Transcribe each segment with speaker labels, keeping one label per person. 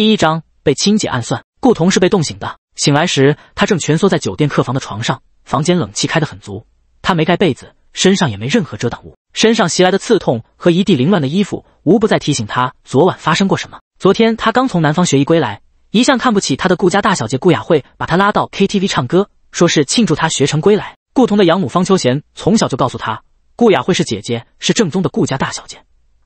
Speaker 1: 第一章被亲姐暗算，顾童是被冻醒的。醒来时，他正蜷缩在酒店客房的床上，房间冷气开得很足。他没盖被子，身上也没任何遮挡物，身上袭来的刺痛和一地凌乱的衣服，无不再提醒他昨晚发生过什么。昨天他刚从南方学艺归来，一向看不起他的顾家大小姐顾雅慧把他拉到 KTV 唱歌，说是庆祝他学成归来。顾童的养母方秋贤从小就告诉他，顾雅慧是姐姐，是正宗的顾家大小姐，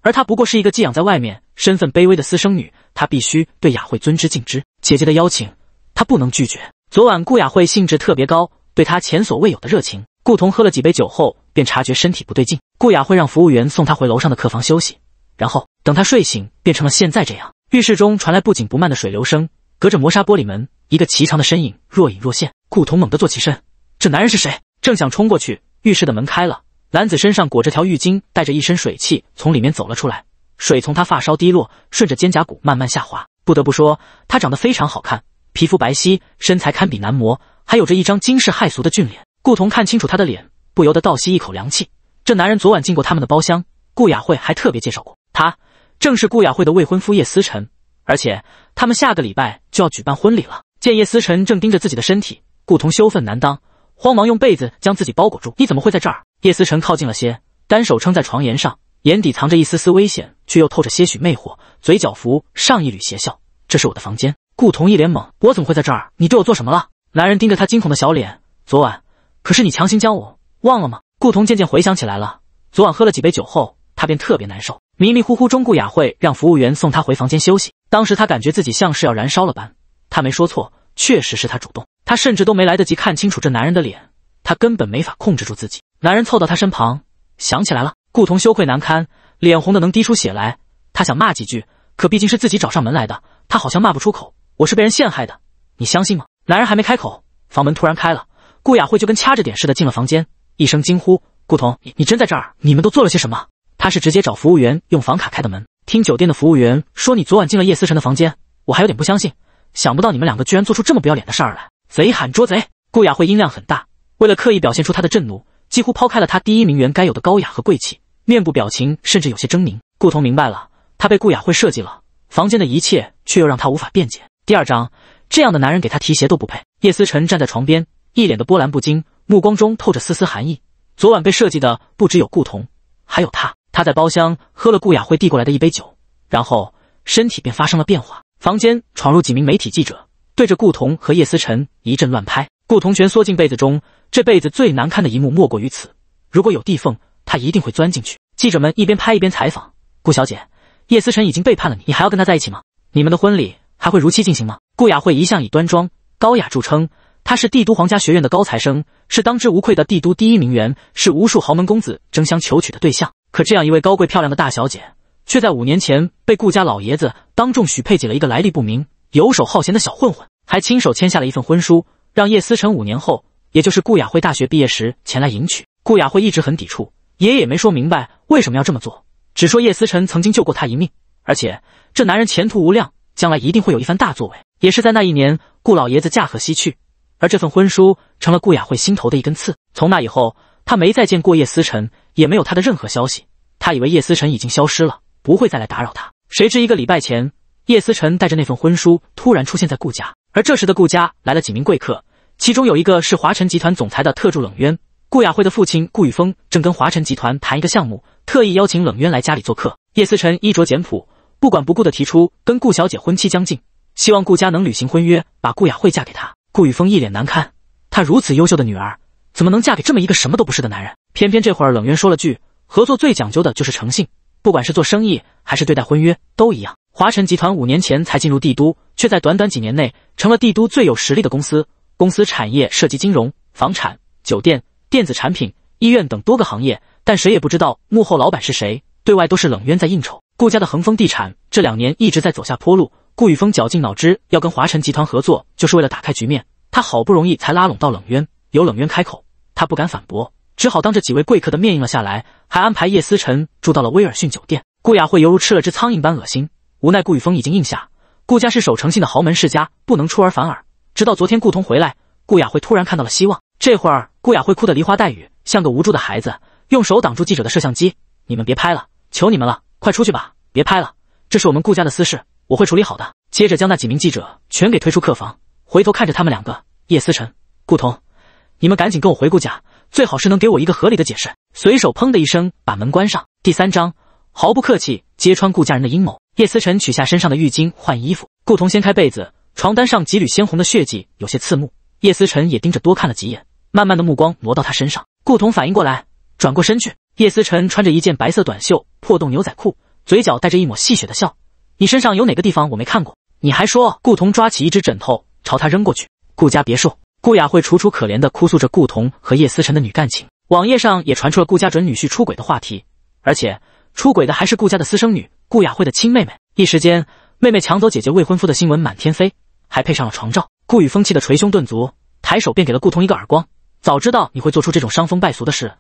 Speaker 1: 而他不过是一个寄养在外面、身份卑微的私生女。他必须对雅慧尊之敬之。姐姐的邀请，他不能拒绝。昨晚顾雅慧兴致特别高，对他前所未有的热情。顾童喝了几杯酒后，便察觉身体不对劲。顾雅慧让服务员送他回楼上的客房休息，然后等他睡醒，变成了现在这样。浴室中传来不紧不慢的水流声，隔着磨砂玻璃门，一个颀长的身影若隐若现。顾童猛地坐起身，这男人是谁？正想冲过去，浴室的门开了，男子身上裹着条浴巾，带着一身水气从里面走了出来。水从他发梢滴落，顺着肩胛骨慢慢下滑。不得不说，他长得非常好看，皮肤白皙，身材堪比男模，还有着一张惊世骇俗的俊脸。顾童看清楚他的脸，不由得倒吸一口凉气。这男人昨晚进过他们的包厢，顾雅慧还特别介绍过他，正是顾雅慧的未婚夫叶思辰，而且他们下个礼拜就要举办婚礼了。见叶思辰正盯着自己的身体，顾童羞愤难当，慌忙用被子将自己包裹住。你怎么会在这儿？叶思辰靠近了些，单手撑在床沿上，眼底藏着一丝丝危险。却又透着些许魅惑，嘴角浮上一缕邪笑。这是我的房间。顾童一脸懵，我怎么会在这儿？你对我做什么了？男人盯着他惊恐的小脸。昨晚可是你强行将我忘了吗？顾童渐渐回想起来了。昨晚喝了几杯酒后，他便特别难受，迷迷糊糊中，顾雅慧让服务员送他回房间休息。当时他感觉自己像是要燃烧了般。他没说错，确实是他主动。他甚至都没来得及看清楚这男人的脸，他根本没法控制住自己。男人凑到他身旁，想起来了。顾童羞愧难堪。脸红的能滴出血来，他想骂几句，可毕竟是自己找上门来的，他好像骂不出口。我是被人陷害的，你相信吗？男人还没开口，房门突然开了，顾雅慧就跟掐着点似的进了房间，一声惊呼：“顾童，你你真在这儿？你们都做了些什么？”他是直接找服务员用房卡开的门，听酒店的服务员说你昨晚进了叶思辰的房间，我还有点不相信，想不到你们两个居然做出这么不要脸的事儿来！贼喊捉贼！顾雅慧音量很大，为了刻意表现出她的震怒，几乎抛开了她第一名媛该有的高雅和贵气。面部表情甚至有些狰狞，顾童明白了，他被顾雅慧设计了。房间的一切却又让他无法辩解。第二章，这样的男人给他提鞋都不配。叶思辰站在床边，一脸的波澜不惊，目光中透着丝丝寒意。昨晚被设计的不只有顾童，还有他。他在包厢喝了顾雅慧递过来的一杯酒，然后身体便发生了变化。房间闯入几名媒体记者，对着顾童和叶思辰一阵乱拍。顾童蜷缩进被子中，这辈子最难堪的一幕莫过于此。如果有地缝。他一定会钻进去。记者们一边拍一边采访顾小姐：“叶思成已经背叛了你，你还要跟他在一起吗？你们的婚礼还会如期进行吗？”顾雅慧一向以端庄高雅著称，她是帝都皇家学院的高材生，是当之无愧的帝都第一名媛，是无数豪门公子争相求娶的对象。可这样一位高贵漂亮的大小姐，却在五年前被顾家老爷子当众许配给了一个来历不明、游手好闲的小混混，还亲手签下了一份婚书，让叶思成五年后，也就是顾雅慧大学毕业时前来迎娶。顾雅慧一直很抵触。爷爷也没说明白为什么要这么做，只说叶思辰曾经救过他一命，而且这男人前途无量，将来一定会有一番大作为。也是在那一年，顾老爷子驾鹤西去，而这份婚书成了顾雅慧心头的一根刺。从那以后，她没再见过叶思辰，也没有他的任何消息。她以为叶思辰已经消失了，不会再来打扰她。谁知一个礼拜前，叶思辰带着那份婚书突然出现在顾家，而这时的顾家来了几名贵客，其中有一个是华晨集团总裁的特助冷渊。顾雅慧的父亲顾雨峰正跟华晨集团谈一个项目，特意邀请冷渊来家里做客。叶思辰衣着简朴，不管不顾的提出跟顾小姐婚期将近，希望顾家能履行婚约，把顾雅慧嫁给他。顾雨峰一脸难堪，他如此优秀的女儿，怎么能嫁给这么一个什么都不是的男人？偏偏这会儿冷渊说了句：“合作最讲究的就是诚信，不管是做生意还是对待婚约，都一样。”华晨集团五年前才进入帝都，却在短短几年内成了帝都最有实力的公司。公司产业涉及金融、房产、酒店。电子产品、医院等多个行业，但谁也不知道幕后老板是谁。对外都是冷渊在应酬。顾家的恒丰地产这两年一直在走下坡路，顾宇峰绞尽脑汁要跟华晨集团合作，就是为了打开局面。他好不容易才拉拢到冷渊，由冷渊开口，他不敢反驳，只好当着几位贵客的面应了下来，还安排叶思辰住到了威尔逊酒店。顾雅慧犹如吃了只苍蝇般恶心，无奈顾宇峰已经应下，顾家是守诚信的豪门世家，不能出尔反尔。直到昨天顾童回来，顾雅慧突然看到了希望。这会儿，顾雅慧哭得梨花带雨，像个无助的孩子，用手挡住记者的摄像机：“你们别拍了，求你们了，快出去吧，别拍了，这是我们顾家的私事，我会处理好的。”接着将那几名记者全给推出客房，回头看着他们两个，叶思辰、顾童，你们赶紧跟我回顾家，最好是能给我一个合理的解释。随手砰的一声把门关上。第三章，毫不客气揭穿顾家人的阴谋。叶思辰取下身上的浴巾换衣服，顾童掀开被子，床单上几缕鲜红的血迹有些刺目。叶思辰也盯着，多看了几眼，慢慢的目光挪到他身上。顾童反应过来，转过身去。叶思辰穿着一件白色短袖破洞牛仔裤，嘴角带着一抹戏谑的笑：“你身上有哪个地方我没看过？”你还说。顾童抓起一只枕头朝他扔过去。顾家别墅，顾雅慧楚楚可怜的哭诉着顾童和叶思辰的女干情。网页上也传出了顾家准女婿出轨的话题，而且出轨的还是顾家的私生女顾雅慧的亲妹妹。一时间，妹妹抢走姐姐未婚夫的新闻满天飞，还配上了床照。顾雨风气得捶胸顿足，抬手便给了顾桐一个耳光。早知道你会做出这种伤风败俗的事，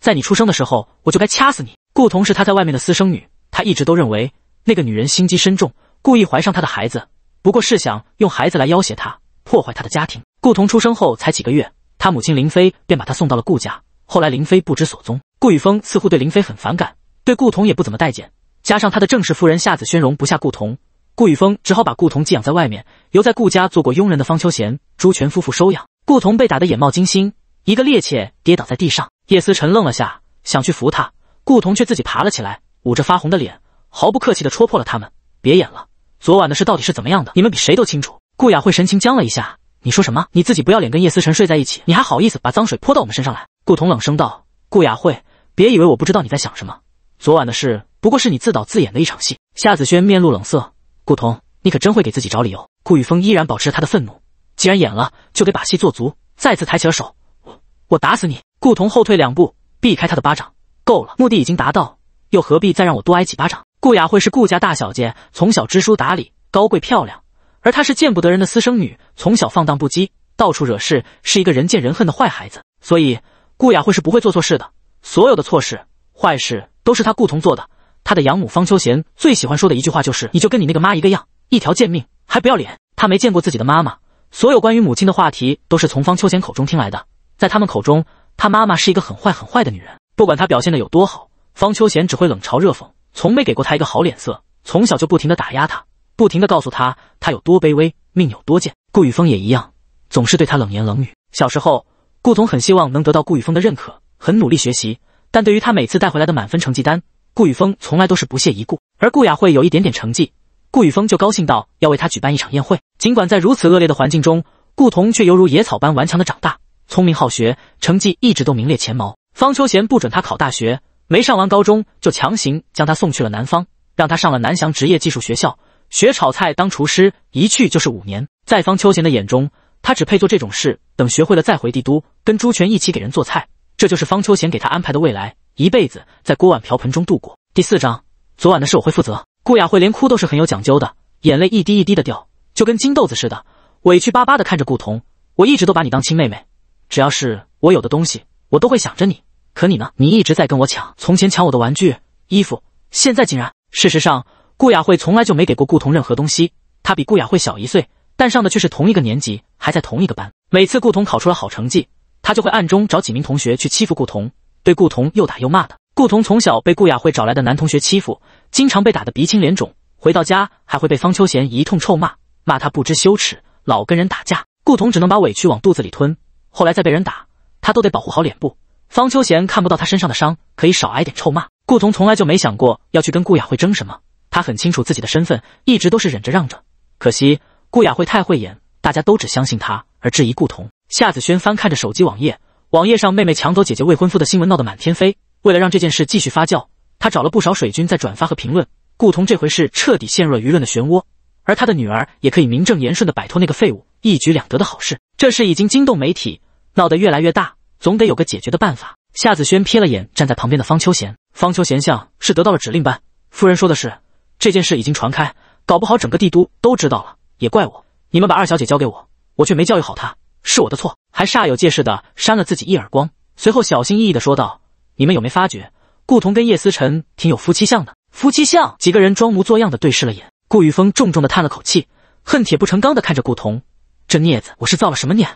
Speaker 1: 在你出生的时候我就该掐死你！顾桐是他在外面的私生女，他一直都认为那个女人心机深重，故意怀上他的孩子，不过是想用孩子来要挟他，破坏他的家庭。顾桐出生后才几个月，他母亲林飞便把他送到了顾家。后来林飞不知所踪，顾雨峰似乎对林飞很反感，对顾桐也不怎么待见，加上他的正式夫人夏子轩容不下顾桐。顾雨峰只好把顾童寄养在外面，由在顾家做过佣人的方秋贤、朱全夫妇收养。顾童被打得眼冒金星，一个趔趄跌倒在地上。叶思辰愣了下，想去扶他，顾童却自己爬了起来，捂着发红的脸，毫不客气地戳破了他们：“别演了，昨晚的事到底是怎么样的？你们比谁都清楚。”顾雅慧神情僵了一下：“你说什么？你自己不要脸跟叶思辰睡在一起，你还好意思把脏水泼到我们身上来？”顾童冷声道：“顾雅慧，别以为我不知道你在想什么。昨晚的事，不过是你自导自演的一场戏。”夏子轩面露冷色。顾童，你可真会给自己找理由。顾雨峰依然保持着他的愤怒，既然演了，就得把戏做足。再次抬起了手，我，我打死你！顾童后退两步，避开他的巴掌。够了，目的已经达到，又何必再让我多挨几巴掌？顾雅慧是顾家大小姐，从小知书达理，高贵漂亮；而她是见不得人的私生女，从小放荡不羁，到处惹事，是一个人见人恨的坏孩子。所以，顾雅慧是不会做错事的，所有的错事、坏事都是她顾童做的。他的养母方秋贤最喜欢说的一句话就是：“你就跟你那个妈一个样，一条贱命，还不要脸。”他没见过自己的妈妈，所有关于母亲的话题都是从方秋贤口中听来的。在他们口中，他妈妈是一个很坏、很坏的女人。不管他表现的有多好，方秋贤只会冷嘲热讽，从没给过他一个好脸色。从小就不停的打压他，不停的告诉他他有多卑微，命有多贱。顾雨峰也一样，总是对他冷言冷语。小时候，顾总很希望能得到顾雨峰的认可，很努力学习，但对于他每次带回来的满分成绩单。顾雨峰从来都是不屑一顾，而顾雅慧有一点点成绩，顾雨峰就高兴到要为她举办一场宴会。尽管在如此恶劣的环境中，顾童却犹如野草般顽强的长大，聪明好学，成绩一直都名列前茅。方秋贤不准他考大学，没上完高中就强行将他送去了南方，让他上了南翔职业技术学校，学炒菜当厨师，一去就是五年。在方秋贤的眼中，他只配做这种事，等学会了再回帝都，跟朱权一起给人做菜，这就是方秋贤给他安排的未来。一辈子在锅碗瓢盆中度过。第四章，昨晚的事我会负责。顾雅慧连哭都是很有讲究的，眼泪一滴一滴的掉，就跟金豆子似的，委屈巴巴的看着顾童。我一直都把你当亲妹妹，只要是我有的东西，我都会想着你。可你呢？你一直在跟我抢。从前抢我的玩具、衣服，现在竟然……事实上，顾雅慧从来就没给过顾童任何东西。她比顾雅慧小一岁，但上的却是同一个年级，还在同一个班。每次顾童考出了好成绩，她就会暗中找几名同学去欺负顾童。被顾童又打又骂的，顾童从小被顾雅慧找来的男同学欺负，经常被打得鼻青脸肿，回到家还会被方秋贤一通臭骂，骂他不知羞耻，老跟人打架。顾童只能把委屈往肚子里吞，后来再被人打，他都得保护好脸部。方秋贤看不到他身上的伤，可以少挨点臭骂。顾童从来就没想过要去跟顾雅慧争什么，他很清楚自己的身份，一直都是忍着让着。可惜顾雅慧太会演，大家都只相信她，而质疑顾童。夏子轩翻看着手机网页。网页上妹妹抢走姐姐未婚夫的新闻闹得满天飞，为了让这件事继续发酵，她找了不少水军在转发和评论。顾童这回是彻底陷入了舆论的漩涡，而他的女儿也可以名正言顺的摆脱那个废物，一举两得的好事。这事已经惊动媒体，闹得越来越大，总得有个解决的办法。夏子轩瞥了眼站在旁边的方秋贤，方秋贤像是得到了指令般：“夫人说的是，这件事已经传开，搞不好整个帝都都知道了。也怪我，你们把二小姐交给我，我却没教育好她。”是我的错，还煞有介事的扇了自己一耳光，随后小心翼翼的说道：“你们有没发觉，顾彤跟叶思辰挺有夫妻相的？夫妻相？”几个人装模作样的对视了眼，顾玉峰重重的叹了口气，恨铁不成钢的看着顾彤。这孽子，我是造了什么孽，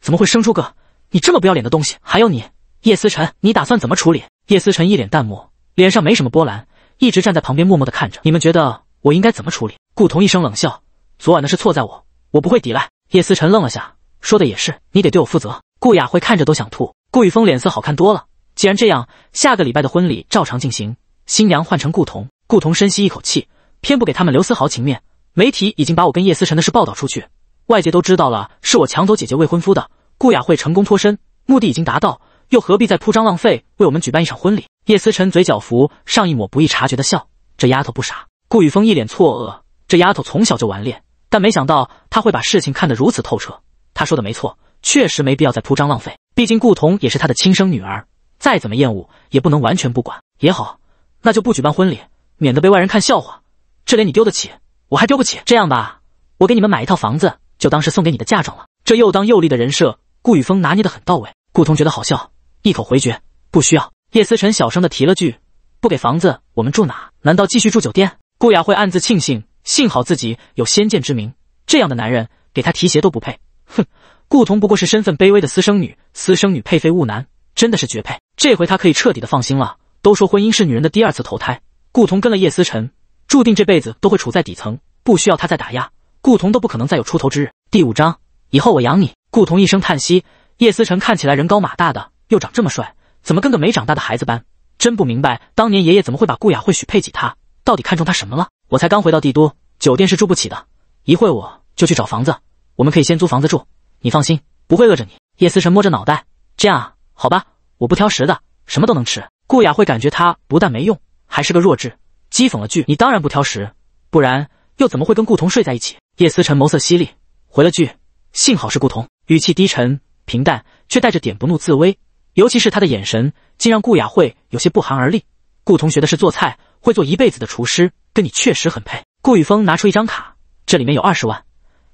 Speaker 1: 怎么会生出个你这么不要脸的东西？还有你，叶思辰，你打算怎么处理？”叶思辰一脸淡漠，脸上没什么波澜，一直站在旁边默默的看着。你们觉得我应该怎么处理？顾彤一声冷笑：“昨晚的事错在我，我不会抵赖。”叶思辰愣了下。说的也是，你得对我负责。顾雅慧看着都想吐。顾雨峰脸色好看多了。既然这样，下个礼拜的婚礼照常进行，新娘换成顾童。顾童深吸一口气，偏不给他们留丝毫情面。媒体已经把我跟叶思辰的事报道出去，外界都知道了，是我抢走姐姐未婚夫的。顾雅慧成功脱身，目的已经达到，又何必再铺张浪费，为我们举办一场婚礼？叶思辰嘴角浮上一抹不易察觉的笑，这丫头不傻。顾雨峰一脸错愕，这丫头从小就顽劣，但没想到她会把事情看得如此透彻。他说的没错，确实没必要再铺张浪费。毕竟顾童也是他的亲生女儿，再怎么厌恶也不能完全不管。也好，那就不举办婚礼，免得被外人看笑话。这脸你丢得起，我还丢不起。这样吧，我给你们买一套房子，就当是送给你的嫁妆了。这又当又立的人设，顾雨峰拿捏得很到位。顾童觉得好笑，一口回绝，不需要。叶思辰小声的提了句：“不给房子，我们住哪？难道继续住酒店？”顾雅慧暗自庆幸，幸好自己有先见之明，这样的男人给她提鞋都不配。哼，顾童不过是身份卑微的私生女，私生女配废物男，真的是绝配。这回他可以彻底的放心了。都说婚姻是女人的第二次投胎，顾童跟了叶思辰，注定这辈子都会处在底层，不需要他再打压，顾童都不可能再有出头之日。第五章，以后我养你。顾童一声叹息，叶思辰看起来人高马大的，又长这么帅，怎么跟个没长大的孩子般？真不明白，当年爷爷怎么会把顾雅慧许配给他？到底看中他什么了？我才刚回到帝都，酒店是住不起的，一会我就去找房子。我们可以先租房子住，你放心，不会饿着你。叶思辰摸着脑袋，这样啊，好吧，我不挑食的，什么都能吃。顾雅慧感觉他不但没用，还是个弱智，讥讽了句：“你当然不挑食，不然又怎么会跟顾同睡在一起？”叶思辰眸色犀利，回了句：“幸好是顾同。”语气低沉平淡，却带着点不怒自威，尤其是他的眼神，竟让顾雅慧有些不寒而栗。顾同学的是做菜，会做一辈子的厨师，跟你确实很配。顾雨峰拿出一张卡，这里面有二十万。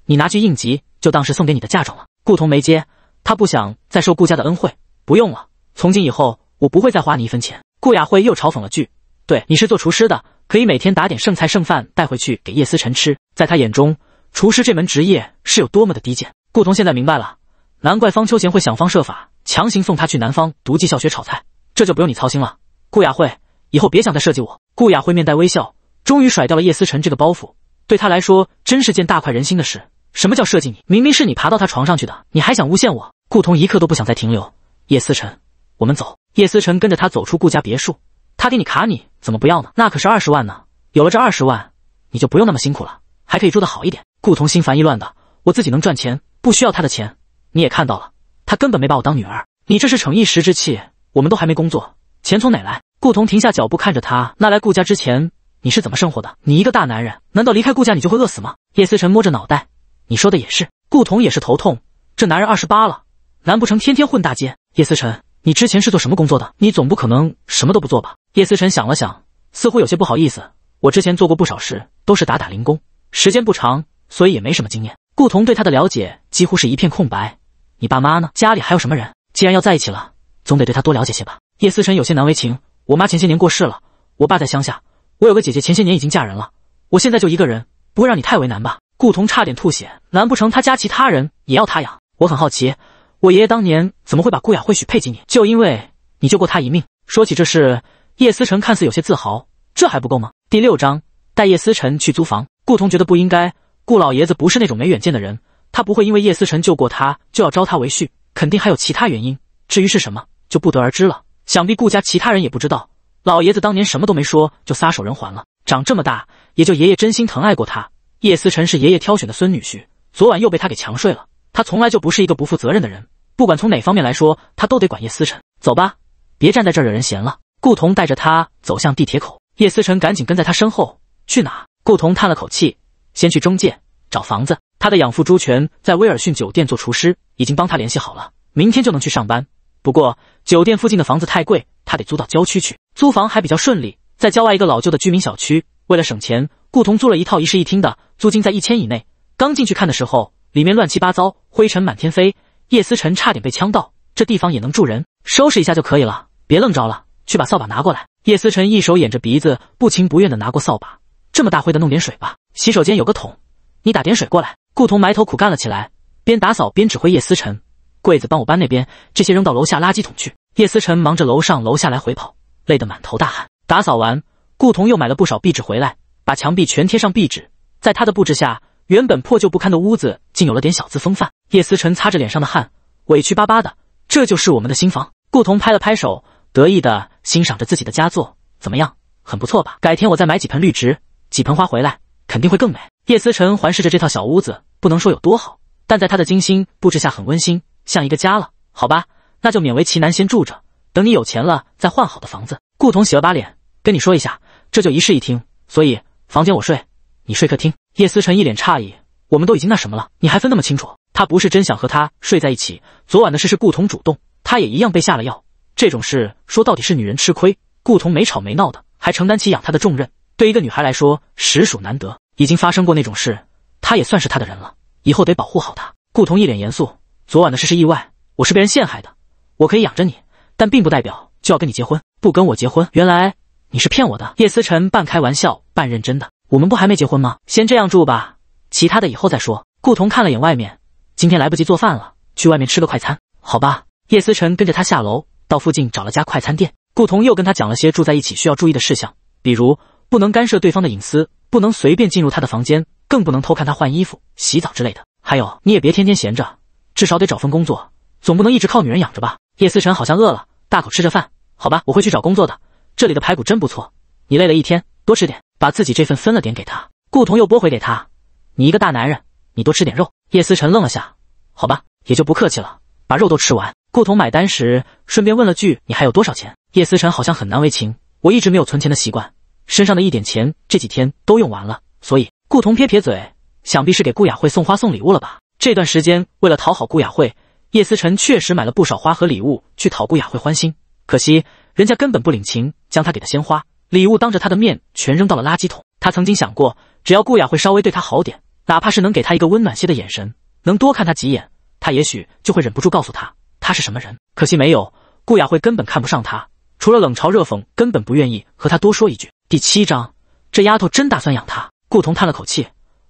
Speaker 1: 你拿去应急，就当是送给你的嫁妆了。顾童没接，他不想再受顾家的恩惠。不用了，从今以后我不会再花你一分钱。顾雅慧又嘲讽了句：“对，你是做厨师的，可以每天打点剩菜剩饭带回去给叶思辰吃。”在她眼中，厨师这门职业是有多么的低贱。顾童现在明白了，难怪方秋贤会想方设法强行送他去南方读技校学炒菜。这就不用你操心了，顾雅慧，以后别想再设计我。顾雅慧面带微笑，终于甩掉了叶思辰这个包袱，对他来说真是件大快人心的事。什么叫设计你？明明是你爬到他床上去的，你还想诬陷我？顾童一刻都不想再停留。叶思辰，我们走。叶思辰跟着他走出顾家别墅。他给你卡，你怎么不要呢？那可是二十万呢！有了这二十万，你就不用那么辛苦了，还可以住得好一点。顾童心烦意乱的，我自己能赚钱，不需要他的钱。你也看到了，他根本没把我当女儿。你这是逞一时之气。我们都还没工作，钱从哪来？顾童停下脚步看着他。那来顾家之前你是怎么生活的？你一个大男人，难道离开顾家你就会饿死吗？叶思辰摸着脑袋。你说的也是，顾童也是头痛。这男人二十八了，难不成天天混大街？叶思辰，你之前是做什么工作的？你总不可能什么都不做吧？叶思辰想了想，似乎有些不好意思。我之前做过不少事，都是打打零工，时间不长，所以也没什么经验。顾童对他的了解几乎是一片空白。你爸妈呢？家里还有什么人？既然要在一起了，总得对他多了解些吧？叶思辰有些难为情。我妈前些年过世了，我爸在乡下，我有个姐姐前些年已经嫁人了，我现在就一个人，不会让你太为难吧？顾童差点吐血，难不成他家其他人也要他养？我很好奇，我爷爷当年怎么会把顾雅慧许配给你？就因为你救过他一命。说起这事，叶思成看似有些自豪，这还不够吗？第六章，带叶思成去租房。顾童觉得不应该，顾老爷子不是那种没远见的人，他不会因为叶思成救过他就要招他为婿，肯定还有其他原因。至于是什么，就不得而知了。想必顾家其他人也不知道，老爷子当年什么都没说就撒手人寰了。长这么大，也就爷爷真心疼爱过他。叶思辰是爷爷挑选的孙女婿，昨晚又被他给强睡了。他从来就不是一个不负责任的人，不管从哪方面来说，他都得管叶思辰。走吧，别站在这惹人嫌了。顾童带着他走向地铁口，叶思辰赶紧跟在他身后。去哪？顾童叹了口气，先去中介找房子。他的养父朱全在威尔逊酒店做厨师，已经帮他联系好了，明天就能去上班。不过酒店附近的房子太贵，他得租到郊区去。租房还比较顺利，在郊外一个老旧的居民小区。为了省钱，顾童租了一套一室一厅的，租金在一千以内。刚进去看的时候，里面乱七八糟，灰尘满天飞，叶思辰差点被呛到。这地方也能住人？收拾一下就可以了，别愣着了，去把扫把拿过来。叶思辰一手掩着鼻子，不情不愿的拿过扫把。这么大灰的，弄点水吧。洗手间有个桶，你打点水过来。顾童埋头苦干了起来，边打扫边指挥叶思辰：“柜子帮我搬那边，这些扔到楼下垃圾桶去。叶思辰忙着楼上楼下来回跑，累得满头大汗。打扫完。顾童又买了不少壁纸回来，把墙壁全贴上壁纸。在他的布置下，原本破旧不堪的屋子竟有了点小资风范。叶思成擦着脸上的汗，委屈巴巴的：“这就是我们的新房。”顾童拍了拍手，得意的欣赏着自己的佳作：“怎么样，很不错吧？改天我再买几盆绿植、几盆花回来，肯定会更美。”叶思成环视着这套小屋子，不能说有多好，但在他的精心布置下，很温馨，像一个家了。好吧，那就勉为其难先住着，等你有钱了再换好的房子。顾童洗了把脸，跟你说一下。这就一室一厅，所以房间我睡，你睡客厅。叶思辰一脸诧异，我们都已经那什么了，你还分那么清楚？他不是真想和他睡在一起。昨晚的事是顾童主动，他也一样被下了药。这种事说到底是女人吃亏。顾童没吵没闹的，还承担起养他的重任，对一个女孩来说实属难得。已经发生过那种事，他也算是他的人了，以后得保护好他。顾童一脸严肃，昨晚的事是意外，我是被人陷害的，我可以养着你，但并不代表就要跟你结婚。不跟我结婚？原来。你是骗我的，叶思辰半开玩笑半认真的。我们不还没结婚吗？先这样住吧，其他的以后再说。顾童看了眼外面，今天来不及做饭了，去外面吃个快餐，好吧？叶思辰跟着他下楼，到附近找了家快餐店。顾童又跟他讲了些住在一起需要注意的事项，比如不能干涉对方的隐私，不能随便进入他的房间，更不能偷看他换衣服、洗澡之类的。还有，你也别天天闲着，至少得找份工作，总不能一直靠女人养着吧？叶思辰好像饿了，大口吃着饭。好吧，我会去找工作的。这里的排骨真不错，你累了一天，多吃点，把自己这份分了点给他。顾童又拨回给他，你一个大男人，你多吃点肉。叶思辰愣了下，好吧，也就不客气了，把肉都吃完。顾童买单时顺便问了句，你还有多少钱？叶思辰好像很难为情，我一直没有存钱的习惯，身上的一点钱这几天都用完了，所以。顾童撇撇嘴，想必是给顾雅慧送花送礼物了吧？这段时间为了讨好顾雅慧，叶思辰确实买了不少花和礼物去讨顾雅慧欢心，可惜人家根本不领情。将他给的鲜花礼物当着他的面全扔到了垃圾桶。他曾经想过，只要顾雅慧稍微对他好点，哪怕是能给他一个温暖些的眼神，能多看他几眼，他也许就会忍不住告诉他，他是什么人。可惜没有，顾雅慧根本看不上他，除了冷嘲热讽，根本不愿意和他多说一句。第七章，这丫头真打算养他。顾童叹了口气，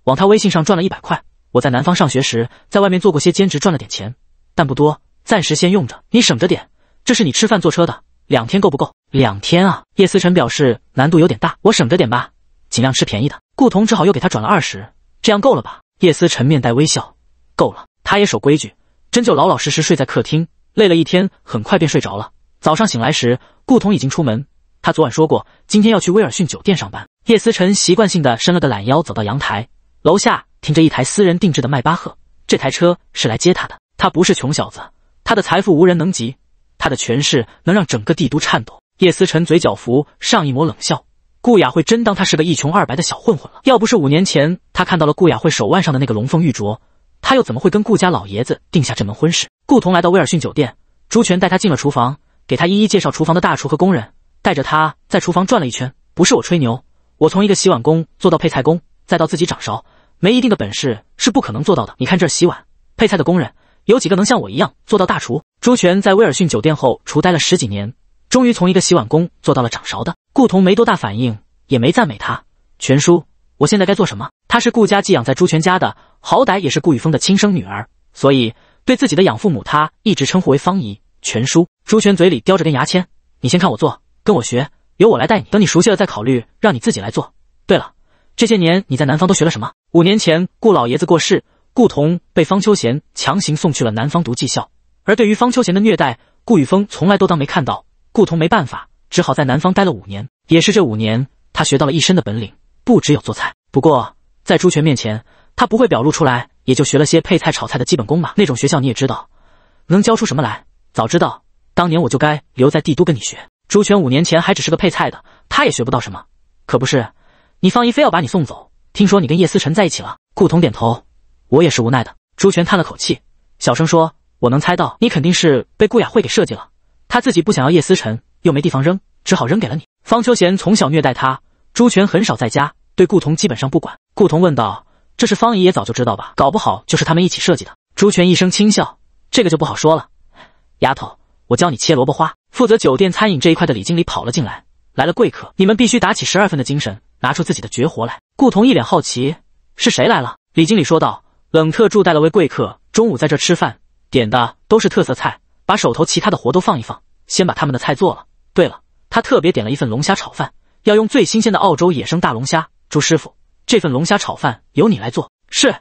Speaker 1: 往他微信上转了一百块。我在南方上学时，在外面做过些兼职，赚了点钱，但不多，暂时先用着，你省着点，这是你吃饭坐车的。两天够不够？两天啊！叶思辰表示难度有点大，我省着点吧，尽量吃便宜的。顾童只好又给他转了二十，这样够了吧？叶思辰面带微笑，够了。他也守规矩，真就老老实实睡在客厅。累了一天，很快便睡着了。早上醒来时，顾童已经出门。他昨晚说过，今天要去威尔逊酒店上班。叶思辰习惯性的伸了个懒腰，走到阳台。楼下停着一台私人定制的迈巴赫，这台车是来接他的。他不是穷小子，他的财富无人能及。他的权势能让整个帝都颤抖。叶思辰嘴角浮上一抹冷笑，顾雅慧真当他是个一穷二白的小混混了。要不是五年前他看到了顾雅慧手腕上的那个龙凤玉镯，他又怎么会跟顾家老爷子定下这门婚事？顾同来到威尔逊酒店，朱权带他进了厨房，给他一一介绍厨房的大厨和工人，带着他在厨房转了一圈。不是我吹牛，我从一个洗碗工做到配菜工，再到自己掌勺，没一定的本事是不可能做到的。你看这洗碗、配菜的工人。有几个能像我一样做到大厨？朱全在威尔逊酒店后厨待了十几年，终于从一个洗碗工做到了掌勺的。顾童没多大反应，也没赞美他。全叔，我现在该做什么？她是顾家寄养在朱全家的，好歹也是顾雨峰的亲生女儿，所以对自己的养父母，她一直称呼为方姨。全叔，朱全嘴里叼着根牙签，你先看我做，跟我学，由我来带你。等你熟悉了，再考虑让你自己来做。对了，这些年你在南方都学了什么？五年前顾老爷子过世。顾童被方秋贤强行送去了南方读技校，而对于方秋贤的虐待，顾雨峰从来都当没看到。顾童没办法，只好在南方待了五年。也是这五年，他学到了一身的本领，不只有做菜。不过在朱权面前，他不会表露出来，也就学了些配菜、炒菜的基本功吧。那种学校你也知道，能教出什么来？早知道当年我就该留在帝都跟你学。朱权五年前还只是个配菜的，他也学不到什么。可不是，你方姨非要把你送走，听说你跟叶思辰在一起了。顾童点头。我也是无奈的。朱权叹了口气，小声说：“我能猜到，你肯定是被顾雅慧给设计了。她自己不想要叶思辰，又没地方扔，只好扔给了你。”方秋贤从小虐待她，朱权很少在家，对顾童基本上不管。顾童问道：“这是方姨也早就知道吧？搞不好就是他们一起设计的。”朱权一声轻笑：“这个就不好说了，丫头，我教你切萝卜花。”负责酒店餐饮这一块的李经理跑了进来：“来了贵客，你们必须打起十二分的精神，拿出自己的绝活来。”顾童一脸好奇：“是谁来了？”李经理说道。冷特助带了位贵客，中午在这吃饭，点的都是特色菜，把手头其他的活都放一放，先把他们的菜做了。对了，他特别点了一份龙虾炒饭，要用最新鲜的澳洲野生大龙虾。朱师傅，这份龙虾炒饭由你来做。是，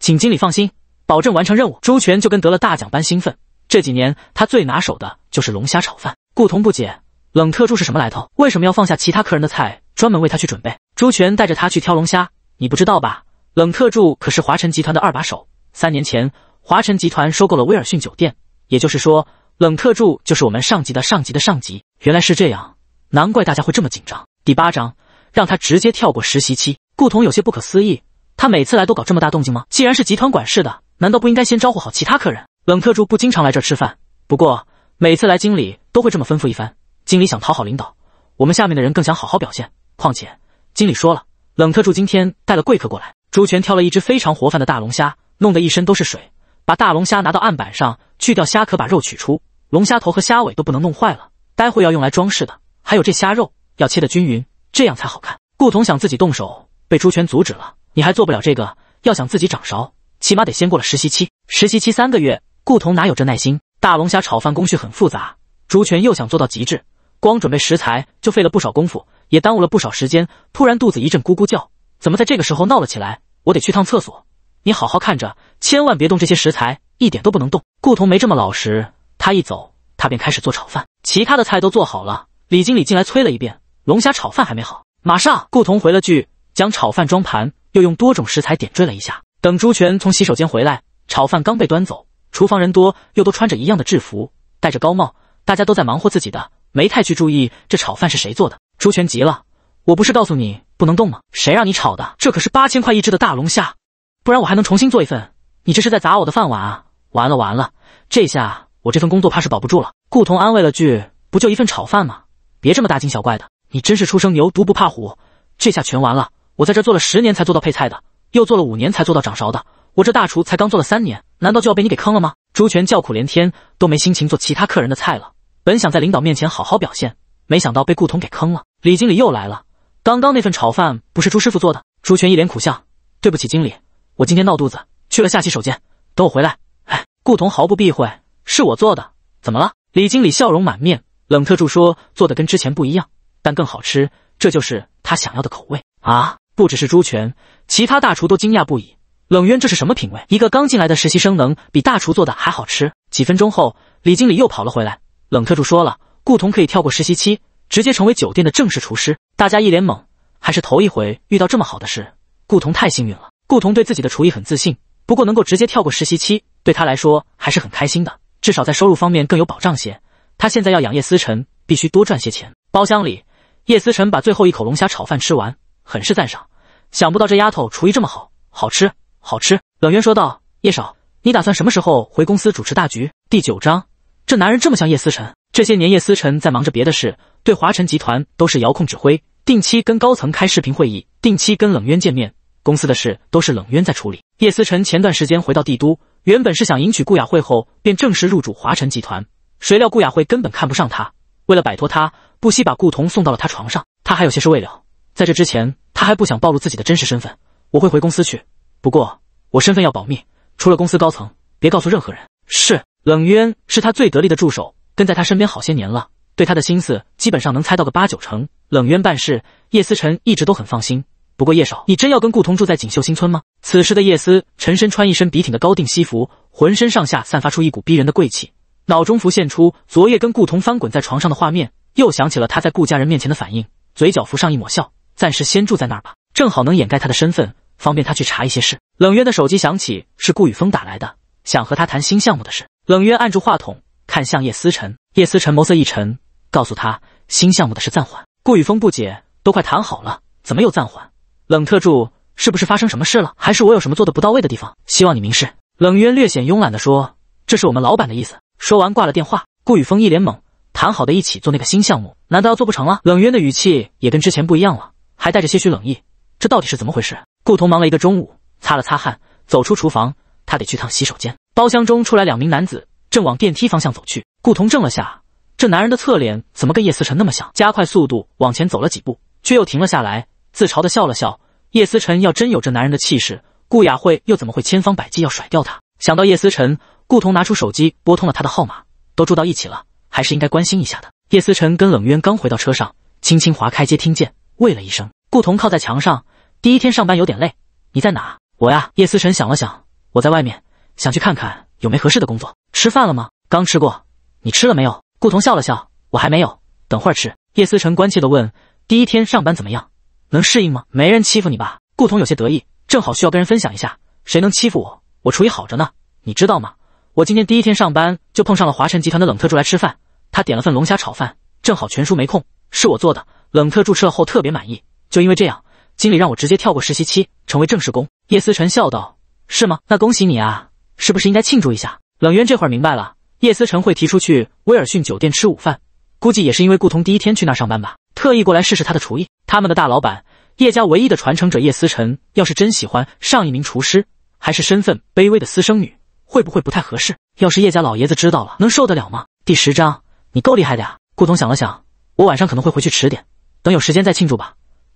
Speaker 1: 请经理放心，保证完成任务。朱全就跟得了大奖般兴奋。这几年他最拿手的就是龙虾炒饭。顾童不解，冷特助是什么来头？为什么要放下其他客人的菜，专门为他去准备？朱全带着他去挑龙虾，你不知道吧？冷特助可是华晨集团的二把手。三年前，华晨集团收购了威尔逊酒店，也就是说，冷特助就是我们上级的上级的上级。原来是这样，难怪大家会这么紧张。第八章，让他直接跳过实习期。顾童有些不可思议，他每次来都搞这么大动静吗？既然是集团管事的，难道不应该先招呼好其他客人？冷特助不经常来这吃饭，不过每次来，经理都会这么吩咐一番。经理想讨好领导，我们下面的人更想好好表现。况且，经理说了，冷特助今天带了贵客过来。朱全挑了一只非常活泛的大龙虾，弄得一身都是水。把大龙虾拿到案板上，去掉虾壳，把肉取出。龙虾头和虾尾都不能弄坏了，待会要用来装饰的。还有这虾肉要切得均匀，这样才好看。顾同想自己动手，被朱全阻止了。你还做不了这个，要想自己掌勺，起码得先过了实习期。实习期三个月，顾同哪有这耐心？大龙虾炒饭工序很复杂，朱全又想做到极致，光准备食材就费了不少功夫，也耽误了不少时间。突然肚子一阵咕咕叫。怎么在这个时候闹了起来？我得去趟厕所，你好好看着，千万别动这些食材，一点都不能动。顾童没这么老实，他一走，他便开始做炒饭。其他的菜都做好了，李经理进来催了一遍，龙虾炒饭还没好，马上。顾童回了句，将炒饭装盘，又用多种食材点缀了一下。等朱全从洗手间回来，炒饭刚被端走，厨房人多，又都穿着一样的制服，戴着高帽，大家都在忙活自己的，没太去注意这炒饭是谁做的。朱全急了。我不是告诉你不能动吗？谁让你炒的？这可是八千块一只的大龙虾，不然我还能重新做一份。你这是在砸我的饭碗啊！完了完了，这下我这份工作怕是保不住了。顾童安慰了句：“不就一份炒饭吗？别这么大惊小怪的。你真是初生牛犊不怕虎，这下全完了。我在这做了十年才做到配菜的，又做了五年才做到掌勺的，我这大厨才刚做了三年，难道就要被你给坑了吗？”朱全叫苦连天，都没心情做其他客人的菜了。本想在领导面前好好表现，没想到被顾童给坑了。李经理又来了。刚刚那份炒饭不是朱师傅做的。朱全一脸苦笑，对不起，经理，我今天闹肚子，去了下洗手间，等我回来。”哎，顾同毫不避讳：“是我做的，怎么了？”李经理笑容满面：“冷特助说做的跟之前不一样，但更好吃，这就是他想要的口味啊！”不只是朱全，其他大厨都惊讶不已。冷渊这是什么品味？一个刚进来的实习生能比大厨做的还好吃？几分钟后，李经理又跑了回来。冷特助说了，顾同可以跳过实习期。直接成为酒店的正式厨师，大家一脸懵，还是头一回遇到这么好的事。顾童太幸运了。顾童对自己的厨艺很自信，不过能够直接跳过实习期，对他来说还是很开心的。至少在收入方面更有保障些。他现在要养叶思辰，必须多赚些钱。包厢里，叶思辰把最后一口龙虾炒饭吃完，很是赞赏。想不到这丫头厨艺这么好，好吃，好吃。冷渊说道：“叶少，你打算什么时候回公司主持大局？”第九章，这男人这么像叶思辰。这些年，叶思辰在忙着别的事，对华晨集团都是遥控指挥，定期跟高层开视频会议，定期跟冷渊见面。公司的事都是冷渊在处理。叶思辰前段时间回到帝都，原本是想迎娶顾雅慧后便正式入主华晨集团，谁料顾雅慧根本看不上他，为了摆脱他，不惜把顾童送到了他床上。他还有些事未了，在这之前，他还不想暴露自己的真实身份。我会回公司去，不过我身份要保密，除了公司高层，别告诉任何人。是冷渊是他最得力的助手。跟在他身边好些年了，对他的心思基本上能猜到个八九成。冷渊办事，叶思辰一直都很放心。不过叶少，你真要跟顾童住在锦绣新村吗？此时的叶思辰身穿一身笔挺的高定西服，浑身上下散发出一股逼人的贵气。脑中浮现出昨夜跟顾童翻滚在床上的画面，又想起了他在顾家人面前的反应，嘴角浮上一抹笑。暂时先住在那儿吧，正好能掩盖他的身份，方便他去查一些事。冷渊的手机响起，是顾雨峰打来的，想和他谈新项目的事。冷渊按住话筒。看向叶思辰，叶思辰眸色一沉，告诉他新项目的事暂缓。顾雨峰不解，都快谈好了，怎么又暂缓？冷特助，是不是发生什么事了？还是我有什么做的不到位的地方？希望你明示。冷渊略显慵懒地说：“这是我们老板的意思。”说完挂了电话。顾雨峰一脸懵，谈好的一起做那个新项目，难道要做不成了？冷渊的语气也跟之前不一样了，还带着些许冷意。这到底是怎么回事？顾童忙了一个中午，擦了擦汗，走出厨房，他得去趟洗手间。包厢中出来两名男子。正往电梯方向走去，顾童怔了下，这男人的侧脸怎么跟叶思成那么像？加快速度往前走了几步，却又停了下来，自嘲地笑了笑。叶思成要真有这男人的气势，顾雅慧又怎么会千方百计要甩掉他？想到叶思成，顾童拿出手机拨通了他的号码。都住到一起了，还是应该关心一下的。叶思成跟冷渊刚回到车上，轻轻划开接听键，喂了一声。顾童靠在墙上，第一天上班有点累，你在哪？我呀。叶思成想了想，我在外面，想去看看。有没合适的工作？吃饭了吗？刚吃过，你吃了没有？顾童笑了笑，我还没有，等会儿吃。叶思成关切地问：“第一天上班怎么样？能适应吗？没人欺负你吧？”顾童有些得意，正好需要跟人分享一下，谁能欺负我？我厨艺好着呢，你知道吗？我今天第一天上班就碰上了华晨集团的冷特助来吃饭，他点了份龙虾炒饭，正好全叔没空，是我做的。冷特助吃了后特别满意，就因为这样，经理让我直接跳过实习期，成为正式工。叶思成笑道：“是吗？那恭喜你啊。”是不是应该庆祝一下？冷渊这会儿明白了，叶思成会提出去威尔逊酒店吃午饭，估计也是因为顾童第一天去那儿上班吧，特意过来试试他的厨艺。他们的大老板，叶家唯一的传承者叶思成，要是真喜欢上一名厨师，还是身份卑微的私生女，会不会不太合适？要是叶家老爷子知道了，能受得了吗？第十章，你够厉害的啊！顾童想了想，我晚上可能会回去迟点，等有时间再庆祝吧。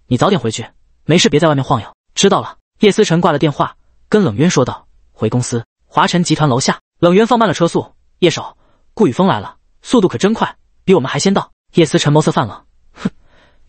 Speaker 1: 你早点回去，没事别在外面晃悠。知道了。叶思成挂了电话，跟冷渊说道：“回公司。”华晨集团楼下，冷渊放慢了车速。叶少，顾雨峰来了，速度可真快，比我们还先到。叶思辰眸色泛冷，哼，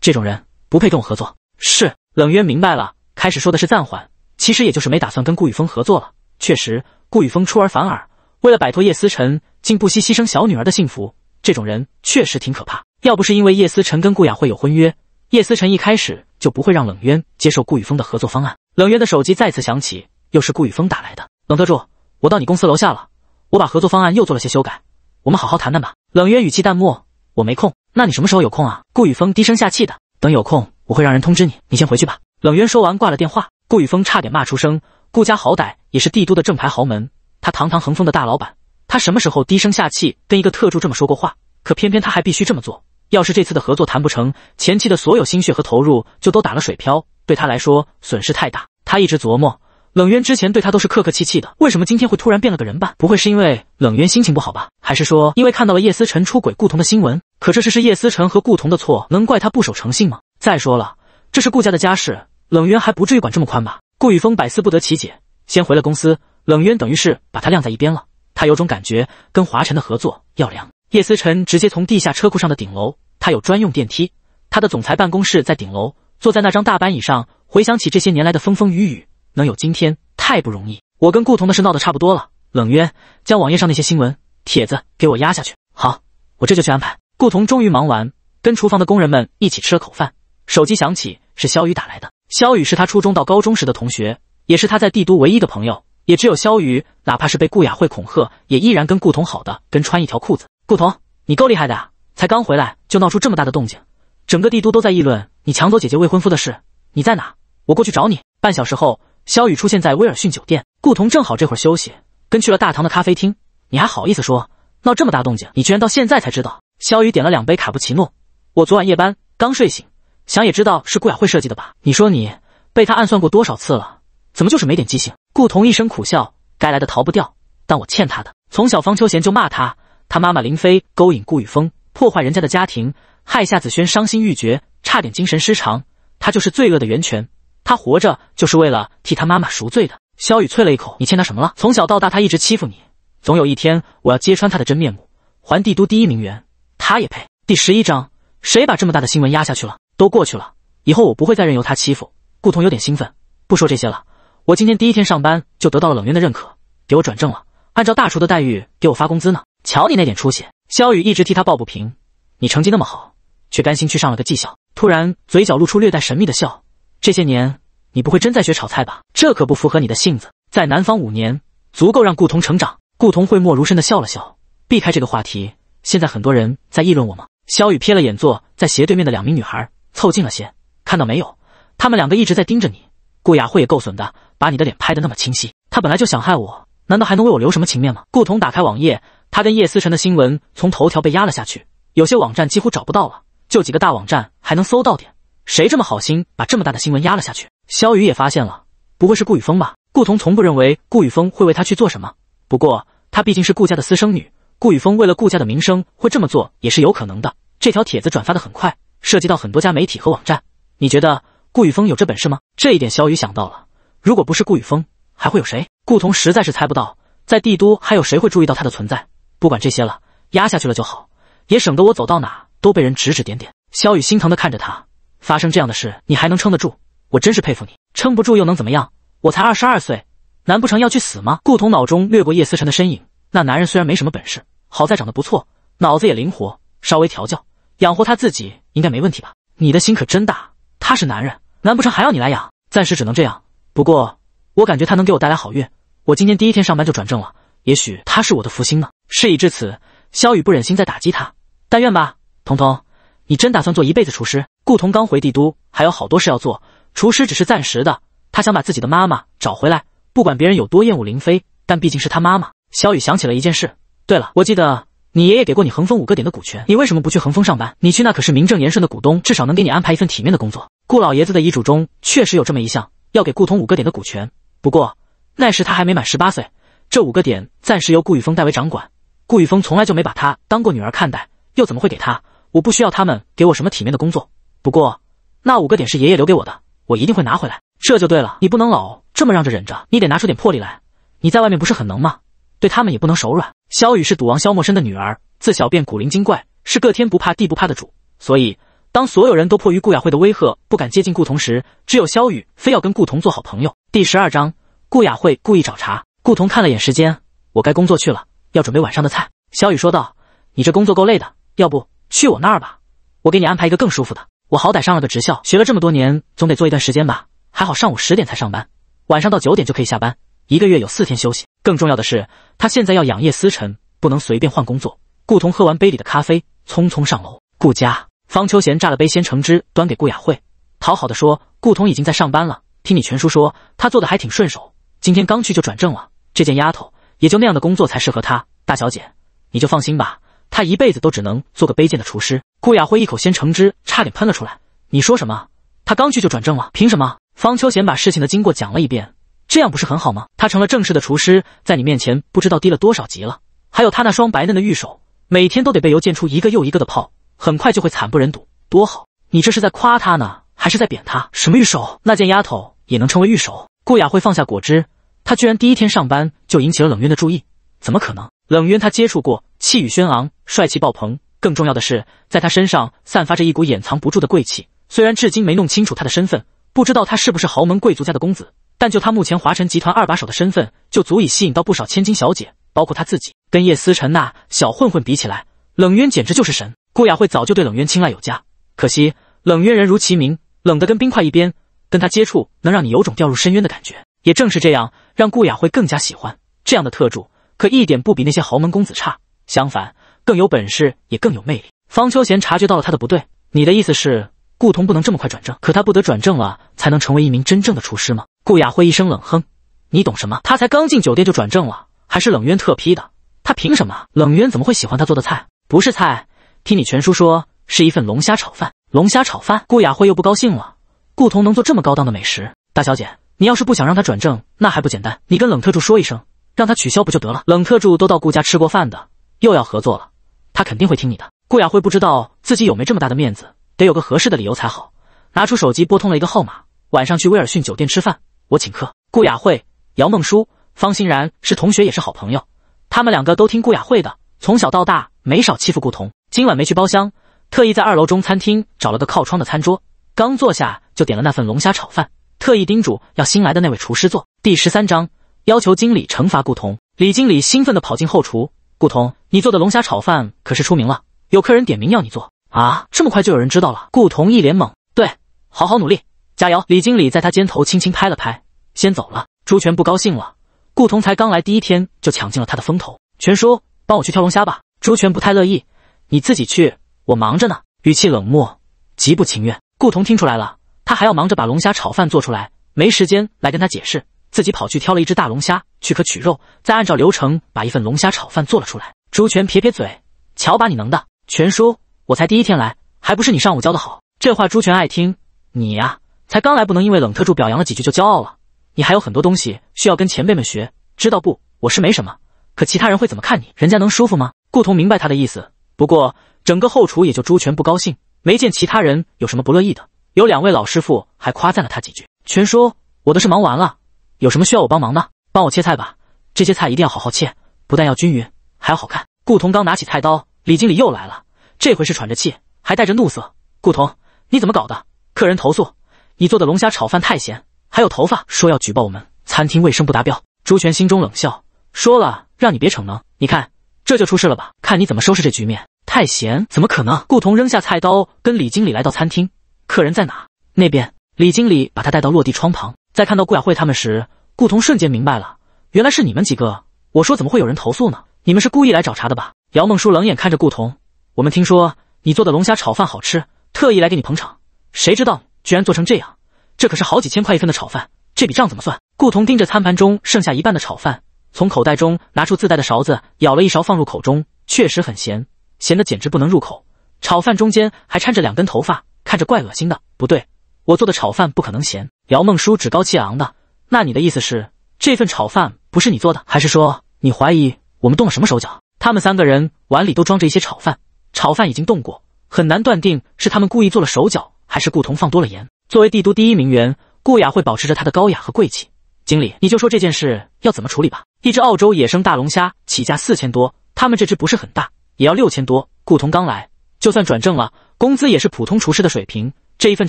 Speaker 1: 这种人不配跟我合作。是，冷渊明白了。开始说的是暂缓，其实也就是没打算跟顾雨峰合作了。确实，顾雨峰出尔反尔，为了摆脱叶思辰，竟不惜牺牲小女儿的幸福。这种人确实挺可怕。要不是因为叶思辰跟顾雅慧有婚约，叶思辰一开始就不会让冷渊接受顾雨峰的合作方案。冷渊的手机再次响起，又是顾雨峰打来的。冷特助。我到你公司楼下了，我把合作方案又做了些修改，我们好好谈谈吧。冷渊语气淡漠，我没空。那你什么时候有空啊？顾雨峰低声下气的，等有空我会让人通知你。你先回去吧。冷渊说完挂了电话，顾雨峰差点骂出声。顾家好歹也是帝都的正牌豪门，他堂堂恒丰的大老板，他什么时候低声下气跟一个特助这么说过话？可偏偏他还必须这么做。要是这次的合作谈不成，前期的所有心血和投入就都打了水漂，对他来说损失太大。他一直琢磨。冷渊之前对他都是客客气气的，为什么今天会突然变了个人吧？不会是因为冷渊心情不好吧？还是说因为看到了叶思辰出轨顾童的新闻？可这事是叶思辰和顾童的错，能怪他不守诚信吗？再说了，这是顾家的家事，冷渊还不至于管这么宽吧？顾雨峰百思不得其解，先回了公司。冷渊等于是把他晾在一边了。他有种感觉，跟华晨的合作要凉。叶思辰直接从地下车库上的顶楼，他有专用电梯。他的总裁办公室在顶楼，坐在那张大板椅上，回想起这些年来的风风雨雨。能有今天太不容易，我跟顾童的事闹得差不多了。冷渊，将网页上那些新闻帖子给我压下去。好，我这就去安排。顾童终于忙完，跟厨房的工人们一起吃了口饭。手机响起，是肖宇打来的。肖宇是他初中到高中时的同学，也是他在帝都唯一的朋友。也只有肖宇，哪怕是被顾雅慧恐吓，也依然跟顾童好的跟穿一条裤子。顾童，你够厉害的啊！才刚回来就闹出这么大的动静，整个帝都都在议论你抢走姐姐未婚夫的事。你在哪？我过去找你。半小时后。萧雨出现在威尔逊酒店，顾童正好这会儿休息，跟去了大堂的咖啡厅。你还好意思说，闹这么大动静，你居然到现在才知道？萧雨点了两杯卡布奇诺。我昨晚夜班，刚睡醒，想也知道是顾雅慧设计的吧？你说你被他暗算过多少次了，怎么就是没点记性？顾童一声苦笑，该来的逃不掉，但我欠他的。从小方秋贤就骂他，他妈妈林飞勾引顾雨峰，破坏人家的家庭，害夏子轩伤心欲绝，差点精神失常，他就是罪恶的源泉。他活着就是为了替他妈妈赎罪的。萧雨啐了一口：“你欠他什么了？从小到大，他一直欺负你。总有一天，我要揭穿他的真面目，还帝都第一名媛，他也配。”第十一章，谁把这么大的新闻压下去了？都过去了，以后我不会再任由他欺负。顾童有点兴奋，不说这些了。我今天第一天上班，就得到了冷渊的认可，给我转正了，按照大厨的待遇给我发工资呢。瞧你那点出息！萧雨一直替他抱不平，你成绩那么好，却甘心去上了个技校。突然，嘴角露出略带神秘的笑。这些年，你不会真在学炒菜吧？这可不符合你的性子。在南方五年，足够让顾童成长。顾童讳莫如深的笑了笑，避开这个话题。现在很多人在议论我吗？萧雨瞥了眼坐在斜对面的两名女孩，凑近了些，看到没有？他们两个一直在盯着你。顾雅慧也够损的，把你的脸拍得那么清晰。他本来就想害我，难道还能为我留什么情面吗？顾童打开网页，他跟叶思辰的新闻从头条被压了下去，有些网站几乎找不到了，就几个大网站还能搜到点。谁这么好心把这么大的新闻压了下去？萧雨也发现了，不会是顾雨峰吧？顾童从不认为顾雨峰会为他去做什么。不过他毕竟是顾家的私生女，顾雨峰为了顾家的名声会这么做也是有可能的。这条帖子转发的很快，涉及到很多家媒体和网站。你觉得顾雨峰有这本事吗？这一点萧雨想到了。如果不是顾雨峰，还会有谁？顾童实在是猜不到，在帝都还有谁会注意到他的存在。不管这些了，压下去了就好，也省得我走到哪都被人指指点点。萧雨心疼的看着他。发生这样的事，你还能撑得住？我真是佩服你。撑不住又能怎么样？我才二十二岁，难不成要去死吗？顾童脑中掠过叶思辰的身影。那男人虽然没什么本事，好在长得不错，脑子也灵活，稍微调教，养活他自己应该没问题吧？你的心可真大。他是男人，难不成还要你来养？暂时只能这样。不过我感觉他能给我带来好运。我今天第一天上班就转正了，也许他是我的福星呢。事已至此，萧雨不忍心再打击他，但愿吧。童童，你真打算做一辈子厨师？顾童刚回帝都，还有好多事要做。厨师只是暂时的，他想把自己的妈妈找回来。不管别人有多厌恶林飞，但毕竟是他妈妈。萧雨想起了一件事。对了，我记得你爷爷给过你恒丰五个点的股权，你为什么不去恒丰上班？你去那可是名正言顺的股东，至少能给你安排一份体面的工作。顾老爷子的遗嘱中确实有这么一项，要给顾童五个点的股权。不过那时他还没满十八岁，这五个点暂时由顾雨峰代为掌管。顾雨峰从来就没把他当过女儿看待，又怎么会给他？我不需要他们给我什么体面的工作。不过，那五个点是爷爷留给我的，我一定会拿回来。这就对了，你不能老这么让着忍着，你得拿出点魄力来。你在外面不是很能吗？对他们也不能手软。萧雨是赌王萧默生的女儿，自小便古灵精怪，是个天不怕地不怕的主。所以，当所有人都迫于顾雅慧的威吓不敢接近顾同时，只有萧雨非要跟顾同做好朋友。第十二章，顾雅慧故意找茬。顾同看了眼时间，我该工作去了，要准备晚上的菜。萧雨说道：“你这工作够累的，要不去我那儿吧，我给你安排一个更舒服的。”我好歹上了个职校，学了这么多年，总得做一段时间吧。还好上午十点才上班，晚上到九点就可以下班，一个月有四天休息。更重要的是，他现在要养业思辰，不能随便换工作。顾童喝完杯里的咖啡，匆匆上楼。顾家方秋贤榨了杯鲜橙汁，端给顾雅慧，讨好的说：“顾童已经在上班了，听你全叔说，他做的还挺顺手，今天刚去就转正了。这件丫头也就那样的工作才适合她。大小姐，你就放心吧。”他一辈子都只能做个卑贱的厨师。顾雅慧一口鲜橙汁差点喷了出来。你说什么？他刚去就转正了？凭什么？方秋贤把事情的经过讲了一遍，这样不是很好吗？他成了正式的厨师，在你面前不知道低了多少级了。还有他那双白嫩的玉手，每天都得被油溅出一个又一个的泡，很快就会惨不忍睹。多好！你这是在夸他呢，还是在贬他？什么玉手？那贱丫头也能称为玉手？顾雅慧放下果汁，她居然第一天上班就引起了冷渊的注意，怎么可能？冷渊，他接触过。气宇轩昂，帅气爆棚，更重要的是，在他身上散发着一股掩藏不住的贵气。虽然至今没弄清楚他的身份，不知道他是不是豪门贵族家的公子，但就他目前华晨集团二把手的身份，就足以吸引到不少千金小姐，包括他自己。跟叶思辰那小混混比起来，冷渊简直就是神。顾雅慧早就对冷渊青睐有加，可惜冷渊人如其名，冷得跟冰块一边，跟他接触能让你有种掉入深渊的感觉。也正是这样，让顾雅慧更加喜欢这样的特助，可一点不比那些豪门公子差。相反，更有本事，也更有魅力。方秋贤察觉到了他的不对，你的意思是，顾童不能这么快转正？可他不得转正了，才能成为一名真正的厨师吗？顾雅慧一声冷哼：“你懂什么？他才刚进酒店就转正了，还是冷渊特批的，他凭什么？冷渊怎么会喜欢他做的菜？不是菜，听你全叔说，是一份龙虾炒饭。龙虾炒饭，顾雅慧又不高兴了。顾童能做这么高档的美食，大小姐，你要是不想让他转正，那还不简单？你跟冷特助说一声，让他取消不就得了？冷特助都到顾家吃过饭的。”又要合作了，他肯定会听你的。顾雅慧不知道自己有没这么大的面子，得有个合适的理由才好。拿出手机拨通了一个号码，晚上去威尔逊酒店吃饭，我请客。顾雅慧、姚梦舒、方欣然是同学，也是好朋友。他们两个都听顾雅慧的，从小到大没少欺负顾童。今晚没去包厢，特意在二楼中餐厅找了个靠窗的餐桌。刚坐下就点了那份龙虾炒饭，特意叮嘱要新来的那位厨师做。第十三章要求经理惩罚顾童。李经理兴奋地跑进后厨。顾童，你做的龙虾炒饭可是出名了，有客人点名要你做啊！这么快就有人知道了？顾童一脸懵。对，好好努力，加油！李经理在他肩头轻轻拍了拍，先走了。朱全不高兴了，顾童才刚来第一天就抢尽了他的风头。全叔，帮我去挑龙虾吧。朱全不太乐意，你自己去，我忙着呢。语气冷漠，极不情愿。顾童听出来了，他还要忙着把龙虾炒饭做出来，没时间来跟他解释。自己跑去挑了一只大龙虾，去壳取肉，再按照流程把一份龙虾炒饭做了出来。朱全撇撇嘴，瞧把你能的，全叔，我才第一天来，还不是你上午教的好。这话朱全爱听。你呀，才刚来，不能因为冷特助表扬了几句就骄傲了。你还有很多东西需要跟前辈们学，知道不？我是没什么，可其他人会怎么看你？人家能舒服吗？顾童明白他的意思，不过整个后厨也就朱全不高兴，没见其他人有什么不乐意的。有两位老师傅还夸赞了他几句。全叔，我的事忙完了。有什么需要我帮忙的？帮我切菜吧，这些菜一定要好好切，不但要均匀，还要好看。顾童刚拿起菜刀，李经理又来了，这回是喘着气，还带着怒色。顾童，你怎么搞的？客人投诉你做的龙虾炒饭太咸，还有头发，说要举报我们餐厅卫生不达标。朱全心中冷笑，说了让你别逞能，你看这就出事了吧？看你怎么收拾这局面。太咸怎么可能？顾童扔下菜刀，跟李经理来到餐厅，客人在哪？那边。李经理把他带到落地窗旁。在看到顾雅慧他们时，顾童瞬间明白了，原来是你们几个。我说怎么会有人投诉呢？你们是故意来找茬的吧？姚梦舒冷眼看着顾童，我们听说你做的龙虾炒饭好吃，特意来给你捧场，谁知道居然做成这样？这可是好几千块一份的炒饭，这笔账怎么算？顾童盯着餐盘中剩下一半的炒饭，从口袋中拿出自带的勺子，舀了一勺放入口中，确实很咸，咸的简直不能入口。炒饭中间还掺着两根头发，看着怪恶心的。不对。我做的炒饭不可能咸。姚梦舒趾高气昂的。那你的意思是，这份炒饭不是你做的，还是说你怀疑我们动了什么手脚？他们三个人碗里都装着一些炒饭，炒饭已经动过，很难断定是他们故意做了手脚，还是顾童放多了盐。作为帝都第一名媛，顾雅会保持着她的高雅和贵气。经理，你就说这件事要怎么处理吧。一只澳洲野生大龙虾起价四千多，他们这只不是很大，也要六千多。顾童刚来，就算转正了，工资也是普通厨师的水平。这一份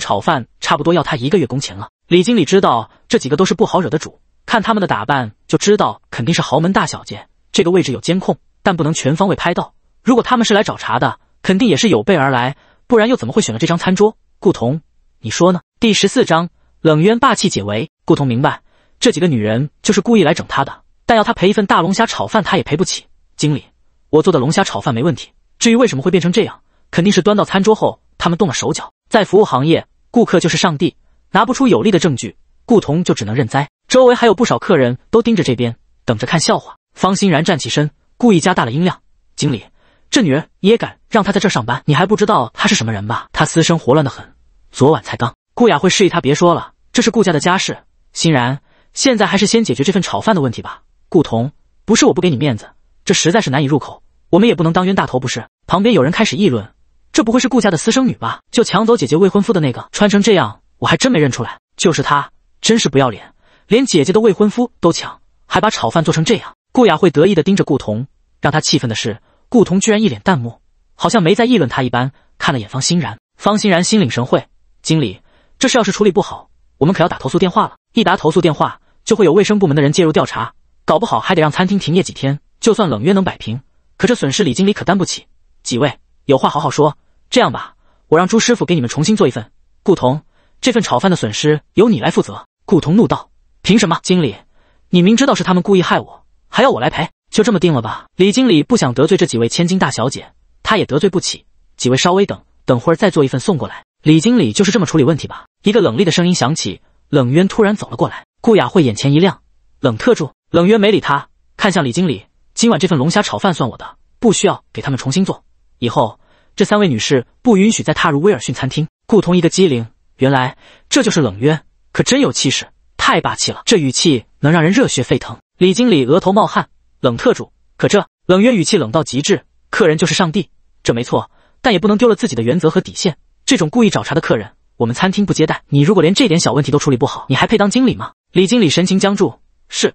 Speaker 1: 炒饭差不多要他一个月工钱了。李经理知道这几个都是不好惹的主，看他们的打扮就知道肯定是豪门大小姐。这个位置有监控，但不能全方位拍到。如果他们是来找茬的，肯定也是有备而来，不然又怎么会选了这张餐桌？顾童，你说呢？第十四章冷渊霸气解围。顾童明白这几个女人就是故意来整他的，但要他赔一份大龙虾炒饭，他也赔不起。经理，我做的龙虾炒饭没问题，至于为什么会变成这样，肯定是端到餐桌后他们动了手脚。在服务行业，顾客就是上帝。拿不出有力的证据，顾童就只能认栽。周围还有不少客人都盯着这边，等着看笑话。方欣然站起身，故意加大了音量：“经理，这女人也敢让她在这上班？你还不知道她是什么人吧？她私生活乱得很，昨晚才刚……”顾雅慧示意她别说了，这是顾家的家事。欣然，现在还是先解决这份炒饭的问题吧。顾童，不是我不给你面子，这实在是难以入口，我们也不能当冤大头，不是？旁边有人开始议论。这不会是顾家的私生女吧？就抢走姐姐未婚夫的那个，穿成这样，我还真没认出来。就是她，真是不要脸，连姐姐的未婚夫都抢，还把炒饭做成这样。顾雅慧得意地盯着顾童，让他气愤的是，顾童居然一脸淡漠，好像没在议论他一般，看了眼方欣然。方欣然心领神会，经理，这事要是处理不好，我们可要打投诉电话了。一打投诉电话，就会有卫生部门的人介入调查，搞不好还得让餐厅停业几天。就算冷约能摆平，可这损失李经理可担不起。几位有话好好说。这样吧，我让朱师傅给你们重新做一份。顾童，这份炒饭的损失由你来负责。顾童怒道：“凭什么，经理？你明知道是他们故意害我，还要我来赔？”就这么定了吧。李经理不想得罪这几位千金大小姐，他也得罪不起。几位稍微等，等会儿再做一份送过来。李经理就是这么处理问题吧？一个冷厉的声音响起，冷渊突然走了过来。顾雅慧眼前一亮，冷特助。冷渊没理他，看向李经理：“今晚这份龙虾炒饭算我的，不需要给他们重新做。以后……”这三位女士不允许再踏入威尔逊餐厅。顾同一个机灵，原来这就是冷渊，可真有气势，太霸气了！这语气能让人热血沸腾。李经理额头冒汗，冷特助，可这冷渊语气冷到极致，客人就是上帝，这没错，但也不能丢了自己的原则和底线。这种故意找茬的客人，我们餐厅不接待。你如果连这点小问题都处理不好，你还配当经理吗？李经理神情僵住，是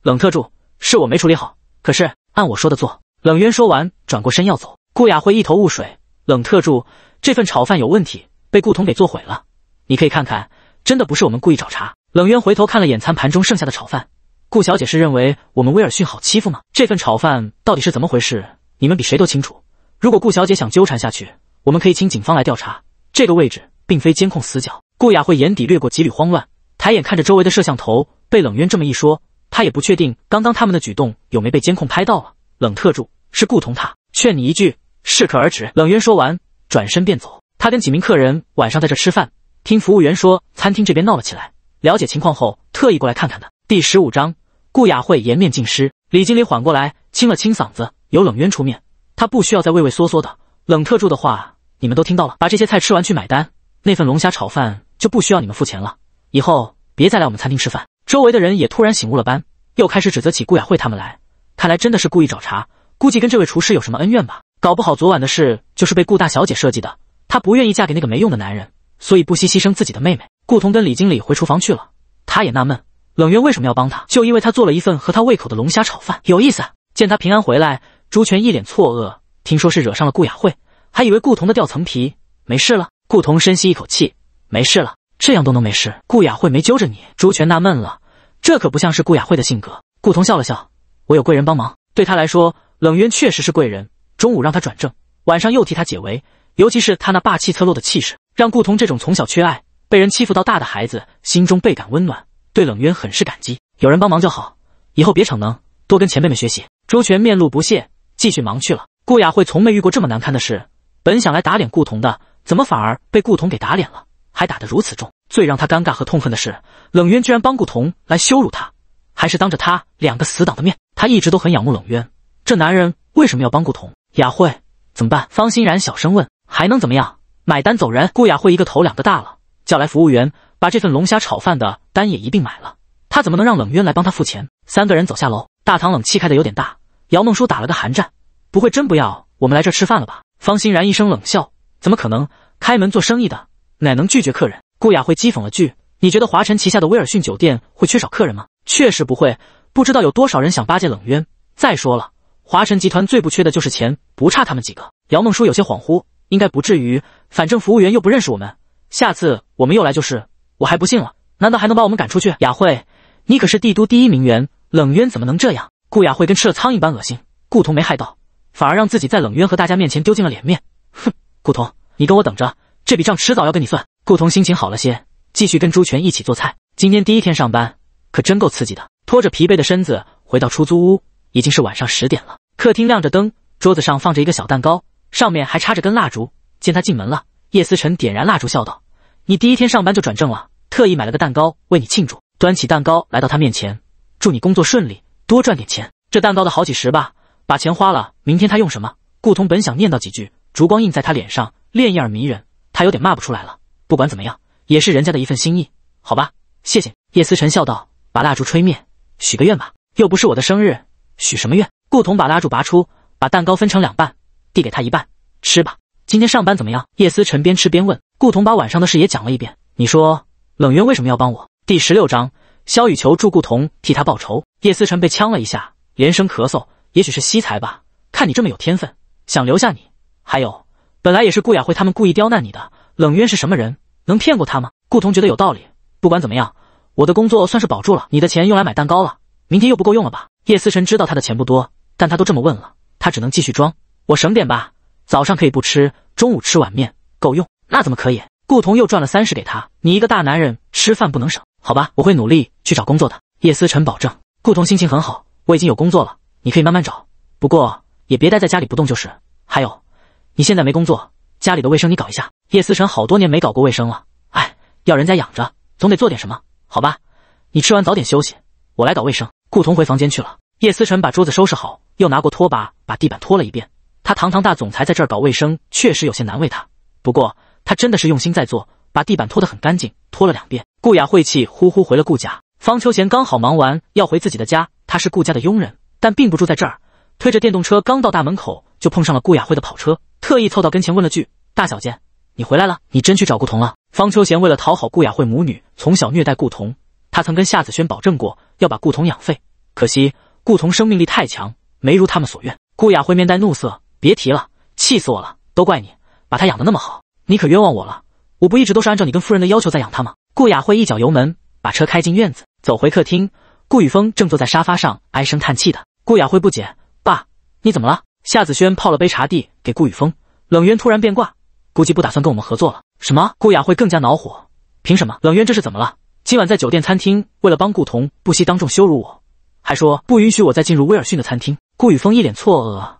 Speaker 1: 冷特助，是我没处理好，可是按我说的做。冷渊说完，转过身要走。顾雅慧一头雾水，冷特助，这份炒饭有问题，被顾童给做毁了，你可以看看，真的不是我们故意找茬。冷渊回头看了眼餐盘中剩下的炒饭，顾小姐是认为我们威尔逊好欺负吗？这份炒饭到底是怎么回事？你们比谁都清楚。如果顾小姐想纠缠下去，我们可以请警方来调查。这个位置并非监控死角。顾雅慧眼底掠过几缕慌乱，抬眼看着周围的摄像头，被冷渊这么一说，她也不确定刚刚他们的举动有没被监控拍到了。冷特助，是顾童他，劝你一句。适可而止。冷渊说完，转身便走。他跟几名客人晚上在这吃饭，听服务员说餐厅这边闹了起来，了解情况后特意过来看看的。第十五章，顾雅慧颜面尽失。李经理缓过来，清了清嗓子：“由冷渊出面，他不需要再畏畏缩缩的。冷特助的话，你们都听到了，把这些菜吃完去买单，那份龙虾炒饭就不需要你们付钱了。以后别再来我们餐厅吃饭。”周围的人也突然醒悟了般，又开始指责起顾雅慧他们来。看来真的是故意找茬，估计跟这位厨师有什么恩怨吧。搞不好昨晚的事就是被顾大小姐设计的。她不愿意嫁给那个没用的男人，所以不惜牺牲自己的妹妹。顾童跟李经理回厨房去了。他也纳闷，冷渊为什么要帮他？就因为他做了一份合他胃口的龙虾炒饭，有意思。见他平安回来，朱全一脸错愕。听说是惹上了顾雅慧，还以为顾童的掉层皮没事了。顾童深吸一口气，没事了。这样都能没事？顾雅慧没揪着你？朱全纳闷了，这可不像是顾雅慧的性格。顾童笑了笑，我有贵人帮忙。对他来说，冷渊确实是贵人。中午让他转正，晚上又替他解围，尤其是他那霸气侧漏的气势，让顾童这种从小缺爱、被人欺负到大的孩子心中倍感温暖，对冷渊很是感激。有人帮忙就好，以后别逞能，多跟前辈们学习。朱全面露不屑，继续忙去了。顾雅慧从没遇过这么难堪的事，本想来打脸顾童的，怎么反而被顾童给打脸了，还打得如此重？最让他尴尬和痛恨的是，冷渊居然帮顾童来羞辱他，还是当着他两个死党的面。他一直都很仰慕冷渊，这男人为什么要帮顾童？雅慧怎么办？方欣然小声问。还能怎么样？买单走人。顾雅慧一个头两个大了，叫来服务员，把这份龙虾炒饭的单也一并买了。他怎么能让冷渊来帮他付钱？三个人走下楼，大堂冷气开的有点大，姚梦舒打了个寒战。不会真不要我们来这吃饭了吧？方欣然一声冷笑，怎么可能？开门做生意的，哪能拒绝客人？顾雅慧讥讽了句：“你觉得华晨旗下的威尔逊酒店会缺少客人吗？”确实不会，不知道有多少人想巴结冷渊。再说了。华晨集团最不缺的就是钱，不差他们几个。姚梦舒有些恍惚，应该不至于，反正服务员又不认识我们。下次我们又来就是，我还不信了，难道还能把我们赶出去？雅慧，你可是帝都第一名媛，冷渊怎么能这样？顾雅慧跟吃了苍蝇般恶心。顾童没害到，反而让自己在冷渊和大家面前丢尽了脸面。哼，顾童，你跟我等着，这笔账迟早要跟你算。顾童心情好了些，继续跟朱全一起做菜。今天第一天上班，可真够刺激的。拖着疲惫的身子回到出租屋。已经是晚上十点了，客厅亮着灯，桌子上放着一个小蛋糕，上面还插着根蜡烛。见他进门了，叶思辰点燃蜡烛，笑道：“你第一天上班就转正了，特意买了个蛋糕为你庆祝。”端起蛋糕来到他面前，祝你工作顺利，多赚点钱。这蛋糕的好几十吧？把钱花了，明天他用什么？顾桐本想念叨几句，烛光映在他脸上，潋而迷人，他有点骂不出来了。不管怎么样，也是人家的一份心意，好吧，谢谢。叶思辰笑道：“把蜡烛吹灭，许个愿吧，又不是我的生日。”许什么愿？顾童把蜡烛拔出，把蛋糕分成两半，递给他一半，吃吧。今天上班怎么样？叶思成边吃边问。顾童把晚上的事也讲了一遍。你说冷渊为什么要帮我？第十六章，萧雨求助顾童替他报仇。叶思成被呛了一下，连声咳嗽。也许是惜才吧，看你这么有天分，想留下你。还有，本来也是顾雅慧他们故意刁难你的。冷渊是什么人，能骗过他吗？顾童觉得有道理。不管怎么样，我的工作算是保住了。你的钱用来买蛋糕了，明天又不够用了吧？叶思辰知道他的钱不多，但他都这么问了，他只能继续装。我省点吧，早上可以不吃，中午吃碗面够用。那怎么可以？顾童又赚了三十给他。你一个大男人，吃饭不能省，好吧？我会努力去找工作的。叶思辰保证。顾童心情很好，我已经有工作了，你可以慢慢找，不过也别待在家里不动就是。还有，你现在没工作，家里的卫生你搞一下。叶思辰好多年没搞过卫生了，哎，要人家养着，总得做点什么，好吧？你吃完早点休息，我来搞卫生。顾童回房间去了。叶思成把桌子收拾好，又拿过拖把把地板拖了一遍。他堂堂大总裁在这儿搞卫生，确实有些难为他。不过他真的是用心在做，把地板拖得很干净，拖了两遍。顾雅晦气呼呼回了顾家。方秋贤刚好忙完要回自己的家，她是顾家的佣人，但并不住在这儿。推着电动车刚到大门口，就碰上了顾雅慧的跑车，特意凑到跟前问了句：“大小姐，你回来了？你真去找顾童了？”方秋贤为了讨好顾雅慧母女，从小虐待顾童。他曾跟夏子轩保证过要把顾童养废，可惜顾童生命力太强，没如他们所愿。顾雅辉面带怒色，别提了，气死我了，都怪你，把他养的那么好，你可冤枉我了。我不一直都是按照你跟夫人的要求在养他吗？顾雅辉一脚油门，把车开进院子，走回客厅。顾雨峰正坐在沙发上唉声叹气的。顾雅辉不解，爸，你怎么了？夏子轩泡了杯茶递给顾雨峰。冷渊突然变卦，估计不打算跟我们合作了。什么？顾雅辉更加恼火，凭什么？冷渊这是怎么了？今晚在酒店餐厅，为了帮顾童，不惜当众羞辱我，还说不允许我再进入威尔逊的餐厅。顾雨峰一脸错愕：“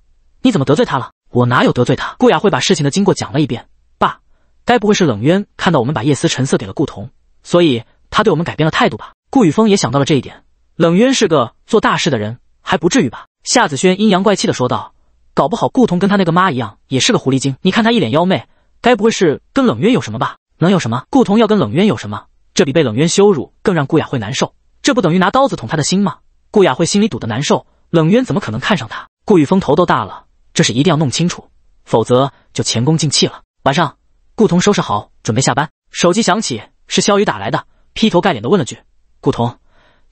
Speaker 1: 你怎么得罪他了？我哪有得罪他？”顾雅会把事情的经过讲了一遍：“爸，该不会是冷渊看到我们把叶思陈色给了顾童，所以他对我们改变了态度吧？”顾雨峰也想到了这一点：“冷渊是个做大事的人，还不至于吧？”夏子轩阴阳怪气的说道：“搞不好顾童跟他那个妈一样，也是个狐狸精。你看他一脸妖媚，该不会是跟冷渊有什么吧？能有什么？顾童要跟冷渊有什么？”这比被冷渊羞辱更让顾雅慧难受，这不等于拿刀子捅他的心吗？顾雅慧心里堵得难受。冷渊怎么可能看上他？顾雨峰头都大了，这事一定要弄清楚，否则就前功尽弃了。晚上，顾同收拾好准备下班，手机响起，是肖雨打来的，劈头盖脸的问了句：“顾童，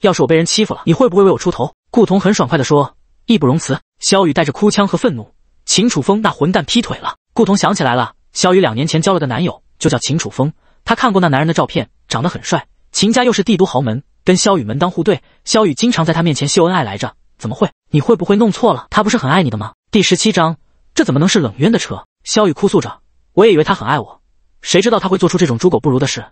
Speaker 1: 要是我被人欺负了，你会不会为我出头？”顾童很爽快的说：“义不容辞。”肖雨带着哭腔和愤怒：“秦楚风那混蛋劈腿了！”顾童想起来了，肖雨两年前交了个男友，就叫秦楚风，他看过那男人的照片。长得很帅，秦家又是帝都豪门，跟萧雨门当户对。萧雨经常在他面前秀恩爱来着，怎么会？你会不会弄错了？他不是很爱你的吗？第十七章，这怎么能是冷渊的车？萧雨哭诉着，我也以为他很爱我，谁知道他会做出这种猪狗不如的事？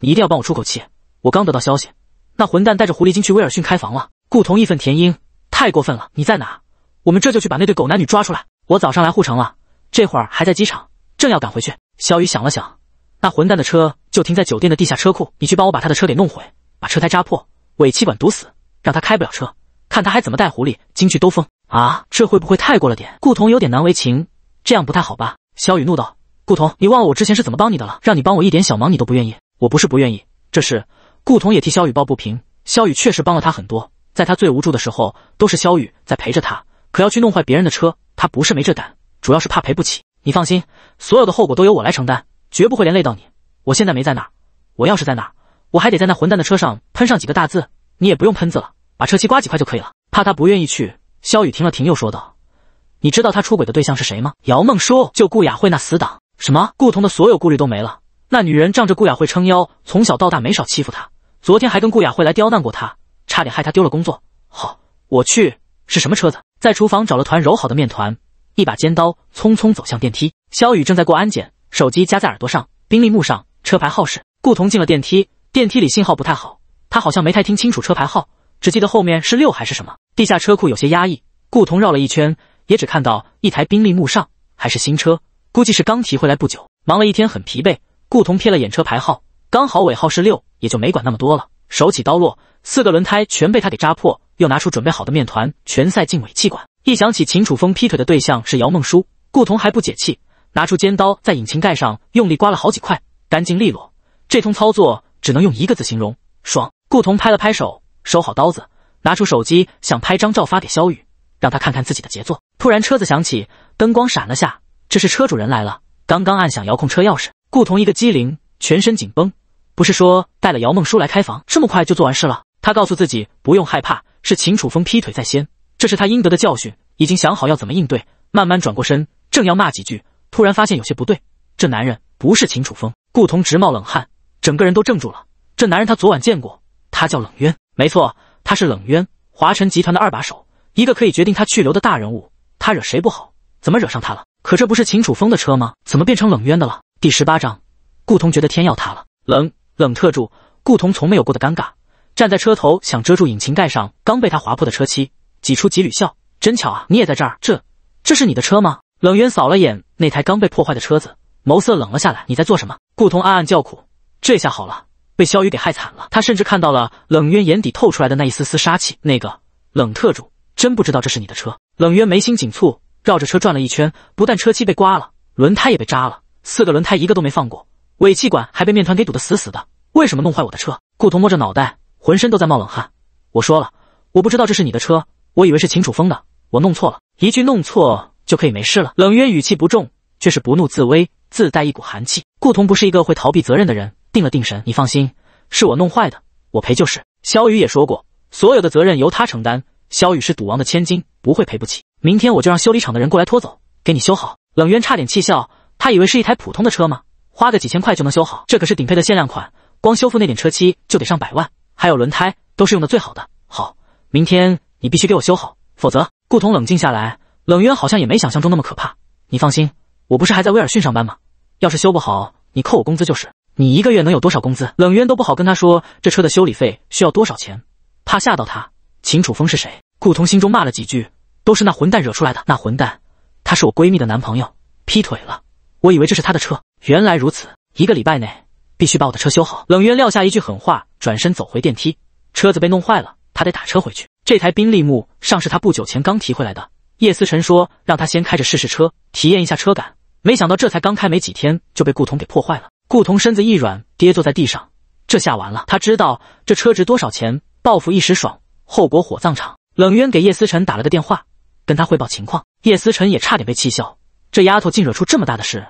Speaker 1: 你一定要帮我出口气！我刚得到消息，那混蛋带着狐狸精去威尔逊开房了。顾童义愤填膺，太过分了！你在哪？我们这就去把那对狗男女抓出来。我早上来护城了，这会儿还在机场，正要赶回去。萧雨想了想。那混蛋的车就停在酒店的地下车库，你去帮我把他的车给弄毁，把车胎扎破，尾气管堵死，让他开不了车，看他还怎么带狐狸进去兜风啊！这会不会太过了点？顾童有点难为情，这样不太好吧？萧雨怒道：“顾童，你忘了我之前是怎么帮你的了？让你帮我一点小忙，你都不愿意。我不是不愿意，这是……”顾童也替萧雨抱不平，萧雨确实帮了他很多，在他最无助的时候，都是萧雨在陪着他。可要去弄坏别人的车，他不是没这胆，主要是怕赔不起。你放心，所有的后果都由我来承担。绝不会连累到你。我现在没在那儿，我要是在那儿，我还得在那混蛋的车上喷上几个大字。你也不用喷字了，把车漆刮几块就可以了。怕他不愿意去，萧雨停了停，又说道：“你知道他出轨的对象是谁吗？”姚梦说：“就顾雅慧那死党。”什么？顾童的所有顾虑都没了。那女人仗着顾雅慧撑腰，从小到大没少欺负他。昨天还跟顾雅慧来刁难过他，差点害他丢了工作。好，我去，是什么车子？在厨房找了团揉好的面团，一把尖刀，匆匆走向电梯。肖雨正在过安检。手机夹在耳朵上，宾利慕尚，车牌号是顾童进了电梯，电梯里信号不太好，他好像没太听清楚车牌号，只记得后面是六还是什么。地下车库有些压抑，顾童绕了一圈，也只看到一台宾利慕尚，还是新车，估计是刚提回来不久。忙了一天很疲惫，顾童瞥了眼车牌号，刚好尾号是六，也就没管那么多了。手起刀落，四个轮胎全被他给扎破，又拿出准备好的面团全塞进尾气管。一想起秦楚风劈腿的对象是姚梦舒，顾童还不解气。拿出尖刀，在引擎盖上用力刮了好几块，干净利落。这通操作只能用一个字形容：爽。顾童拍了拍手，收好刀子，拿出手机想拍张照发给肖雨，让他看看自己的杰作。突然，车子响起，灯光闪了下，这是车主人来了。刚刚按响遥控车钥匙，顾同一个机灵，全身紧绷。不是说带了姚梦舒来开房，这么快就做完事了？他告诉自己不用害怕，是秦楚风劈腿在先，这是他应得的教训。已经想好要怎么应对，慢慢转过身，正要骂几句。突然发现有些不对，这男人不是秦楚风，顾童直冒冷汗，整个人都怔住了。这男人他昨晚见过，他叫冷渊，没错，他是冷渊，华晨集团的二把手，一个可以决定他去留的大人物。他惹谁不好，怎么惹上他了？可这不是秦楚风的车吗？怎么变成冷渊的了？第十八章，顾童觉得天要塌了。冷冷特助，顾童从没有过的尴尬，站在车头想遮住引擎盖上刚被他划破的车漆，挤出几缕笑。真巧啊，你也在这儿？这这是你的车吗？冷渊扫了眼那台刚被破坏的车子，眸色冷了下来。你在做什么？顾童暗暗叫苦，这下好了，被萧雨给害惨了。他甚至看到了冷渊眼底透出来的那一丝丝杀气。那个冷特助，真不知道这是你的车。冷渊眉心紧蹙，绕着车转了一圈，不但车漆被刮了，轮胎也被扎了，四个轮胎一个都没放过，尾气管还被面团给堵得死死的。为什么弄坏我的车？顾童摸着脑袋，浑身都在冒冷汗。我说了，我不知道这是你的车，我以为是秦楚风的，我弄错了一句弄错。就可以没事了。冷渊语气不重，却是不怒自威，自带一股寒气。顾童不是一个会逃避责任的人，定了定神，你放心，是我弄坏的，我赔就是。萧雨也说过，所有的责任由他承担。萧雨是赌王的千金，不会赔不起。明天我就让修理厂的人过来拖走，给你修好。冷渊差点气笑，他以为是一台普通的车吗？花个几千块就能修好？这可是顶配的限量款，光修复那点车漆就得上百万，还有轮胎都是用的最好的。好，明天你必须给我修好，否则……顾童冷静下来。冷渊好像也没想象中那么可怕，你放心，我不是还在威尔逊上班吗？要是修不好，你扣我工资就是。你一个月能有多少工资？冷渊都不好跟他说这车的修理费需要多少钱，怕吓到他。秦楚风是谁？顾童心中骂了几句，都是那混蛋惹出来的。那混蛋，他是我闺蜜的男朋友，劈腿了。我以为这是他的车，原来如此。一个礼拜内必须把我的车修好。冷渊撂下一句狠话，转身走回电梯。车子被弄坏了，他得打车回去。这台宾利慕尚是他不久前刚提回来的。叶思辰说：“让他先开着试试车，体验一下车感。”没想到这才刚开没几天，就被顾童给破坏了。顾童身子一软，跌坐在地上。这下完了！他知道这车值多少钱，报复一时爽，后果火葬场。冷渊给叶思辰打了个电话，跟他汇报情况。叶思辰也差点被气笑，这丫头竟惹出这么大的事，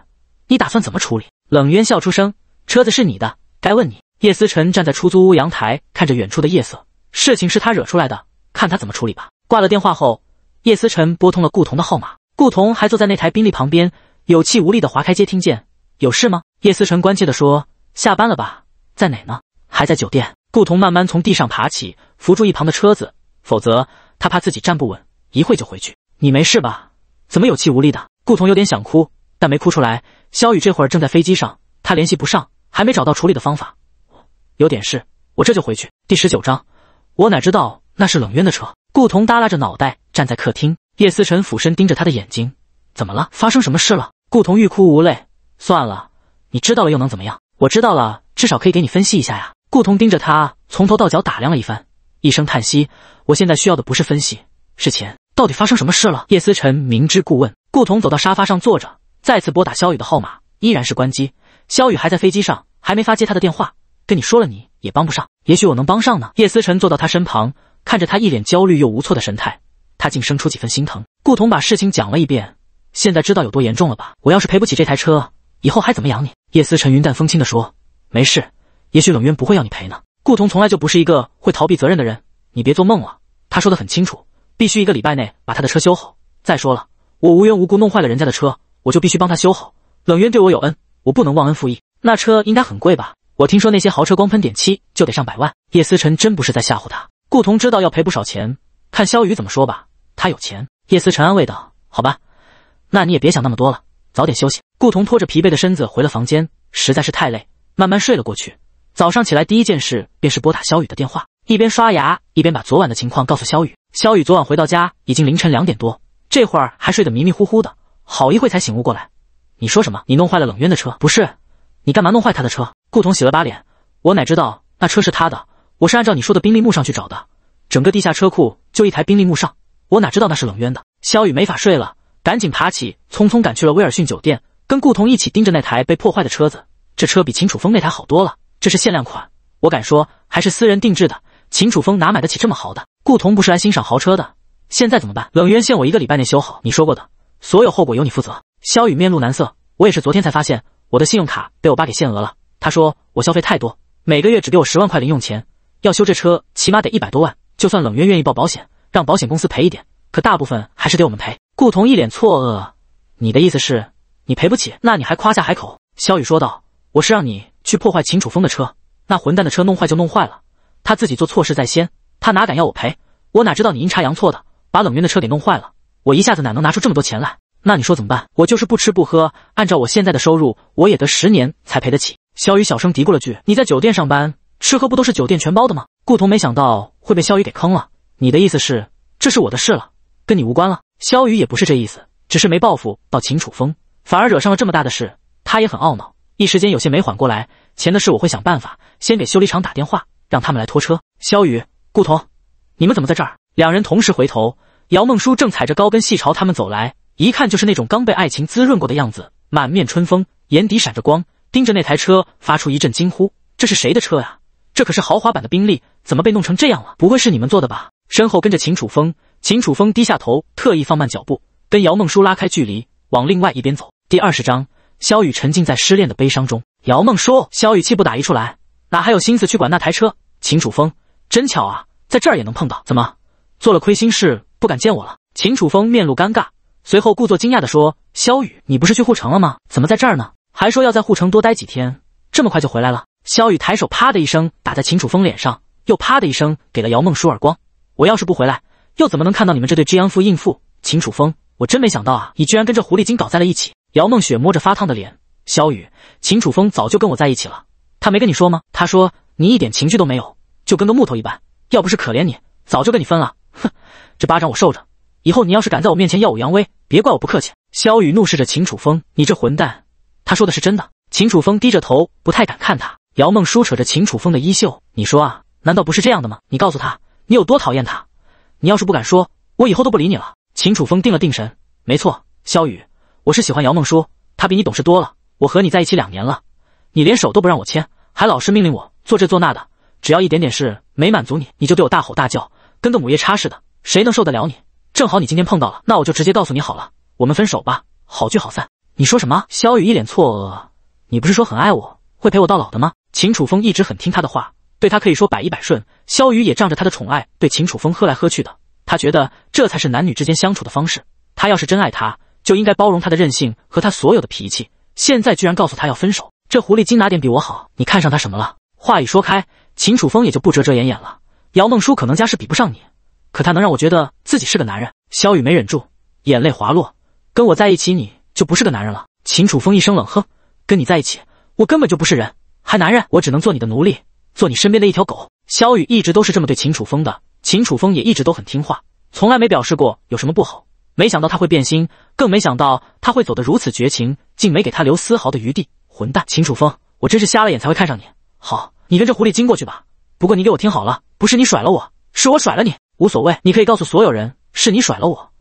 Speaker 1: 你打算怎么处理？冷渊笑出声：“车子是你的，该问你。”叶思辰站在出租屋阳台，看着远处的夜色，事情是他惹出来的，看他怎么处理吧。挂了电话后。叶思成拨通了顾童的号码，顾童还坐在那台宾利旁边，有气无力的划开接听键。有事吗？叶思成关切的说。下班了吧？在哪呢？还在酒店。顾童慢慢从地上爬起，扶住一旁的车子，否则他怕自己站不稳。一会就回去。你没事吧？怎么有气无力的？顾童有点想哭，但没哭出来。肖宇这会儿正在飞机上，他联系不上，还没找到处理的方法。有点事，我这就回去。第十九章，我哪知道那是冷渊的车？顾童耷拉着脑袋。站在客厅，叶思辰俯身盯着他的眼睛，怎么了？发生什么事了？顾童欲哭无泪。算了，你知道了又能怎么样？我知道了，至少可以给你分析一下呀。顾童盯着他，从头到脚打量了一番，一声叹息。我现在需要的不是分析，是钱。到底发生什么事了？叶思辰明知故问。顾童走到沙发上坐着，再次拨打肖宇的号码，依然是关机。肖宇还在飞机上，还没法接他的电话。跟你说了，你也帮不上。也许我能帮上呢。叶思辰坐到他身旁，看着他一脸焦虑又无措的神态。他竟生出几分心疼。顾童把事情讲了一遍，现在知道有多严重了吧？我要是赔不起这台车，以后还怎么养你？叶思辰云淡风轻地说：“没事，也许冷渊不会要你赔呢。”顾童从来就不是一个会逃避责任的人，你别做梦了。他说的很清楚，必须一个礼拜内把他的车修好。再说了，我无缘无故弄坏了人家的车，我就必须帮他修好。冷渊对我有恩，我不能忘恩负义。那车应该很贵吧？我听说那些豪车光喷点漆就得上百万。叶思辰真不是在吓唬他。顾童知道要赔不少钱，看萧雨怎么说吧。他有钱，叶思辰安慰道：“好吧，那你也别想那么多了，早点休息。”顾童拖着疲惫的身子回了房间，实在是太累，慢慢睡了过去。早上起来第一件事便是拨打肖雨的电话，一边刷牙一边把昨晚的情况告诉肖雨。肖雨昨晚回到家已经凌晨两点多，这会儿还睡得迷迷糊糊的，好一会才醒悟过来：“你说什么？你弄坏了冷渊的车？不是，你干嘛弄坏他的车？”顾童洗了把脸：“我哪知道那车是他的？我是按照你说的宾利慕尚去找的，整个地下车库就一台宾利慕尚。”我哪知道那是冷渊的？肖雨没法睡了，赶紧爬起，匆匆赶去了威尔逊酒店，跟顾童一起盯着那台被破坏的车子。这车比秦楚风那台好多了，这是限量款，我敢说还是私人定制的。秦楚风哪买得起这么豪的？顾童不是来欣赏豪车的，现在怎么办？冷渊限我一个礼拜内修好，你说过的，所有后果由你负责。肖雨面露难色，我也是昨天才发现我的信用卡被我爸给限额了，他说我消费太多，每个月只给我十万块零用钱。要修这车起码得一百多万，就算冷渊愿意报保险。让保险公司赔一点，可大部分还是得我们赔。顾童一脸错愕：“你的意思是，你赔不起？那你还夸下海口？”萧雨说道：“我是让你去破坏秦楚风的车，那混蛋的车弄坏就弄坏了，他自己做错事在先，他哪敢要我赔？我哪知道你阴差阳错的把冷渊的车给弄坏了？我一下子哪能拿出这么多钱来？那你说怎么办？我就是不吃不喝，按照我现在的收入，我也得十年才赔得起。”萧雨小声嘀咕了句：“你在酒店上班，吃喝不都是酒店全包的吗？”顾童没想到会被萧雨给坑了。你的意思是，这是我的事了，跟你无关了。萧雨也不是这意思，只是没报复到秦楚风，反而惹上了这么大的事，他也很懊恼，一时间有些没缓过来。钱的事我会想办法，先给修理厂打电话，让他们来拖车。萧雨，顾童，你们怎么在这儿？两人同时回头，姚梦舒正踩着高跟鞋朝他们走来，一看就是那种刚被爱情滋润过的样子，满面春风，眼底闪着光，盯着那台车发出一阵惊呼：“这是谁的车呀？这可是豪华版的宾利，怎么被弄成这样了？不会是你们做的吧？”身后跟着秦楚风，秦楚风低下头，特意放慢脚步，跟姚梦舒拉开距离，往另外一边走。第二十章，萧雨沉浸在失恋的悲伤中。姚梦舒，萧雨气不打一处来，哪还有心思去管那台车？秦楚风，真巧啊，在这儿也能碰到。怎么做了亏心事不敢见我了？秦楚风面露尴尬，随后故作惊讶地说：“萧雨，你不是去护城了吗？怎么在这儿呢？还说要在护城多待几天，这么快就回来了？”萧雨抬手，啪的一声打在秦楚风脸上，又啪的一声给了姚梦舒耳光。我要是不回来，又怎么能看到你们这对奸夫淫妇？秦楚风，我真没想到啊，你居然跟这狐狸精搞在了一起！姚梦雪摸着发烫的脸，萧雨，秦楚风早就跟我在一起了，他没跟你说吗？他说你一点情绪都没有，就跟个木头一般。要不是可怜你，早就跟你分了。哼，这巴掌我受着，以后你要是敢在我面前耀武扬威，别怪我不客气！萧雨怒视着秦楚风，你这混蛋！他说的是真的。秦楚风低着头，不太敢看他。姚梦舒扯着秦楚风的衣袖，你说啊，难道不是这样的吗？你告诉他。你有多讨厌他？你要是不敢说，我以后都不理你了。秦楚风定了定神，没错，萧雨，我是喜欢姚梦舒，他比你懂事多了。我和你在一起两年了，你连手都不让我牵，还老是命令我做这做那的。只要一点点事没满足你，你就对我大吼大叫，跟个母夜叉似的，谁能受得了你？正好你今天碰到了，那我就直接告诉你好了，我们分手吧，好聚好散。你说什么？萧雨一脸错愕，你不是说很爱我，会陪我到老的吗？秦楚风一直很听他的话，对他可以说百依百顺。萧雨也仗着他的宠爱，对秦楚风喝来喝去的。他觉得这才是男女之间相处的方式。他要是真爱他，就应该包容他的任性和他所有的脾气。现在居然告诉他要分手，这狐狸精哪点比我好？你看上他什么了？话一说开，秦楚风也就不遮遮掩掩了。姚梦舒可能家世比不上你，可他能让我觉得自己是个男人。萧雨没忍住，眼泪滑落。跟我在一起，你就不是个男人了。秦楚风一声冷哼，跟你在一起，我根本就不是人，还男人？我只能做你的奴隶，做你身边的一条狗。萧雨一直都是这么对秦楚风的，秦楚风也一直都很听话，从来没表示过有什么不好。没想到他会变心，更没想到他会走得如此绝情，竟没给他留丝毫的余地。混蛋，秦楚风，我真是瞎了眼才会看上你。好，你跟这狐狸精过去吧。不过你给我听好了，不是你甩了我，是我甩了你。无所谓，你可以告诉所有人是你甩了我，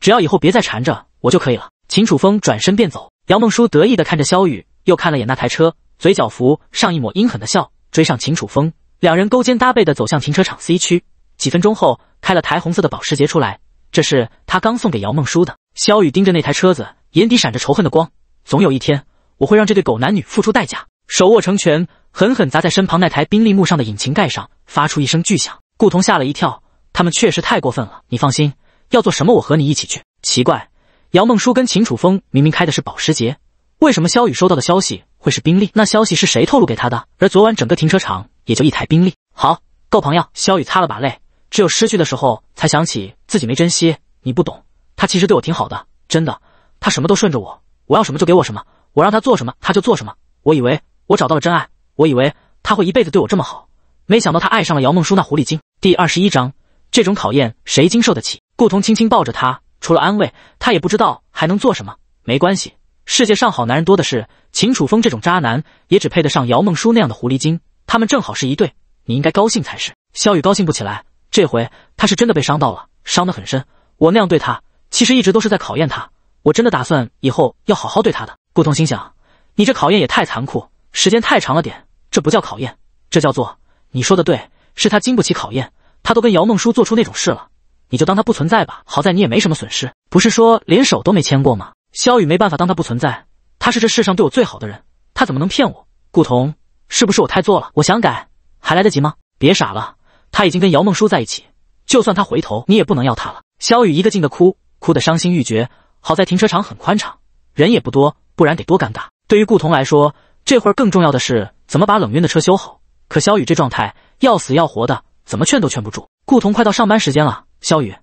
Speaker 1: 只要以后别再缠着我就可以了。秦楚风转身便走，姚梦舒得意的看着萧雨，又看了眼那台车，嘴角浮上一抹阴狠的笑，追上秦楚风。两人勾肩搭背的走向停车场 C 区，几分钟后开了台红色的保时捷出来，这是他刚送给姚梦书的。肖宇盯着那台车子，眼底闪着仇恨的光。总有一天，我会让这对狗男女付出代价。手握成拳，狠狠砸在身旁那台宾利木上的引擎盖上，发出一声巨响。顾童吓了一跳，他们确实太过分了。你放心，要做什么，我和你一起去。奇怪，姚梦书跟秦楚风明明开的是保时捷，为什么肖宇收到的消息会是宾利？那消息是谁透露给他的？而昨晚整个停车场……也就一台宾利，好够朋友。萧雨擦了把泪，只有失去的时候才想起自己没珍惜。你不懂，他其实对我挺好的，真的。他什么都顺着我，我要什么就给我什么，我让他做什么他就做什么。我以为我找到了真爱，我以为他会一辈子对我这么好，没想到他爱上了姚梦舒那狐狸精。第二十一章，这种考验谁经受得起？顾童轻轻抱着他，除了安慰，他也不知道还能做什么。没关系，世界上好男人多的是，秦楚风这种渣男也只配得上姚梦舒那样的狐狸精。他们正好是一对，你应该高兴才是。萧雨高兴不起来，这回他是真的被伤到了，伤得很深。我那样对他，其实一直都是在考验他。我真的打算以后要好好对他的。顾童心想，你这考验也太残酷，时间太长了点，这不叫考验，这叫做……你说的对，是他经不起考验，他都跟姚梦书做出那种事了，你就当他不存在吧。好在你也没什么损失，不是说连手都没牵过吗？萧雨没办法当他不存在，他是这世上对我最好的人，他怎么能骗我？顾童。是不是我太作了？我想改，还来得及吗？别傻了，他已经跟姚梦舒在一起，就算他回头，你也不能要他了。萧雨一个劲的哭，哭得伤心欲绝。好在停车场很宽敞，人也不多，不然得多尴尬。对于顾童来说，这会儿更重要的是怎么把冷晕的车修好。可萧雨这状态，要死要活的，怎么劝都劝不住。顾童，快到上班时间了，萧雨，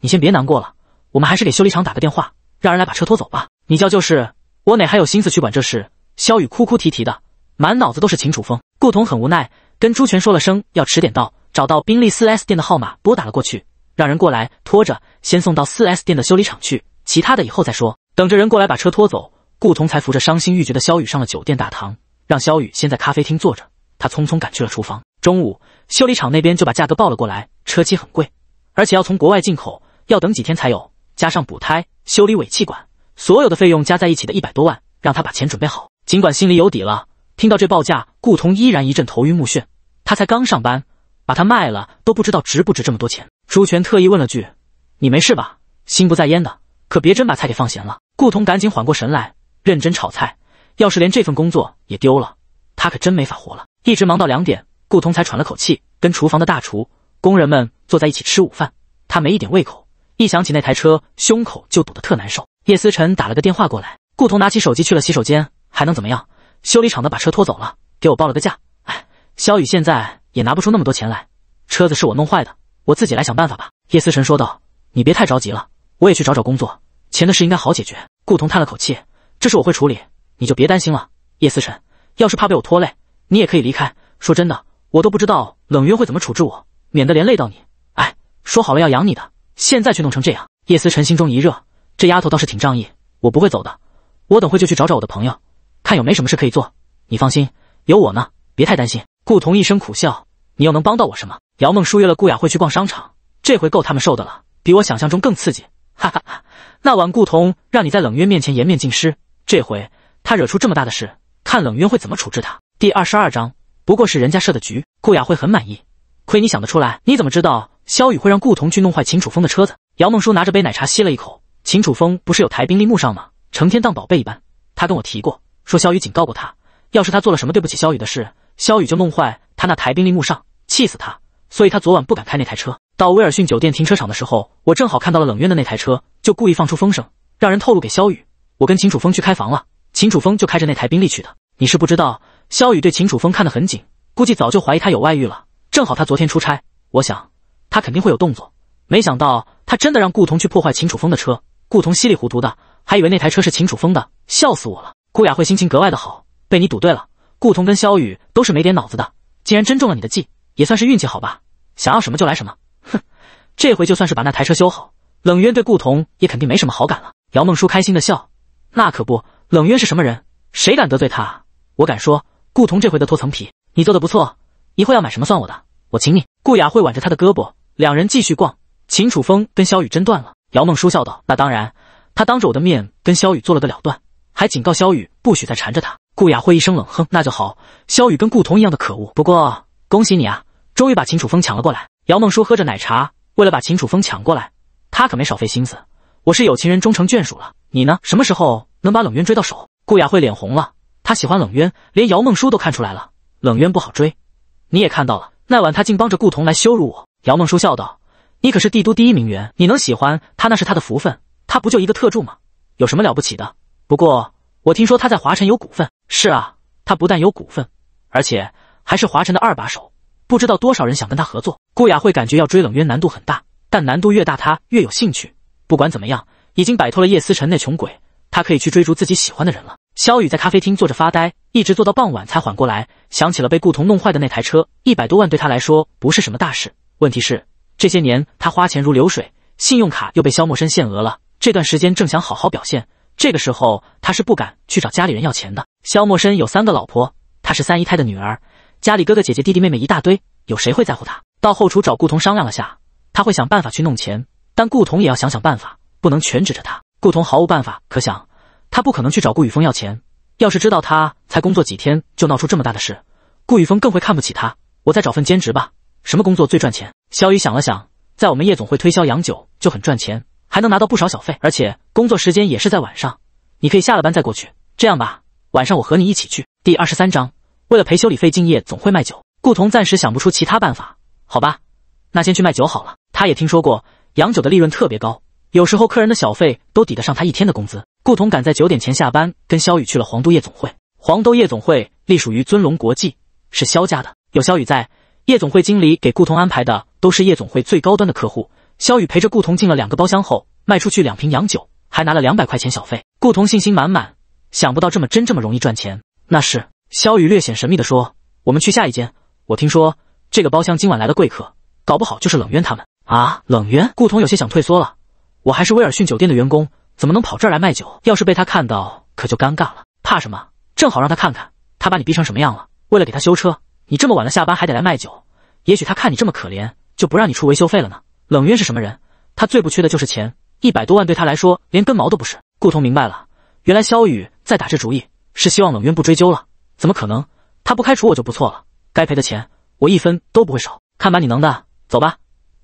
Speaker 1: 你先别难过了，我们还是给修理厂打个电话，让人来把车拖走吧。你叫就是，我哪还有心思去管这事？萧雨哭哭啼啼的。满脑子都是秦楚风，顾童很无奈，跟朱权说了声要迟点到，找到宾利 4S 店的号码拨打了过去，让人过来拖着，先送到 4S 店的修理厂去，其他的以后再说。等着人过来把车拖走，顾童才扶着伤心欲绝的肖宇上了酒店大堂，让肖宇先在咖啡厅坐着。他匆匆赶去了厨房。中午，修理厂那边就把价格报了过来，车漆很贵，而且要从国外进口，要等几天才有。加上补胎、修理尾气管，所有的费用加在一起的一百多万，让他把钱准备好。尽管心里有底了。听到这报价，顾童依然一阵头晕目眩。他才刚上班，把它卖了都不知道值不值这么多钱。朱权特意问了句：“你没事吧？”心不在焉的，可别真把菜给放咸了。顾童赶紧缓过神来，认真炒菜。要是连这份工作也丢了，他可真没法活了。一直忙到两点，顾童才喘了口气，跟厨房的大厨工人们坐在一起吃午饭。他没一点胃口，一想起那台车，胸口就堵得特难受。叶思辰打了个电话过来，顾童拿起手机去了洗手间，还能怎么样？修理厂的把车拖走了，给我报了个价。哎，萧雨现在也拿不出那么多钱来，车子是我弄坏的，我自己来想办法吧。叶思辰说道：“你别太着急了，我也去找找工作，钱的事应该好解决。”顾童叹了口气：“这事我会处理，你就别担心了。”叶思辰，要是怕被我拖累，你也可以离开。说真的，我都不知道冷约会怎么处置我，免得连累到你。哎，说好了要养你的，现在却弄成这样。叶思辰心中一热，这丫头倒是挺仗义，我不会走的，我等会就去找找我的朋友。看有没什么事可以做，你放心，有我呢，别太担心。顾同一声苦笑，你又能帮到我什么？姚梦舒约了顾雅慧去逛商场，这回够他们受的了，比我想象中更刺激。哈哈哈！那晚顾同让你在冷渊面前颜面尽失，这回他惹出这么大的事，看冷渊会怎么处置他。第二十二章，不过是人家设的局。顾雅慧很满意，亏你想得出来。你怎么知道萧雨会让顾彤去弄坏秦楚风的车子？姚梦舒拿着杯奶茶吸了一口，秦楚风不是有台宾利慕上吗？成天当宝贝一般，他跟我提过。说萧雨警告过他，要是他做了什么对不起萧雨的事，萧雨就弄坏他那台宾利慕尚，气死他。所以他昨晚不敢开那台车。到威尔逊酒店停车场的时候，我正好看到了冷渊的那台车，就故意放出风声，让人透露给萧雨。我跟秦楚风去开房了，秦楚风就开着那台宾利去的。你是不知道，萧雨对秦楚风看得很紧，估计早就怀疑他有外遇了。正好他昨天出差，我想他肯定会有动作，没想到他真的让顾童去破坏秦楚风的车。顾童稀里糊涂的，还以为那台车是秦楚风的，笑死我了。顾雅慧心情格外的好，被你赌对了。顾彤跟萧雨都是没点脑子的，竟然真中了你的计，也算是运气好吧。想要什么就来什么，哼！这回就算是把那台车修好，冷渊对顾彤也肯定没什么好感了。姚梦舒开心的笑，那可不，冷渊是什么人，谁敢得罪他？我敢说，顾彤这回的脱层皮。你做的不错，一会要买什么算我的，我请你。顾雅慧挽着他的胳膊，两人继续逛。秦楚风跟萧雨真断了。姚梦舒笑道：“那当然，他当着我的面跟萧雨做了个了断。”还警告萧雨不许再缠着他。顾雅慧一声冷哼：“那就好。”萧雨跟顾童一样的可恶。不过恭喜你啊，终于把秦楚风抢了过来。姚梦书喝着奶茶，为了把秦楚风抢过来，他可没少费心思。我是有情人终成眷属了，你呢？什么时候能把冷渊追到手？顾雅慧脸红了，她喜欢冷渊，连姚梦书都看出来了。冷渊不好追，你也看到了，那晚他竟帮着顾童来羞辱我。姚梦书笑道：“你可是帝都第一名媛，你能喜欢他那是他的福分，他不就一个特助吗？有什么了不起的？”不过，我听说他在华晨有股份。是啊，他不但有股份，而且还是华晨的二把手，不知道多少人想跟他合作。顾雅慧感觉要追冷渊难度很大，但难度越大，他越有兴趣。不管怎么样，已经摆脱了叶思辰那穷鬼，他可以去追逐自己喜欢的人了。肖雨在咖啡厅坐着发呆，一直坐到傍晚才缓过来，想起了被顾童弄坏的那台车，一百多万对他来说不是什么大事。问题是，这些年他花钱如流水，信用卡又被肖默生限额了。这段时间正想好好表现。这个时候，他是不敢去找家里人要钱的。萧默笙有三个老婆，他是三姨太的女儿，家里哥哥姐姐弟弟妹妹一大堆，有谁会在乎他？到后厨找顾童商量了下，他会想办法去弄钱，但顾童也要想想办法，不能全指着他。顾童毫无办法可想，他不可能去找顾雨峰要钱。要是知道他才工作几天就闹出这么大的事，顾雨峰更会看不起他。我再找份兼职吧，什么工作最赚钱？肖雨想了想，在我们夜总会推销洋酒就很赚钱。还能拿到不少小费，而且工作时间也是在晚上，你可以下了班再过去。这样吧，晚上我和你一起去。第二十三章，为了陪修理费敬业总会卖酒。顾童暂时想不出其他办法，好吧，那先去卖酒好了。他也听说过洋酒的利润特别高，有时候客人的小费都抵得上他一天的工资。顾童赶在九点前下班，跟萧雨去了黄都夜总会。黄都夜总会隶属于尊龙国际，是萧家的。有萧雨在，夜总会经理给顾童安排的都是夜总会最高端的客户。萧雨陪着顾童进了两个包厢后，卖出去两瓶洋酒，还拿了两百块钱小费。顾童信心满满，想不到这么真这么容易赚钱。那是萧雨略显神秘的说：“我们去下一间，我听说这个包厢今晚来了贵客，搞不好就是冷渊他们啊。”冷渊，顾童有些想退缩了。我还是威尔逊酒店的员工，怎么能跑这儿来卖酒？要是被他 看到，可就尴尬了。怕什么？正好让他看看，他把你逼成什么样了。为了给他修车，你这么晚了下班还得来卖酒，也许他看你这么可怜，就不让你出维修费了呢。冷渊是什么人？他最不缺的就是钱，一百多万对他来说连根毛都不是。顾童明白了，原来萧雨在打这主意，是希望冷渊不追究了。怎么可能？他不开除我就不错了，该赔的钱我一分都不会少。看把你能的，走吧，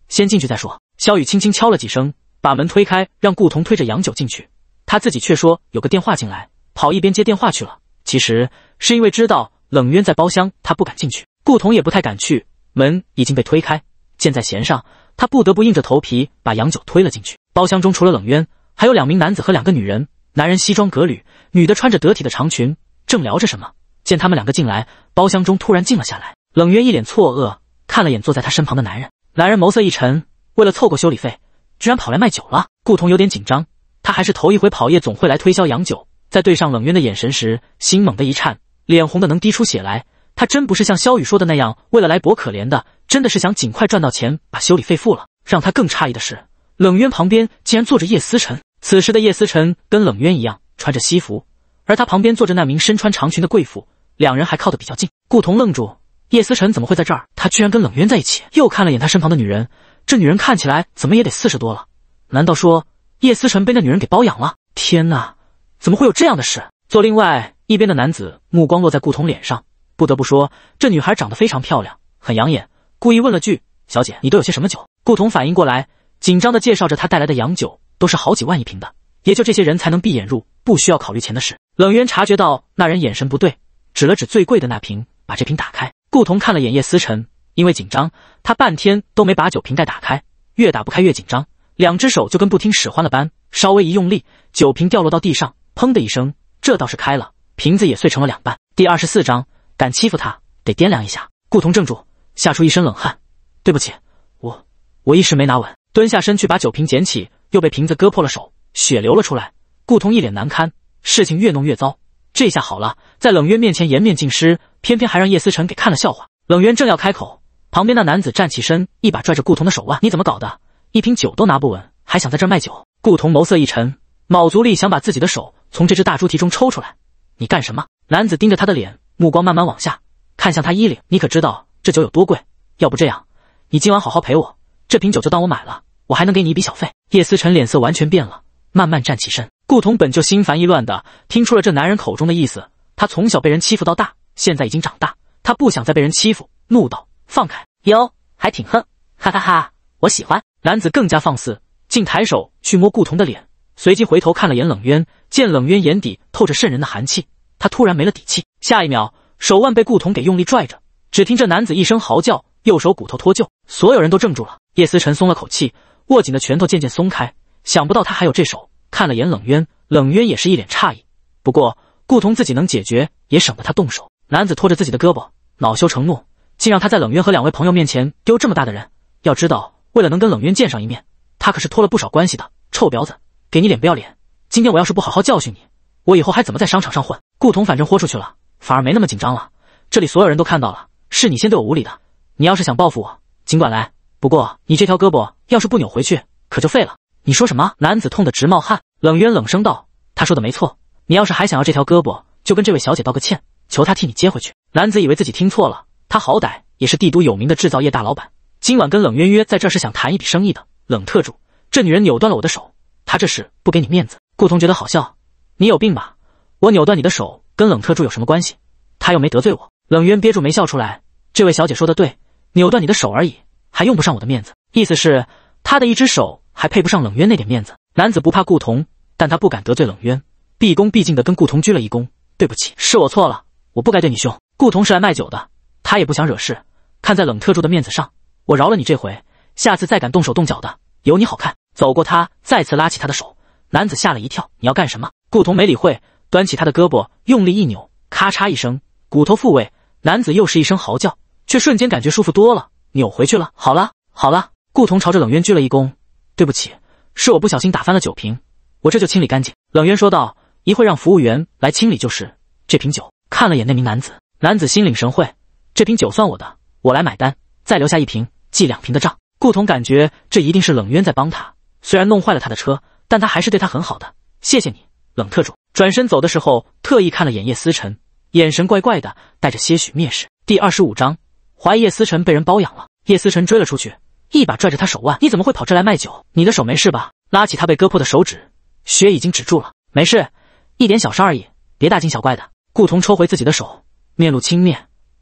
Speaker 1: 先进去再说。萧雨轻轻敲了几声，把门推开，让顾童推着杨九进去，他自己却说有个电话进来，跑一边接电话去了。其实是因为知道冷渊在包厢，他不敢进去。顾童也不太敢去，门已经被推开，箭在弦上。他不得不硬着头皮把杨九推了进去。包厢中除了冷渊，还有两名男子和两个女人。男人西装革履，女的穿着得体的长裙，正聊着什么。见他们两个进来，包厢中突然静了下来。冷渊一脸错愕，看了眼坐在他身旁的男人。男人眸色一沉，为了凑够修理费，居然跑来卖酒了。顾童有点紧张，他还是头一回跑夜总会来推销洋酒。在对上冷渊的眼神时，心猛地一颤，脸红的能滴出血来。他真不是像萧雨说的那样为了来博可怜的，真的是想尽快赚到钱把修理费付了。让他更诧异的是，冷渊旁边竟然坐着叶思辰。此时的叶思辰跟冷渊一样穿着西服，而他旁边坐着那名身穿长裙的贵妇，两人还靠得比较近。顾童愣住，叶思辰怎么会在这儿？他居然跟冷渊在一起。又看了眼他身旁的女人，这女人看起来怎么也得四十多了，难道说叶思辰被那女人给包养了？天哪，怎么会有这样的事？坐另外一边的男子目光落在顾童脸上。不得不说，这女孩长得非常漂亮，很养眼。故意问了句：“小姐，你都有些什么酒？”顾童反应过来，紧张地介绍着他带来的洋酒，都是好几万一瓶的，也就这些人才能闭眼入，不需要考虑钱的事。冷渊察觉到那人眼神不对，指了指最贵的那瓶，把这瓶打开。顾童看了眼叶思辰，因为紧张，他半天都没把酒瓶盖打开，越打不开越紧张，两只手就跟不听使唤了般，稍微一用力，酒瓶掉落到地上，砰的一声，这倒是开了，瓶子也碎成了两半。第二十四章。敢欺负他，得掂量一下。顾童怔住，吓出一身冷汗。对不起，我我一时没拿稳，蹲下身去把酒瓶捡起，又被瓶子割破了手，血流了出来。顾童一脸难堪，事情越弄越糟。这下好了，在冷渊面前颜面尽失，偏偏还让叶思成给看了笑话。冷渊正要开口，旁边那男子站起身，一把拽着顾童的手腕：“你怎么搞的？一瓶酒都拿不稳，还想在这卖酒？”顾童眸色一沉，卯足力想把自己的手从这只大猪蹄中抽出来。你干什么？男子盯着他的脸。目光慢慢往下，看向他衣领，你可知道这酒有多贵？要不这样，你今晚好好陪我，这瓶酒就当我买了，我还能给你一笔小费。叶思辰脸色完全变了，慢慢站起身。顾童本就心烦意乱的，听出了这男人口中的意思。他从小被人欺负到大，现在已经长大，他不想再被人欺负，怒道：“放开！”哟，还挺横，哈哈哈，我喜欢。男子更加放肆，竟抬手去摸顾童的脸，随即回头看了眼冷渊，见冷渊眼底透着渗人的寒气。他突然没了底气，下一秒手腕被顾童给用力拽着，只听这男子一声嚎叫，右手骨头脱臼，所有人都怔住了。叶思辰松了口气，握紧的拳头渐渐松开。想不到他还有这手，看了眼冷渊，冷渊也是一脸诧异。不过顾童自己能解决，也省得他动手。男子拖着自己的胳膊，恼羞成怒，竟让他在冷渊和两位朋友面前丢这么大的人。要知道，为了能跟冷渊见上一面，他可是托了不少关系的。臭婊子，给你脸不要脸！今天我要是不好好教训你！我以后还怎么在商场上混？顾童反正豁出去了，反而没那么紧张了。这里所有人都看到了，是你先对我无礼的。你要是想报复我，尽管来。不过你这条胳膊要是不扭回去，可就废了。你说什么？男子痛得直冒汗。冷渊冷声道：“他说的没错，你要是还想要这条胳膊，就跟这位小姐道个歉，求她替你接回去。”男子以为自己听错了，他好歹也是帝都有名的制造业大老板，今晚跟冷渊约在这是想谈一笔生意的。冷特助，这女人扭断了我的手，她这是不给你面子。顾童觉得好笑。你有病吧！我扭断你的手跟冷特助有什么关系？他又没得罪我。冷渊憋住没笑出来。这位小姐说的对，扭断你的手而已，还用不上我的面子。意思是他的一只手还配不上冷渊那点面子。男子不怕顾童，但他不敢得罪冷渊，毕恭毕敬的跟顾童鞠了一躬。对不起，是我错了，我不该对你凶。顾童是来卖酒的，他也不想惹事。看在冷特助的面子上，我饶了你这回。下次再敢动手动脚的，有你好看。走过他，再次拉起他的手。男子吓了一跳，你要干什么？顾童没理会，端起他的胳膊，用力一扭，咔嚓一声，骨头复位。男子又是一声嚎叫，却瞬间感觉舒服多了，扭回去了。好了好了，顾童朝着冷渊鞠了一躬，对不起，是我不小心打翻了酒瓶，我这就清理干净。冷渊说道，一会让服务员来清理就是。这瓶酒，看了眼那名男子，男子心领神会，这瓶酒算我的，我来买单，再留下一瓶，记两瓶的账。顾童感觉这一定是冷渊在帮他，虽然弄坏了他的车。但他还是对他很好的，谢谢你，冷特助。转身走的时候，特意看了眼叶思辰，眼神怪怪的，带着些许蔑视。第二十五章，怀疑叶思辰被人包养了。叶思辰追了出去，一把拽着他手腕：“你怎么会跑这来卖酒？你的手没事吧？”拉起他被割破的手指，血已经止住了，没事，一点小伤而已，别大惊小怪的。顾童抽回自己的手，面露轻蔑：“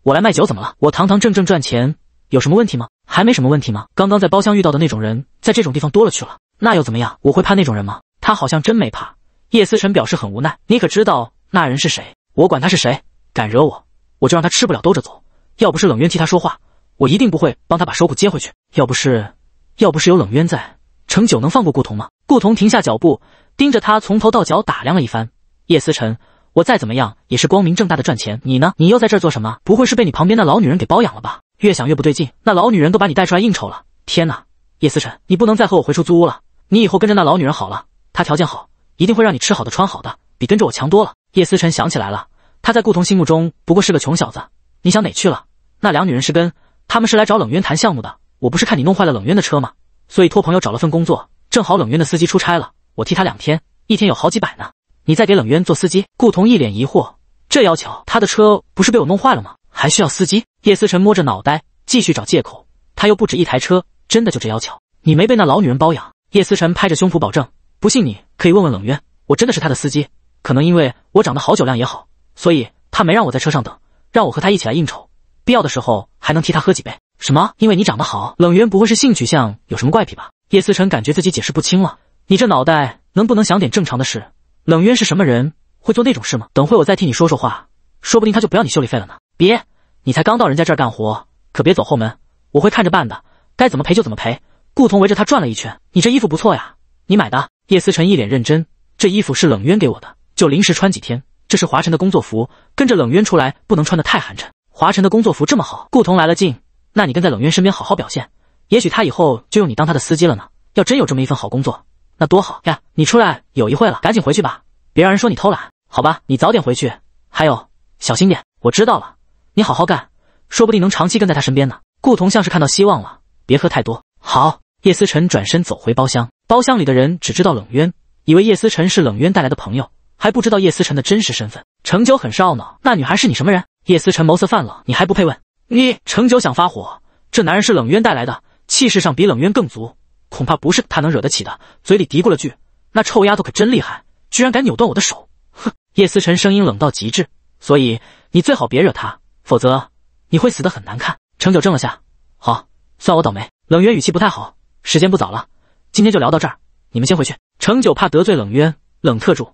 Speaker 1: 我来卖酒怎么了？我堂堂正正赚钱，有什么问题吗？还没什么问题吗？刚刚在包厢遇到的那种人，在这种地方多了去了。”那又怎么样？我会怕那种人吗？他好像真没怕。叶思辰表示很无奈。你可知道那人是谁？我管他是谁，敢惹我，我就让他吃不了兜着走。要不是冷渊替他说话，我一定不会帮他把收骨接回去。要不是，要不是有冷渊在，程九能放过顾童吗？顾童停下脚步，盯着他从头到脚打量了一番。叶思辰，我再怎么样也是光明正大的赚钱，你呢？你又在这儿做什么？不会是被你旁边那老女人给包养了吧？越想越不对劲，那老女人都把你带出来应酬了。天哪，叶思辰，你不能再和我回出租屋了。你以后跟着那老女人好了，她条件好，一定会让你吃好的、穿好的，比跟着我强多了。叶思成想起来了，他在顾童心目中不过是个穷小子，你想哪去了？那两女人是跟他们是来找冷渊谈项目的。我不是看你弄坏了冷渊的车吗？所以托朋友找了份工作，正好冷渊的司机出差了，我替他两天，一天有好几百呢。你再给冷渊做司机？顾童一脸疑惑，这要求他的车不是被我弄坏了吗？还需要司机？叶思成摸着脑袋继续找借口，他又不止一台车，真的就这要求？你没被那老女人包养？叶思辰拍着胸脯保证：“不信你可以问问冷渊，我真的是他的司机。可能因为我长得好，酒量也好，所以他没让我在车上等，让我和他一起来应酬，必要的时候还能替他喝几杯。什么？因为你长得好，冷渊不会是性取向有什么怪癖吧？”叶思辰感觉自己解释不清了，你这脑袋能不能想点正常的事？冷渊是什么人，会做那种事吗？等会我再替你说说话，说不定他就不要你修理费了呢。别，你才刚到人家这儿干活，可别走后门，我会看着办的，该怎么赔就怎么赔。顾童围着他转了一圈，你这衣服不错呀，你买的？叶思辰一脸认真，这衣服是冷渊给我的，就临时穿几天。这是华晨的工作服，跟着冷渊出来不能穿得太寒碜。华晨的工作服这么好，顾童来了劲，那你跟在冷渊身边好好表现，也许他以后就用你当他的司机了呢。要真有这么一份好工作，那多好呀！你出来有一会了，赶紧回去吧，别让人说你偷懒。好吧，你早点回去，还有小心点。我知道了，你好好干，说不定能长期跟在他身边呢。顾童像是看到希望了，别喝太多，好。叶思辰转身走回包厢，包厢里的人只知道冷渊，以为叶思辰是冷渊带来的朋友，还不知道叶思辰的真实身份。程九很是懊恼，那女孩是你什么人？叶思辰眸色泛冷，你还不配问。你程九想发火，这男人是冷渊带来的，气势上比冷渊更足，恐怕不是他能惹得起的。嘴里嘀咕了句：“那臭丫头可真厉害，居然敢扭断我的手。”哼！叶思辰声音冷到极致，所以你最好别惹他，否则你会死得很难看。程九怔了下，好，算我倒霉。冷渊语气不太好。时间不早了，今天就聊到这儿，你们先回去。程九怕得罪冷渊、冷特助，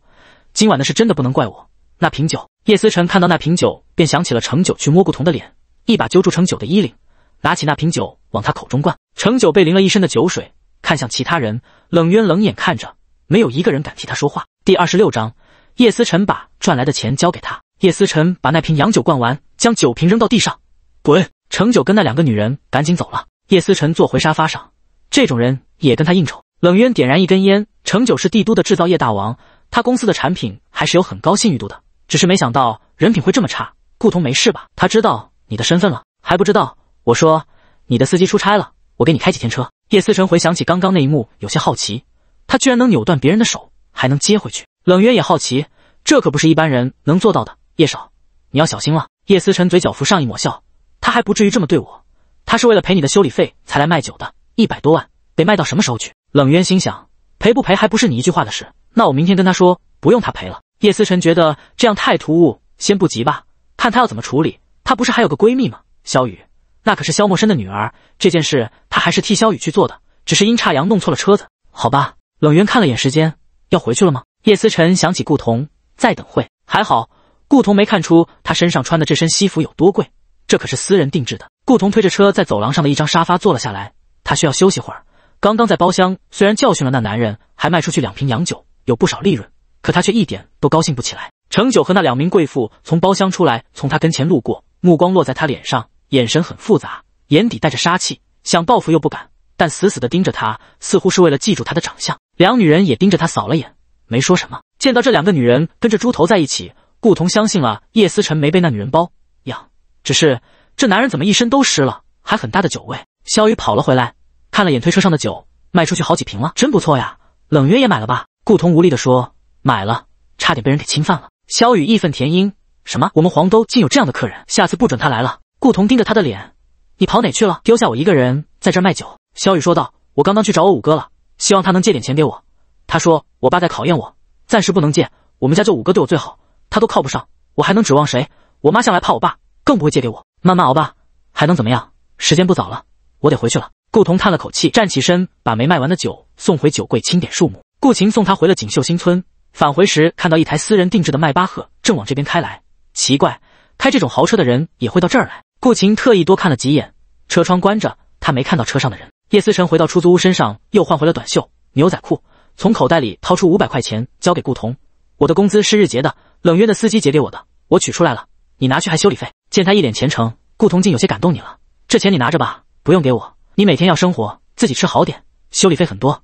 Speaker 1: 今晚的事真的不能怪我。那瓶酒，叶思成看到那瓶酒，便想起了程九去摸顾童的脸，一把揪住程九的衣领，拿起那瓶酒往他口中灌。程九被淋了一身的酒水，看向其他人，冷渊冷眼看着，没有一个人敢替他说话。第二十六章，叶思成把赚来的钱交给他。叶思成把那瓶洋酒灌完，将酒瓶扔到地上，滚。程九跟那两个女人赶紧走了。叶思成坐回沙发上。这种人也跟他应酬。冷渊点燃一根烟。程九是帝都的制造业大王，他公司的产品还是有很高信誉度的。只是没想到人品会这么差。顾童没事吧？他知道你的身份了，还不知道？我说你的司机出差了，我给你开几天车。叶思成回想起刚刚那一幕，有些好奇，他居然能扭断别人的手，还能接回去。冷渊也好奇，这可不是一般人能做到的。叶少，你要小心了。叶思成嘴角浮上一抹笑，他还不至于这么对我，他是为了赔你的修理费才来卖酒的。一百多万得卖到什么时候去？冷渊心想，赔不赔还不是你一句话的事。那我明天跟他说，不用他赔了。叶思辰觉得这样太突兀，先不急吧，看他要怎么处理。他不是还有个闺蜜吗？萧雨，那可是萧默笙的女儿，这件事他还是替萧雨去做的，只是阴差阳错错了车子，好吧。冷渊看了眼时间，要回去了吗？叶思辰想起顾童，再等会，还好，顾童没看出他身上穿的这身西服有多贵，这可是私人定制的。顾童推着车在走廊上的一张沙发坐了下来。他需要休息会儿。刚刚在包厢，虽然教训了那男人，还卖出去两瓶洋酒，有不少利润，可他却一点都高兴不起来。程九和那两名贵妇从包厢出来，从他跟前路过，目光落在他脸上，眼神很复杂，眼底带着杀气，想报复又不敢，但死死地盯着他，似乎是为了记住他的长相。两女人也盯着他扫了眼，没说什么。见到这两个女人跟着猪头在一起，顾童相信了叶思辰没被那女人包养，只是这男人怎么一身都湿了，还很大的酒味。萧雨跑了回来，看了眼推车上的酒，卖出去好几瓶了，真不错呀。冷月也买了吧？顾童无力地说：“买了，差点被人给侵犯了。”萧雨义愤填膺：“什么？我们黄都竟有这样的客人？下次不准他来了。”顾童盯着他的脸：“你跑哪去了？丢下我一个人在这卖酒？”萧雨说道：“我刚刚去找我五哥了，希望他能借点钱给我。他说我爸在考验我，暂时不能借。我们家就五哥对我最好，他都靠不上，我还能指望谁？我妈向来怕我爸，更不会借给我。慢慢熬吧，还能怎么样？时间不早了。”我得回去了。顾童叹了口气，站起身，把没卖完的酒送回酒柜，清点数目。顾晴送他回了锦绣新村。返回时，看到一台私人定制的迈巴赫正往这边开来。奇怪，开这种豪车的人也会到这儿来？顾晴特意多看了几眼，车窗关着，他没看到车上的人。叶思成回到出租屋，身上又换回了短袖牛仔裤，从口袋里掏出五百块钱交给顾童：“我的工资是日结的，冷渊的司机结给我的，我取出来了，你拿去还修理费。”见他一脸虔诚，顾童竟有些感动。你了，这钱你拿着吧。不用给我，你每天要生活，自己吃好点。修理费很多，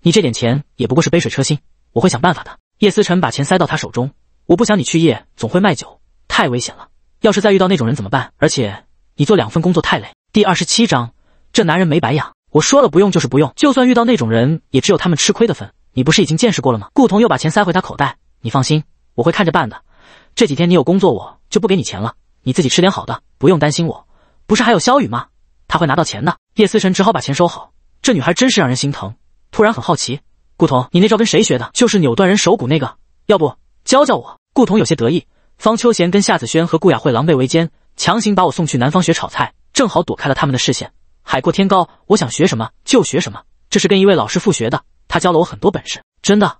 Speaker 1: 你这点钱也不过是杯水车薪。我会想办法的。叶思成把钱塞到他手中。我不想你去夜总会卖酒，太危险了。要是再遇到那种人怎么办？而且你做两份工作太累。第二十七章，这男人没白养。我说了不用就是不用，就算遇到那种人，也只有他们吃亏的份。你不是已经见识过了吗？顾童又把钱塞回他口袋。你放心，我会看着办的。这几天你有工作，我就不给你钱了，你自己吃点好的，不用担心我。不是还有肖雨吗？他会拿到钱的。叶思辰只好把钱收好。这女孩真是让人心疼。突然很好奇，顾童，你那招跟谁学的？就是扭断人手骨那个。要不教教我？顾童有些得意。方秋贤跟夏子轩和顾雅慧狼狈为奸，强行把我送去南方学炒菜，正好躲开了他们的视线。海阔天高，我想学什么就学什么。这是跟一位老师傅学的，他教了我很多本事。真的？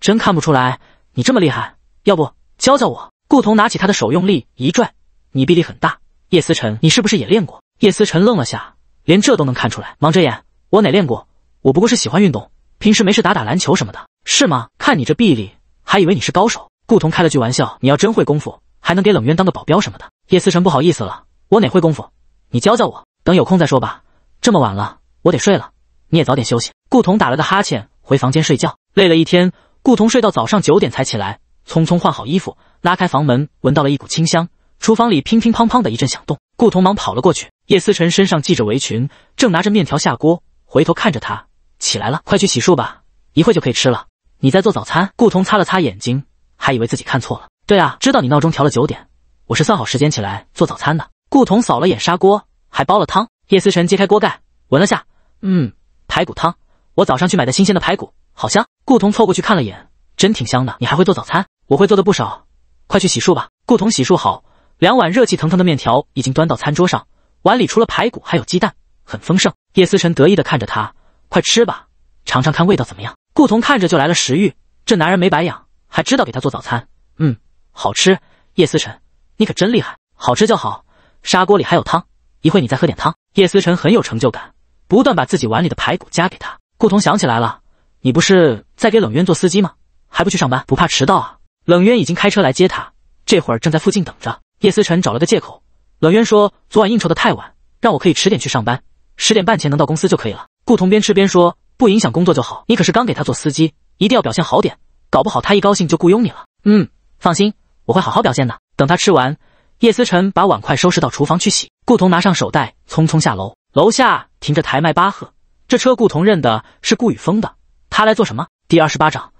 Speaker 1: 真看不出来你这么厉害。要不教教我？顾童拿起他的手，用力一拽。你臂力很大。叶思辰，你是不是也练过？叶思辰愣了下，连这都能看出来。忙着言，我哪练过？我不过是喜欢运动，平时没事打打篮球什么的，是吗？看你这臂力，还以为你是高手。顾童开了句玩笑。你要真会功夫，还能给冷渊当个保镖什么的。叶思辰不好意思了，我哪会功夫？你教教我，等有空再说吧。这么晚了，我得睡了，你也早点休息。顾童打了个哈欠，回房间睡觉。累了一天，顾童睡到早上九点才起来，匆匆换好衣服，拉开房门，闻到了一股清香。厨房里乒乒乓乓的一阵响动，顾童忙跑了过去。叶思辰身上系着围裙，正拿着面条下锅，回头看着他，起来了，快去洗漱吧，一会就可以吃了。你在做早餐？顾童擦了擦眼睛，还以为自己看错了。对啊，知道你闹钟调了九点，我是算好时间起来做早餐的。顾童扫了眼砂锅，还煲了汤。叶思辰揭开锅盖，闻了下，嗯，排骨汤，我早上去买的新鲜的排骨，好香。顾童凑过去看了眼，真挺香的。你还会做早餐？我会做的不少，快去洗漱吧。顾童洗漱好，两碗热气腾腾的面条已经端到餐桌上。碗里除了排骨还有鸡蛋，很丰盛。叶思辰得意地看着他，快吃吧，尝尝看味道怎么样。顾童看着就来了食欲，这男人没白养，还知道给他做早餐。嗯，好吃。叶思辰，你可真厉害，好吃就好。砂锅里还有汤，一会你再喝点汤。叶思辰很有成就感，不断把自己碗里的排骨夹给他。顾童想起来了，你不是在给冷渊做司机吗？还不去上班，不怕迟到啊？冷渊已经开车来接他，这会儿正在附近等着。叶思辰找了个借口。冷渊说：“昨晚应酬的太晚，让我可以迟点去上班，十点半前能到公司就可以了。”顾同边吃边说：“不影响工作就好，你可是刚给他做司机，一定要表现好点，搞不好他一高兴就雇佣你了。”“嗯，放心，我会好好表现的。”等他吃完，叶思辰把碗筷收拾到厨房去洗。顾同拿上手袋，匆匆下楼。楼下停着台迈巴赫，这车顾同认的是顾雨峰的。他来做什么？第二十八章，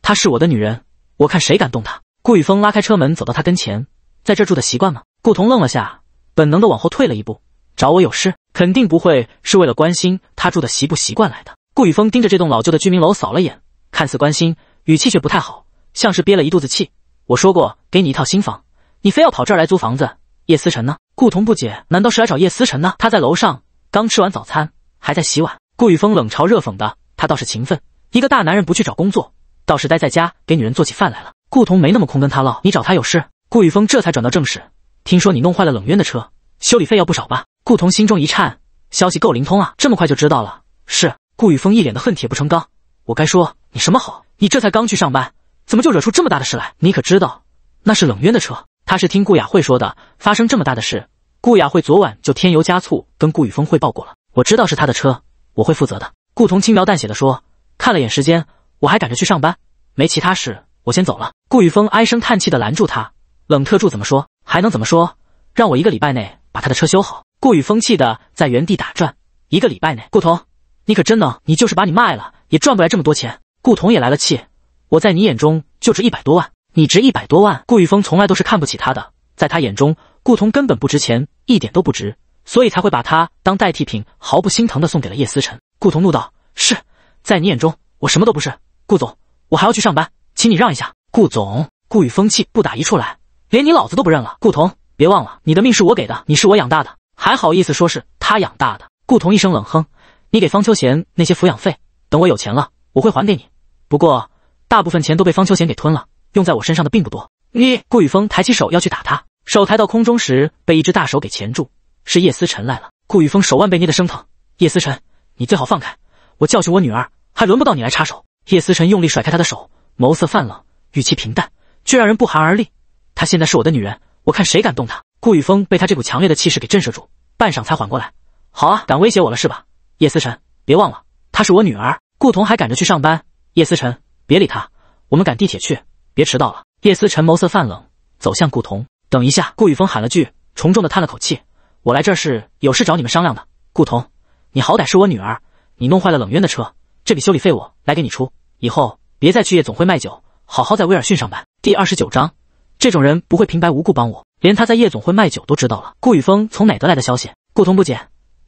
Speaker 1: 她是我的女人，我看谁敢动她。顾雨峰拉开车门，走到他跟前：“在这住的习惯吗？”顾同愣了下。本能的往后退了一步，找我有事？肯定不会是为了关心他住的习不习惯来的。顾雨峰盯着这栋老旧的居民楼扫了眼，看似关心，语气却不太好，像是憋了一肚子气。我说过给你一套新房，你非要跑这儿来租房子。叶思辰呢？顾童不解，难道是来找叶思辰呢？他在楼上刚吃完早餐，还在洗碗。顾雨峰冷嘲热讽的，他倒是勤奋，一个大男人不去找工作，倒是待在家给女人做起饭来了。顾童没那么空跟他唠，你找他有事？顾雨峰这才转到正事。听说你弄坏了冷渊的车，修理费要不少吧？顾童心中一颤，消息够灵通啊，这么快就知道了。是，顾雨峰一脸的恨铁不成钢，我该说你什么好？你这才刚去上班，怎么就惹出这么大的事来？你可知道，那是冷渊的车。他是听顾雅慧说的，发生这么大的事，顾雅慧昨晚就添油加醋跟顾雨峰汇报过了。我知道是他的车，我会负责的。顾童轻描淡写的说，看了眼时间，我还赶着去上班，没其他事，我先走了。顾雨峰唉声叹气的拦住他，冷特助怎么说？还能怎么说？让我一个礼拜内把他的车修好。顾雨峰气的在原地打转。一个礼拜内，顾童，你可真能，你就是把你卖了也赚不来这么多钱。顾童也来了气，我在你眼中就值一百多万，你值一百多万。顾雨峰从来都是看不起他的，在他眼中，顾童根本不值钱，一点都不值，所以才会把他当代替品，毫不心疼的送给了叶思辰。顾童怒道：“是在你眼中，我什么都不是，顾总，我还要去上班，请你让一下。”顾总，顾雨峰气不打一处来。连你老子都不认了，顾童，别忘了你的命是我给的，你是我养大的，还好意思说是他养大的？顾童一声冷哼：“你给方秋贤那些抚养费，等我有钱了，我会还给你。不过大部分钱都被方秋贤给吞了，用在我身上的并不多。”你，顾雨峰抬起手要去打他，手抬到空中时被一只大手给钳住，是叶思辰来了。顾雨峰手腕被捏得生疼。叶思辰，你最好放开，我教训我女儿还轮不到你来插手。叶思辰用力甩开他的手，眸色泛冷，语气平淡，却让人不寒而栗。她现在是我的女人，我看谁敢动她。顾雨峰被他这股强烈的气势给震慑住，半晌才缓过来。好啊，敢威胁我了是吧？叶思辰，别忘了，她是我女儿。顾童还赶着去上班，叶思辰，别理他，我们赶地铁去，别迟到了。叶思辰眸色泛冷，走向顾童。等一下！顾雨峰喊了句，重重的叹了口气。我来这儿是有事找你们商量的。顾童，你好歹是我女儿，你弄坏了冷渊的车，这笔修理费我来给你出。以后别再去夜总会卖酒，好好在威尔逊上班。第二十九章。这种人不会平白无故帮我，连他在夜总会卖酒都知道了。顾雨峰从哪得来的消息？顾通不解。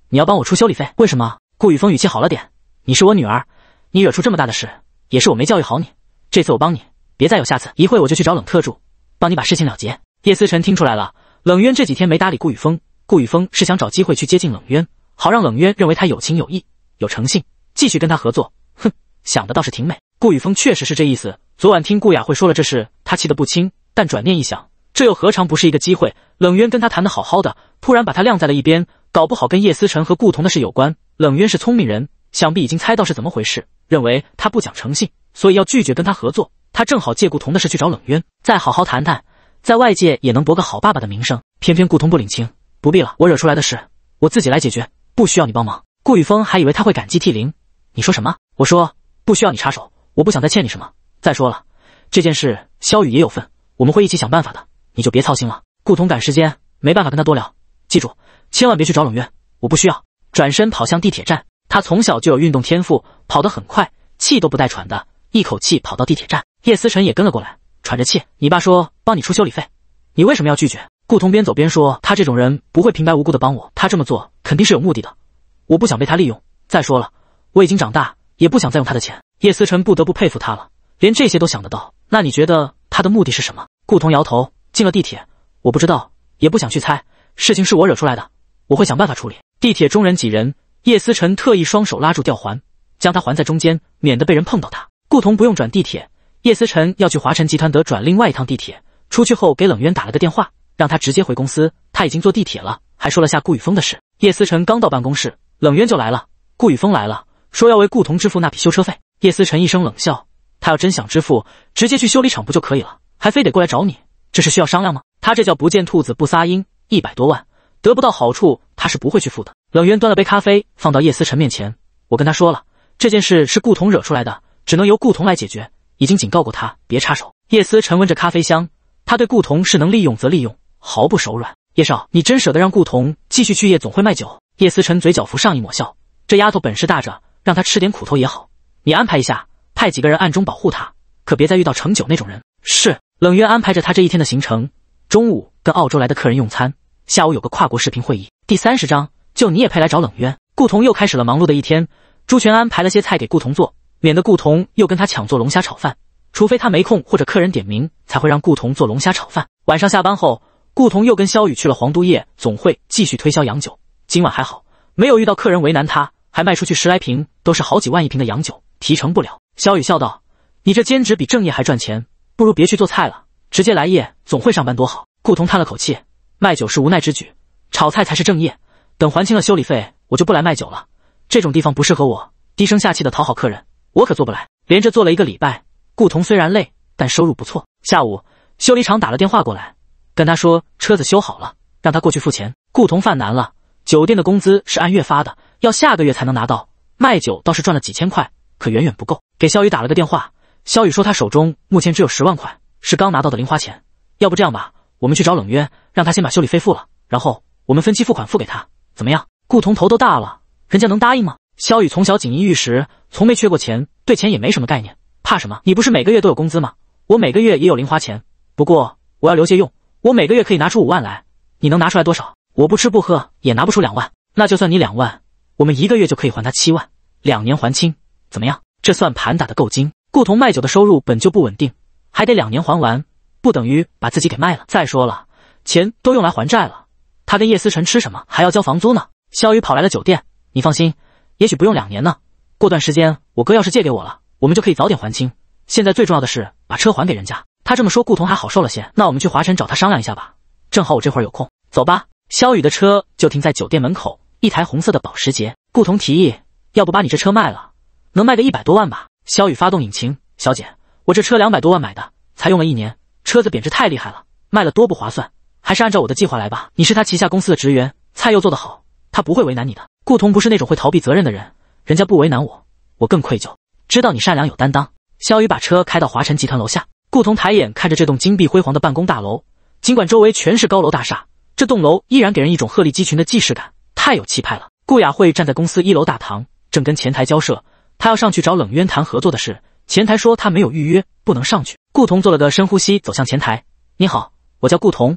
Speaker 1: 你要帮我出修理费，为什么？顾雨峰语气好了点。你是我女儿，你惹出这么大的事，也是我没教育好你。这次我帮你，别再有下次。一会我就去找冷特助，帮你把事情了结。叶思辰听出来了，冷渊这几天没搭理顾雨峰，顾雨峰是想找机会去接近冷渊，好让冷渊认为他有情有义、有诚信，继续跟他合作。哼，想的倒是挺美。顾雨峰确实是这意思。昨晚听顾雅慧说了这事，他气得不轻。但转念一想，这又何尝不是一个机会？冷渊跟他谈的好好的，突然把他晾在了一边，搞不好跟叶思成和顾童的事有关。冷渊是聪明人，想必已经猜到是怎么回事，认为他不讲诚信，所以要拒绝跟他合作。他正好借顾童的事去找冷渊，再好好谈谈，在外界也能博个好爸爸的名声。偏偏顾童不领情，不必了，我惹出来的事，我自己来解决，不需要你帮忙。顾雨峰还以为他会感激涕零，你说什么？我说不需要你插手，我不想再欠你什么。再说了，这件事萧雨也有份。我们会一起想办法的，你就别操心了。顾同赶时间，没办法跟他多聊。记住，千万别去找冷月，我不需要。转身跑向地铁站，他从小就有运动天赋，跑得很快，气都不带喘的，一口气跑到地铁站。叶思辰也跟了过来，喘着气。你爸说帮你出修理费，你为什么要拒绝？顾同边走边说，他这种人不会平白无故的帮我，他这么做肯定是有目的的。我不想被他利用。再说了，我已经长大，也不想再用他的钱。叶思辰不得不佩服他了，连这些都想得到。那你觉得他的目的是什么？顾童摇头，进了地铁，我不知道，也不想去猜，事情是我惹出来的，我会想办法处理。地铁中人几人，叶思成特意双手拉住吊环，将他环在中间，免得被人碰到他。顾童不用转地铁，叶思成要去华晨集团得转另外一趟地铁。出去后给冷渊打了个电话，让他直接回公司。他已经坐地铁了，还说了下顾雨峰的事。叶思成刚到办公室，冷渊就来了。顾雨峰来了，说要为顾童支付那笔修车费。叶思成一声冷笑，他要真想支付，直接去修理厂不就可以了。还非得过来找你，这是需要商量吗？他这叫不见兔子不撒鹰，一百多万得不到好处，他是不会去付的。冷渊端了杯咖啡放到叶思辰面前，我跟他说了，这件事是顾童惹出来的，只能由顾童来解决，已经警告过他别插手。叶思辰闻着咖啡香，他对顾童是能利用则利用，毫不手软。叶少，你真舍得让顾童继续去夜总会卖酒？叶思辰嘴角浮上一抹笑，这丫头本事大着，让她吃点苦头也好。你安排一下，派几个人暗中保护她，可别再遇到程九那种人。是。冷渊安排着他这一天的行程，中午跟澳洲来的客人用餐，下午有个跨国视频会议。第三十章，就你也配来找冷渊？顾童又开始了忙碌的一天，朱全安排了些菜给顾童做，免得顾童又跟他抢做龙虾炒饭。除非他没空或者客人点名，才会让顾童做龙虾炒饭。晚上下班后，顾童又跟萧雨去了皇都夜总会，继续推销洋酒。今晚还好，没有遇到客人为难他，还卖出去十来瓶，都是好几万一瓶的洋酒，提成不了。萧雨笑道：“你这兼职比正业还赚钱。”不如别去做菜了，直接来夜总会上班多好。顾童叹了口气，卖酒是无奈之举，炒菜才是正业。等还清了修理费，我就不来卖酒了。这种地方不适合我，低声下气的讨好客人，我可做不来。连着做了一个礼拜，顾童虽然累，但收入不错。下午，修理厂打了电话过来，跟他说车子修好了，让他过去付钱。顾童犯难了，酒店的工资是按月发的，要下个月才能拿到。卖酒倒是赚了几千块，可远远不够。给肖雨打了个电话。萧雨说：“他手中目前只有十万块，是刚拿到的零花钱。要不这样吧，我们去找冷渊，让他先把修理费付了，然后我们分期付款付给他，怎么样？”顾童头都大了，人家能答应吗？萧雨从小锦衣玉食，从没缺过钱，对钱也没什么概念，怕什么？你不是每个月都有工资吗？我每个月也有零花钱，不过我要留些用，我每个月可以拿出五万来。你能拿出来多少？我不吃不喝也拿不出两万。那就算你两万，我们一个月就可以还他七万，两年还清，怎么样？这算盘打得够精。顾童卖酒的收入本就不稳定，还得两年还完，不等于把自己给卖了。再说了，钱都用来还债了，他跟叶思辰吃什么还要交房租呢？肖宇跑来了酒店，你放心，也许不用两年呢。过段时间我哥要是借给我了，我们就可以早点还清。现在最重要的是把车还给人家。他这么说，顾童还好受了些。那我们去华晨找他商量一下吧，正好我这会儿有空。走吧。肖宇的车就停在酒店门口，一台红色的保时捷。顾童提议，要不把你这车卖了，能卖个一百多万吧？肖雨发动引擎，小姐，我这车两百多万买的，才用了一年，车子贬值太厉害了，卖了多不划算，还是按照我的计划来吧。你是他旗下公司的职员，菜又做得好，他不会为难你的。顾童不是那种会逃避责任的人，人家不为难我，我更愧疚。知道你善良有担当。肖雨把车开到华晨集团楼下，顾童抬眼看着这栋金碧辉煌的办公大楼，尽管周围全是高楼大厦，这栋楼依然给人一种鹤立鸡群的既视感，太有气派了。顾雅慧站在公司一楼大堂，正跟前台交涉。他要上去找冷渊谈合作的事，前台说他没有预约，不能上去。顾童做了个深呼吸，走向前台。你好，我叫顾童，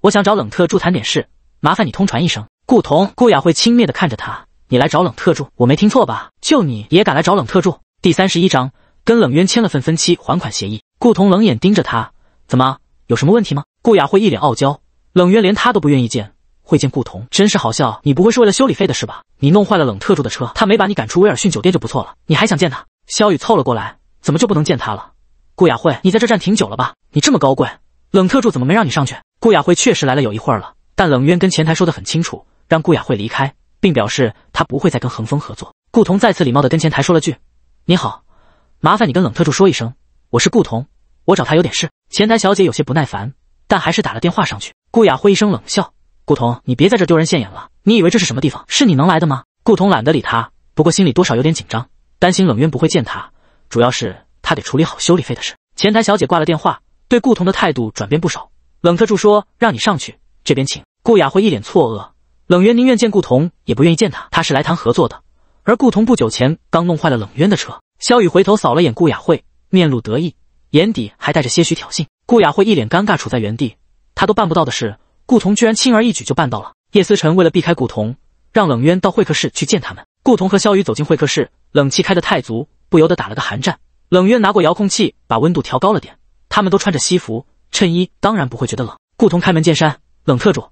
Speaker 1: 我想找冷特助谈点事，麻烦你通传一声。顾童，顾雅慧轻蔑地看着他，你来找冷特助，我没听错吧？就你也敢来找冷特助？第三十一章，跟冷渊签了份分期还款协议。顾童冷眼盯着他，怎么有什么问题吗？顾雅慧一脸傲娇，冷渊连他都不愿意见。会见顾童真是好笑，你不会是为了修理费的事吧？你弄坏了冷特助的车，他没把你赶出威尔逊酒店就不错了，你还想见他？萧雨凑了过来，怎么就不能见他了？顾雅慧，你在这站挺久了吧？你这么高贵，冷特助怎么没让你上去？顾雅慧确实来了有一会儿了，但冷渊跟前台说的很清楚，让顾雅慧离开，并表示他不会再跟恒丰合作。顾童再次礼貌的跟前台说了句：“你好，麻烦你跟冷特助说一声，我是顾童，我找他有点事。”前台小姐有些不耐烦，但还是打了电话上去。顾雅慧一声冷笑。顾童，你别在这丢人现眼了！你以为这是什么地方？是你能来的吗？顾童懒得理他，不过心里多少有点紧张，担心冷渊不会见他。主要是他得处理好修理费的事。前台小姐挂了电话，对顾童的态度转变不少。冷特助说：“让你上去，这边请。”顾雅慧一脸错愕。冷渊宁愿见顾童，也不愿意见他。他是来谈合作的，而顾童不久前刚弄坏了冷渊的车。萧雨回头扫了眼顾雅慧，面露得意，眼底还带着些许挑衅。顾雅慧一脸尴尬，处在原地，他都办不到的事。顾童居然轻而易举就办到了。叶思辰为了避开顾童，让冷渊到会客室去见他们。顾童和萧雨走进会客室，冷气开得太足，不由得打了个寒战。冷渊拿过遥控器，把温度调高了点。他们都穿着西服衬衣，当然不会觉得冷。顾童开门见山：“冷特助，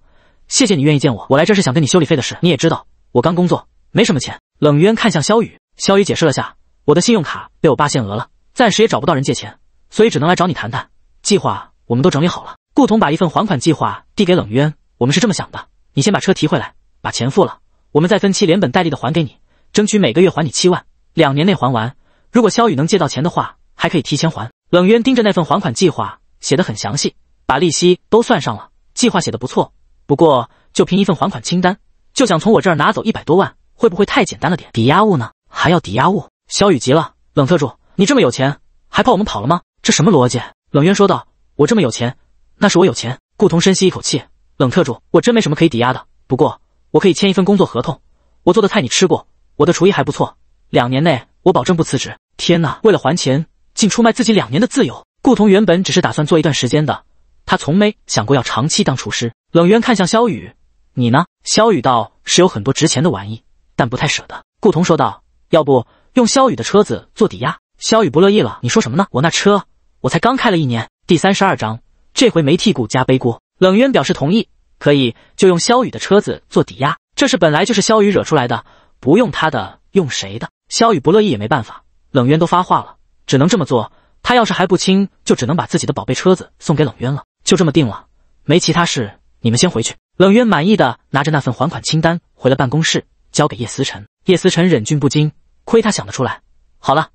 Speaker 1: 谢谢你愿意见我。我来这是想跟你修理费的事。你也知道，我刚工作，没什么钱。”冷渊看向萧雨，萧雨解释了下：“我的信用卡被我爸限额了，暂时也找不到人借钱，所以只能来找你谈谈。计划我们都整理好了。”顾童把一份还款计划递给冷渊，我们是这么想的，你先把车提回来，把钱付了，我们再分期连本带利的还给你，争取每个月还你七万，两年内还完。如果肖宇能借到钱的话，还可以提前还。冷渊盯着那份还款计划，写得很详细，把利息都算上了。计划写得不错，不过就凭一份还款清单，就想从我这儿拿走一百多万，会不会太简单了点？抵押物呢？还要抵押物？肖宇急了，冷特助，你这么有钱，还怕我们跑了吗？这什么逻辑？冷渊说道，我这么有钱。那是我有钱。顾童深吸一口气，冷特助，我真没什么可以抵押的，不过我可以签一份工作合同。我做的菜你吃过，我的厨艺还不错。两年内我保证不辞职。天哪，为了还钱，竟出卖自己两年的自由。顾童原本只是打算做一段时间的，他从没想过要长期当厨师。冷渊看向萧雨，你呢？萧雨道：“是有很多值钱的玩意，但不太舍得。”顾童说道：“要不用萧雨的车子做抵押？”萧雨不乐意了：“你说什么呢？我那车我才刚开了一年。”第三十二章。这回没替顾家背锅，冷渊表示同意，可以就用萧雨的车子做抵押。这事本来就是萧雨惹出来的，不用他的，用谁的？萧雨不乐意也没办法，冷渊都发话了，只能这么做。他要是还不清，就只能把自己的宝贝车子送给冷渊了。就这么定了，没其他事，你们先回去。冷渊满意的拿着那份还款清单回了办公室，交给叶思辰。叶思辰忍俊不禁，亏他想得出来。好了，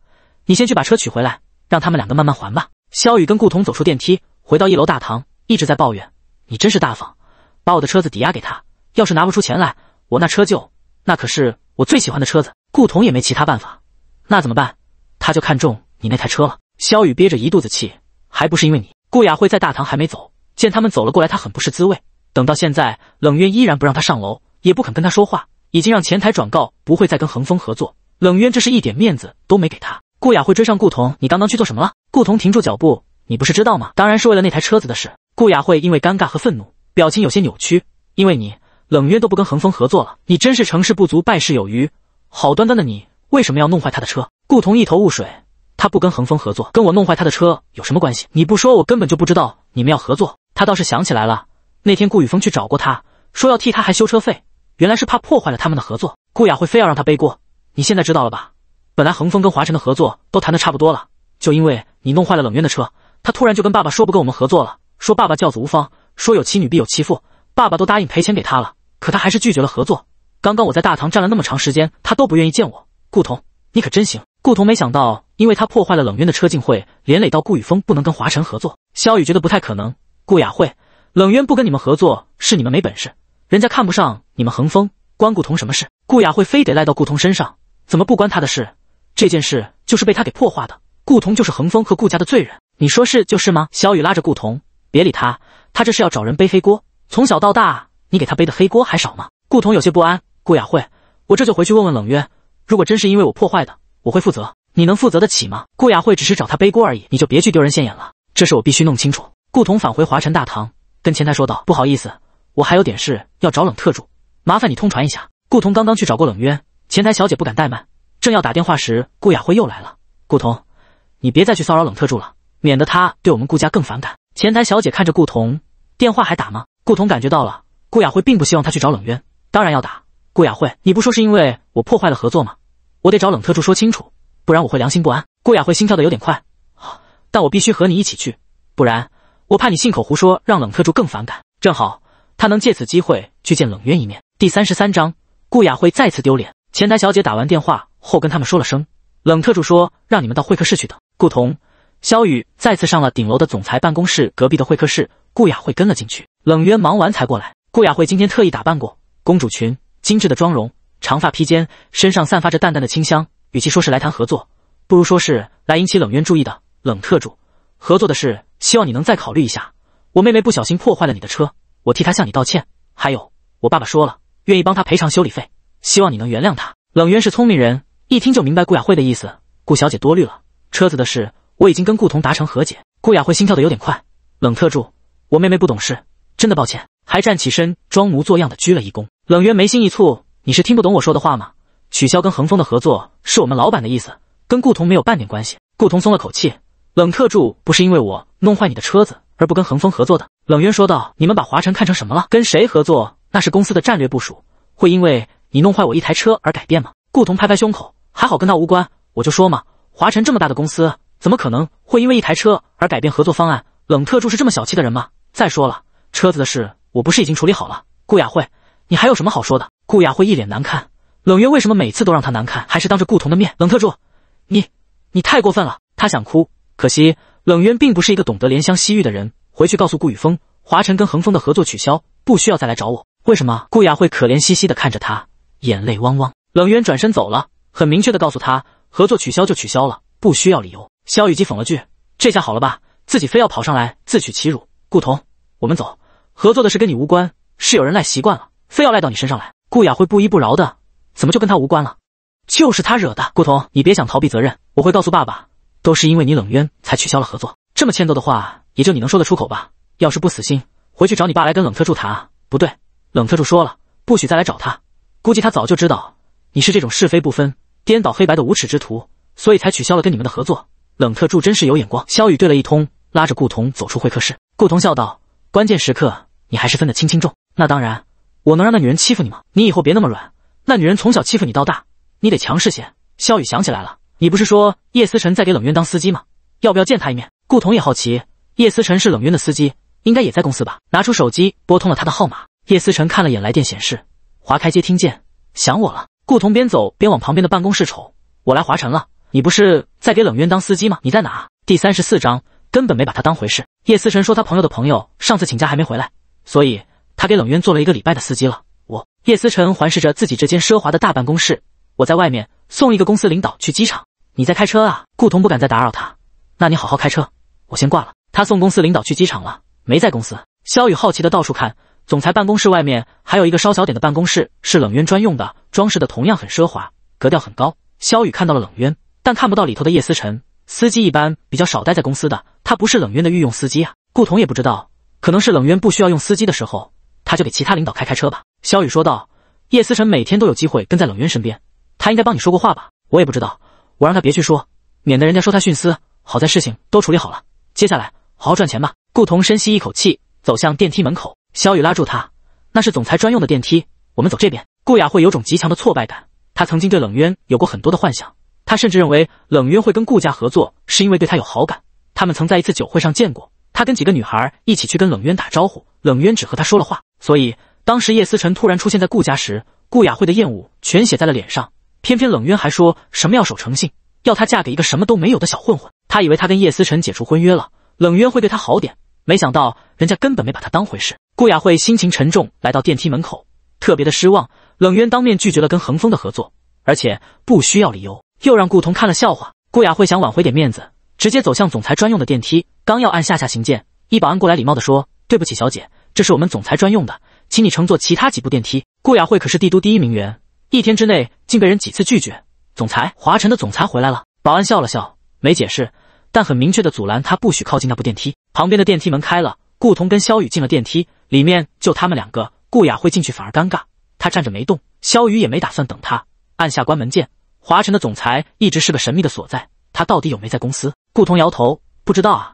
Speaker 1: 你先去把车取回来，让他们两个慢慢还吧。萧雨跟顾童走出电梯。回到一楼大堂，一直在抱怨，你真是大方，把我的车子抵押给他，要是拿不出钱来，我那车就那可是我最喜欢的车子。顾童也没其他办法，那怎么办？他就看中你那台车了。萧雨憋着一肚子气，还不是因为你。顾雅慧在大堂还没走，见他们走了过来，他很不是滋味。等到现在，冷渊依然不让他上楼，也不肯跟他说话，已经让前台转告不会再跟恒丰合作。冷渊这是一点面子都没给他。顾雅慧追上顾童，你刚刚去做什么了？顾童停住脚步。你不是知道吗？当然是为了那台车子的事。顾雅慧因为尴尬和愤怒，表情有些扭曲。因为你，冷渊都不跟恒丰合作了。你真是成事不足败事有余。好端端的你，为什么要弄坏他的车？顾同一头雾水。他不跟恒丰合作，跟我弄坏他的车有什么关系？你不说，我根本就不知道你们要合作。他倒是想起来了，那天顾雨峰去找过他，说要替他还修车费。原来是怕破坏了他们的合作。顾雅慧非要让他背锅。你现在知道了吧？本来恒丰跟华晨的合作都谈得差不多了，就因为你弄坏了冷渊的车。他突然就跟爸爸说不跟我们合作了，说爸爸教子无方，说有其女必有其父。爸爸都答应赔钱给他了，可他还是拒绝了合作。刚刚我在大堂站了那么长时间，他都不愿意见我。顾童，你可真行。顾童没想到，因为他破坏了冷渊的车竞会，连累到顾雨峰不能跟华晨合作。萧雨觉得不太可能。顾雅慧，冷渊不跟你们合作是你们没本事，人家看不上你们恒丰，关顾童什么事？顾雅慧非得赖到顾童身上，怎么不关他的事？这件事就是被他给破坏的。顾童就是恒丰和顾家的罪人。你说是就是吗？小雨拉着顾童，别理他，他这是要找人背黑锅。从小到大，你给他背的黑锅还少吗？顾童有些不安。顾雅慧，我这就回去问问冷渊，如果真是因为我破坏的，我会负责。你能负责得起吗？顾雅慧只是找他背锅而已，你就别去丢人现眼了。这事我必须弄清楚。顾童返回华晨大堂，跟前台说道：“不好意思，我还有点事要找冷特助，麻烦你通传一下。”顾童刚刚去找过冷渊，前台小姐不敢怠慢，正要打电话时，顾雅慧又来了。顾童，你别再去骚扰冷特助了。免得他对我们顾家更反感。前台小姐看着顾童，电话还打吗？顾童感觉到了，顾雅慧并不希望他去找冷渊，当然要打。顾雅慧，你不说是因为我破坏了合作吗？我得找冷特助说清楚，不然我会良心不安。顾雅慧心跳的有点快，但我必须和你一起去，不然我怕你信口胡说，让冷特助更反感。正好他能借此机会去见冷渊一面。第三十三章，顾雅慧再次丢脸。前台小姐打完电话后，跟他们说了声，冷特助说让你们到会客室去等。顾童。萧雨再次上了顶楼的总裁办公室隔壁的会客室，顾雅慧跟了进去。冷渊忙完才过来。顾雅慧今天特意打扮过，公主裙，精致的妆容，长发披肩，身上散发着淡淡的清香。与其说是来谈合作，不如说是来引起冷渊注意的。冷特助，合作的事，希望你能再考虑一下。我妹妹不小心破坏了你的车，我替她向你道歉。还有，我爸爸说了，愿意帮他赔偿修理费，希望你能原谅他。冷渊是聪明人，一听就明白顾雅慧的意思。顾小姐多虑了，车子的事。我已经跟顾童达成和解。顾雅慧心跳的有点快。冷特助，我妹妹不懂事，真的抱歉。还站起身，装模作样的鞠了一躬。冷渊眉心一蹙：“你是听不懂我说的话吗？取消跟恒丰的合作是我们老板的意思，跟顾童没有半点关系。”顾童松了口气。冷特助不是因为我弄坏你的车子而不跟恒丰合作的。冷渊说道：“你们把华晨看成什么了？跟谁合作那是公司的战略部署，会因为你弄坏我一台车而改变吗？”顾童拍拍胸口：“还好跟他无关，我就说嘛，华晨这么大的公司。”怎么可能会因为一台车而改变合作方案？冷特助是这么小气的人吗？再说了，车子的事我不是已经处理好了。顾雅慧，你还有什么好说的？顾雅慧一脸难看。冷渊为什么每次都让她难看？还是当着顾童的面？冷特助，你你太过分了！她想哭，可惜冷渊并不是一个懂得怜香惜玉的人。回去告诉顾雨峰，华晨跟恒丰的合作取消，不需要再来找我。为什么？顾雅慧可怜兮兮的看着他，眼泪汪汪。冷渊转身走了，很明确的告诉他，合作取消就取消了，不需要理由。萧雨姬讽了句：“这下好了吧，自己非要跑上来自取其辱。”顾童，我们走，合作的事跟你无关，是有人赖习惯了，非要赖到你身上来。顾雅慧不依不饶的：“怎么就跟他无关了？就是他惹的。”顾童，你别想逃避责任，我会告诉爸爸，都是因为你冷渊才取消了合作。这么欠揍的话，也就你能说得出口吧？要是不死心，回去找你爸来跟冷特助谈啊？不对，冷特助说了，不许再来找他。估计他早就知道你是这种是非不分、颠倒黑白的无耻之徒，所以才取消了跟你们的合作。冷特助真是有眼光。萧雨对了一通，拉着顾童走出会客室。顾童笑道：“关键时刻你还是分得清轻重。”“那当然，我能让那女人欺负你吗？”“你以后别那么软，那女人从小欺负你到大，你得强势些。”萧雨想起来了，“你不是说叶思辰在给冷渊当司机吗？要不要见他一面？”顾童也好奇，叶思辰是冷渊的司机，应该也在公司吧？拿出手机拨通了他的号码。叶思辰看了眼来电显示，划开接听键：“想我了。”顾童边走边往旁边的办公室瞅：“我来华晨了。”你不是在给冷渊当司机吗？你在哪？第三十四章根本没把他当回事。叶思辰说他朋友的朋友上次请假还没回来，所以他给冷渊做了一个礼拜的司机了。我叶思辰环视着自己这间奢华的大办公室，我在外面送一个公司领导去机场。你在开车啊？顾童不敢再打扰他，那你好好开车，我先挂了。他送公司领导去机场了，没在公司。肖宇好奇的到处看，总裁办公室外面还有一个稍小点的办公室，是冷渊专用的，装饰的同样很奢华，格调很高。肖宇看到了冷渊。但看不到里头的叶思辰，司机一般比较少待在公司的，他不是冷渊的御用司机啊。顾童也不知道，可能是冷渊不需要用司机的时候，他就给其他领导开开车吧。萧雨说道：“叶思辰每天都有机会跟在冷渊身边，他应该帮你说过话吧？我也不知道，我让他别去说，免得人家说他徇私。好在事情都处理好了，接下来好好赚钱吧。”顾童深吸一口气，走向电梯门口。萧雨拉住他：“那是总裁专用的电梯，我们走这边。”顾雅慧有种极强的挫败感，她曾经对冷渊有过很多的幻想。他甚至认为冷渊会跟顾家合作，是因为对他有好感。他们曾在一次酒会上见过，他跟几个女孩一起去跟冷渊打招呼，冷渊只和他说了话。所以当时叶思辰突然出现在顾家时，顾雅慧的厌恶全写在了脸上。偏偏冷渊还说什么要守诚信，要她嫁给一个什么都没有的小混混。他以为他跟叶思辰解除婚约了，冷渊会对他好点，没想到人家根本没把他当回事。顾雅慧心情沉重，来到电梯门口，特别的失望。冷渊当面拒绝了跟恒丰的合作，而且不需要理由。又让顾童看了笑话。顾雅慧想挽回点面子，直接走向总裁专用的电梯，刚要按下下行键，一保安过来礼貌的说：“对不起，小姐，这是我们总裁专用的，请你乘坐其他几部电梯。”顾雅慧可是帝都第一名媛，一天之内竟被人几次拒绝。总裁，华晨的总裁回来了。保安笑了笑，没解释，但很明确的阻拦他不许靠近那部电梯。旁边的电梯门开了，顾童跟萧雨进了电梯，里面就他们两个。顾雅慧进去反而尴尬，她站着没动，萧雨也没打算等他，按下关门键。华晨的总裁一直是个神秘的所在，他到底有没在公司？顾童摇头，不知道啊。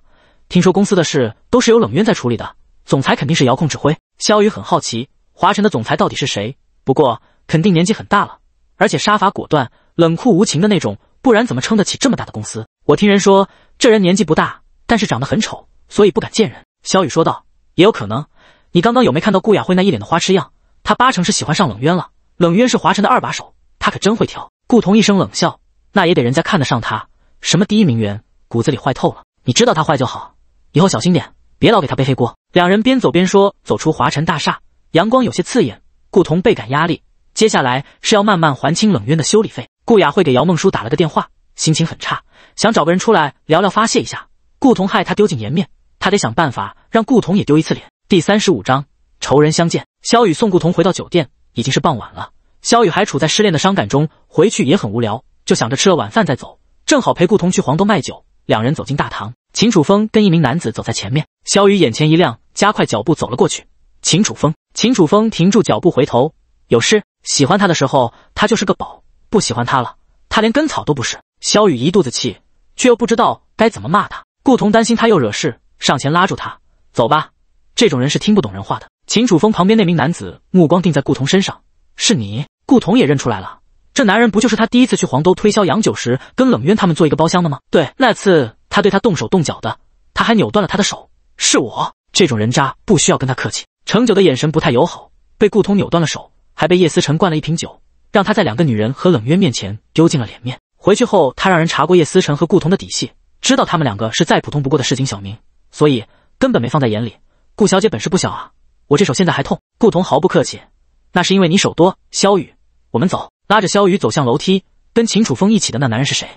Speaker 1: 听说公司的事都是由冷渊在处理的，总裁肯定是遥控指挥。萧雨很好奇，华晨的总裁到底是谁？不过肯定年纪很大了，而且杀伐果断、冷酷无情的那种，不然怎么撑得起这么大的公司？我听人说，这人年纪不大，但是长得很丑，所以不敢见人。萧雨说道，也有可能。你刚刚有没看到顾雅慧那一脸的花痴样？他八成是喜欢上冷渊了。冷渊是华晨的二把手，他可真会挑。顾同一声冷笑，那也得人家看得上他。什么第一名媛，骨子里坏透了。你知道他坏就好，以后小心点，别老给他背黑锅。两人边走边说，走出华晨大厦，阳光有些刺眼，顾彤倍感压力。接下来是要慢慢还清冷渊的修理费。顾雅慧给姚梦舒打了个电话，心情很差，想找个人出来聊聊发泄一下。顾彤害他丢尽颜面，他得想办法让顾彤也丢一次脸。第三十五章仇人相见。萧雨送顾彤回到酒店，已经是傍晚了。萧雨还处在失恋的伤感中，回去也很无聊，就想着吃了晚饭再走，正好陪顾童去黄都卖酒。两人走进大堂，秦楚风跟一名男子走在前面，萧雨眼前一亮，加快脚步走了过去。秦楚风，秦楚风停住脚步回头，有事？喜欢他的时候，他就是个宝；不喜欢他了，他连根草都不是。萧雨一肚子气，却又不知道该怎么骂他。顾童担心他又惹事，上前拉住他，走吧，这种人是听不懂人话的。秦楚风旁边那名男子目光定在顾童身上。是你，顾童也认出来了，这男人不就是他第一次去黄都推销洋酒时跟冷渊他们做一个包厢的吗？对，那次他对他动手动脚的，他还扭断了他的手。是我这种人渣，不需要跟他客气。程九的眼神不太友好，被顾童扭断了手，还被叶思成灌了一瓶酒，让他在两个女人和冷渊面前丢尽了脸面。回去后，他让人查过叶思成和顾童的底细，知道他们两个是再普通不过的市井小民，所以根本没放在眼里。顾小姐本事不小啊，我这手现在还痛。顾童毫不客气。那是因为你手多，萧雨，我们走，拉着萧雨走向楼梯。跟秦楚风一起的那男人是谁？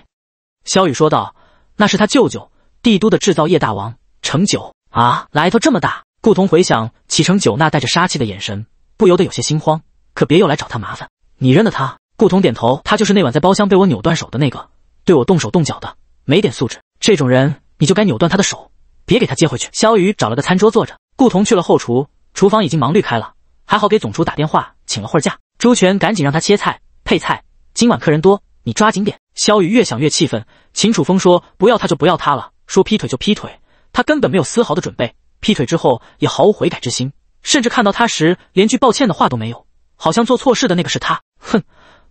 Speaker 1: 萧雨说道：“那是他舅舅，帝都的制造业大王程九啊，来头这么大。”顾同回想起程九那带着杀气的眼神，不由得有些心慌，可别又来找他麻烦。你认得他？顾同点头，他就是那晚在包厢被我扭断手的那个，对我动手动脚的，没点素质。这种人你就该扭断他的手，别给他接回去。萧雨找了个餐桌坐着，顾同去了后厨，厨房已经忙绿开了。还好给总厨打电话请了会儿假，朱权赶紧让他切菜配菜，今晚客人多，你抓紧点。萧雨越想越气愤，秦楚风说不要他就不要他了，说劈腿就劈腿，他根本没有丝毫的准备，劈腿之后也毫无悔改之心，甚至看到他时连句抱歉的话都没有，好像做错事的那个是他。哼，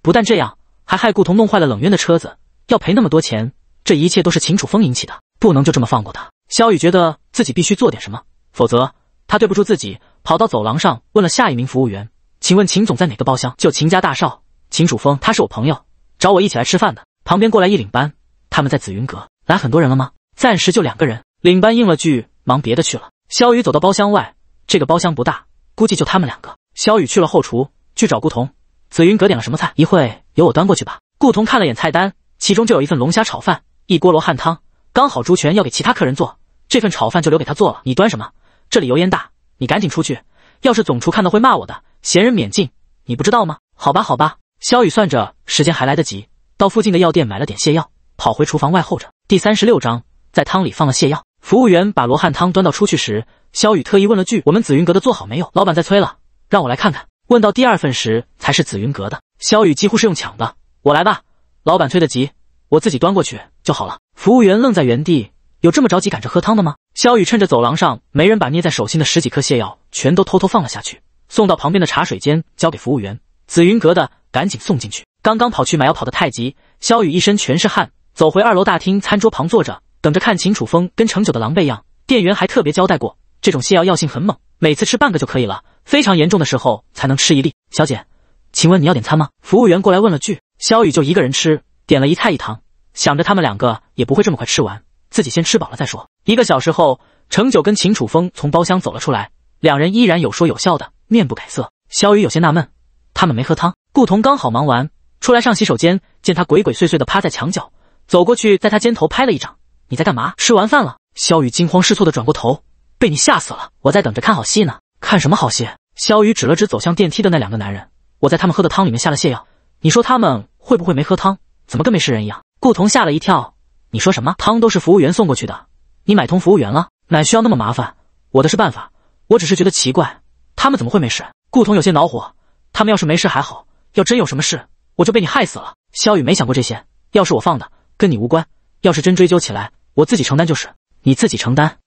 Speaker 1: 不但这样，还害顾童弄坏了冷渊的车子，要赔那么多钱，这一切都是秦楚风引起的，不能就这么放过他。萧雨觉得自己必须做点什么，否则。他对不住自己，跑到走廊上问了下一名服务员：“请问秦总在哪个包厢？”“就秦家大少秦楚风，他是我朋友，找我一起来吃饭的。”旁边过来一领班：“他们在紫云阁，来很多人了吗？”“暂时就两个人。”领班应了句：“忙别的去了。”肖宇走到包厢外，这个包厢不大，估计就他们两个。肖宇去了后厨去找顾童：“紫云阁点了什么菜？一会由我端过去吧。”顾童看了眼菜单，其中就有一份龙虾炒饭，一锅罗汉汤，刚好朱权要给其他客人做，这份炒饭就留给他做了。你端什么？这里油烟大，你赶紧出去！要是总厨看到会骂我的，闲人免进，你不知道吗？好吧，好吧。萧雨算着时间还来得及，到附近的药店买了点泻药，跑回厨房外候着。第三十六章，在汤里放了泻药。服务员把罗汉汤端到出去时，萧雨特意问了句：“我们紫云阁的做好没有？老板在催了，让我来看看。”问到第二份时，才是紫云阁的。萧雨几乎是用抢的，我来吧。老板催得急，我自己端过去就好了。服务员愣在原地，有这么着急赶着喝汤的吗？萧雨趁着走廊上没人，把捏在手心的十几颗泻药全都偷偷放了下去，送到旁边的茶水间，交给服务员。紫云阁的，赶紧送进去。刚刚跑去买药跑得太急，萧雨一身全是汗，走回二楼大厅餐桌旁坐着，等着看秦楚风跟程九的狼狈样。店员还特别交代过，这种泻药药性很猛，每次吃半个就可以了，非常严重的时候才能吃一粒。小姐，请问你要点餐吗？服务员过来问了句，萧雨就一个人吃，点了一菜一汤，想着他们两个也不会这么快吃完。自己先吃饱了再说。一个小时后，程九跟秦楚风从包厢走了出来，两人依然有说有笑的，面不改色。萧雨有些纳闷，他们没喝汤。顾童刚好忙完出来上洗手间，见他鬼鬼祟祟的趴在墙角，走过去，在他肩头拍了一掌：“你在干嘛？”“吃完饭了。”萧雨惊慌失措的转过头，被你吓死了！我在等着看好戏呢。看什么好戏？萧雨指了指走向电梯的那两个男人：“我在他们喝的汤里面下了泻药，你说他们会不会没喝汤？怎么跟没事人一样？”顾童吓了一跳。你说什么？汤都是服务员送过去的，你买通服务员了？哪需要那么麻烦？我的是办法，我只是觉得奇怪，他们怎么会没事？顾童有些恼火，他们要是没事还好，要真有什么事，我就被你害死了。萧雨没想过这些，要是我放的，跟你无关；要是真追究起来，我自己承担就是。你自己承担，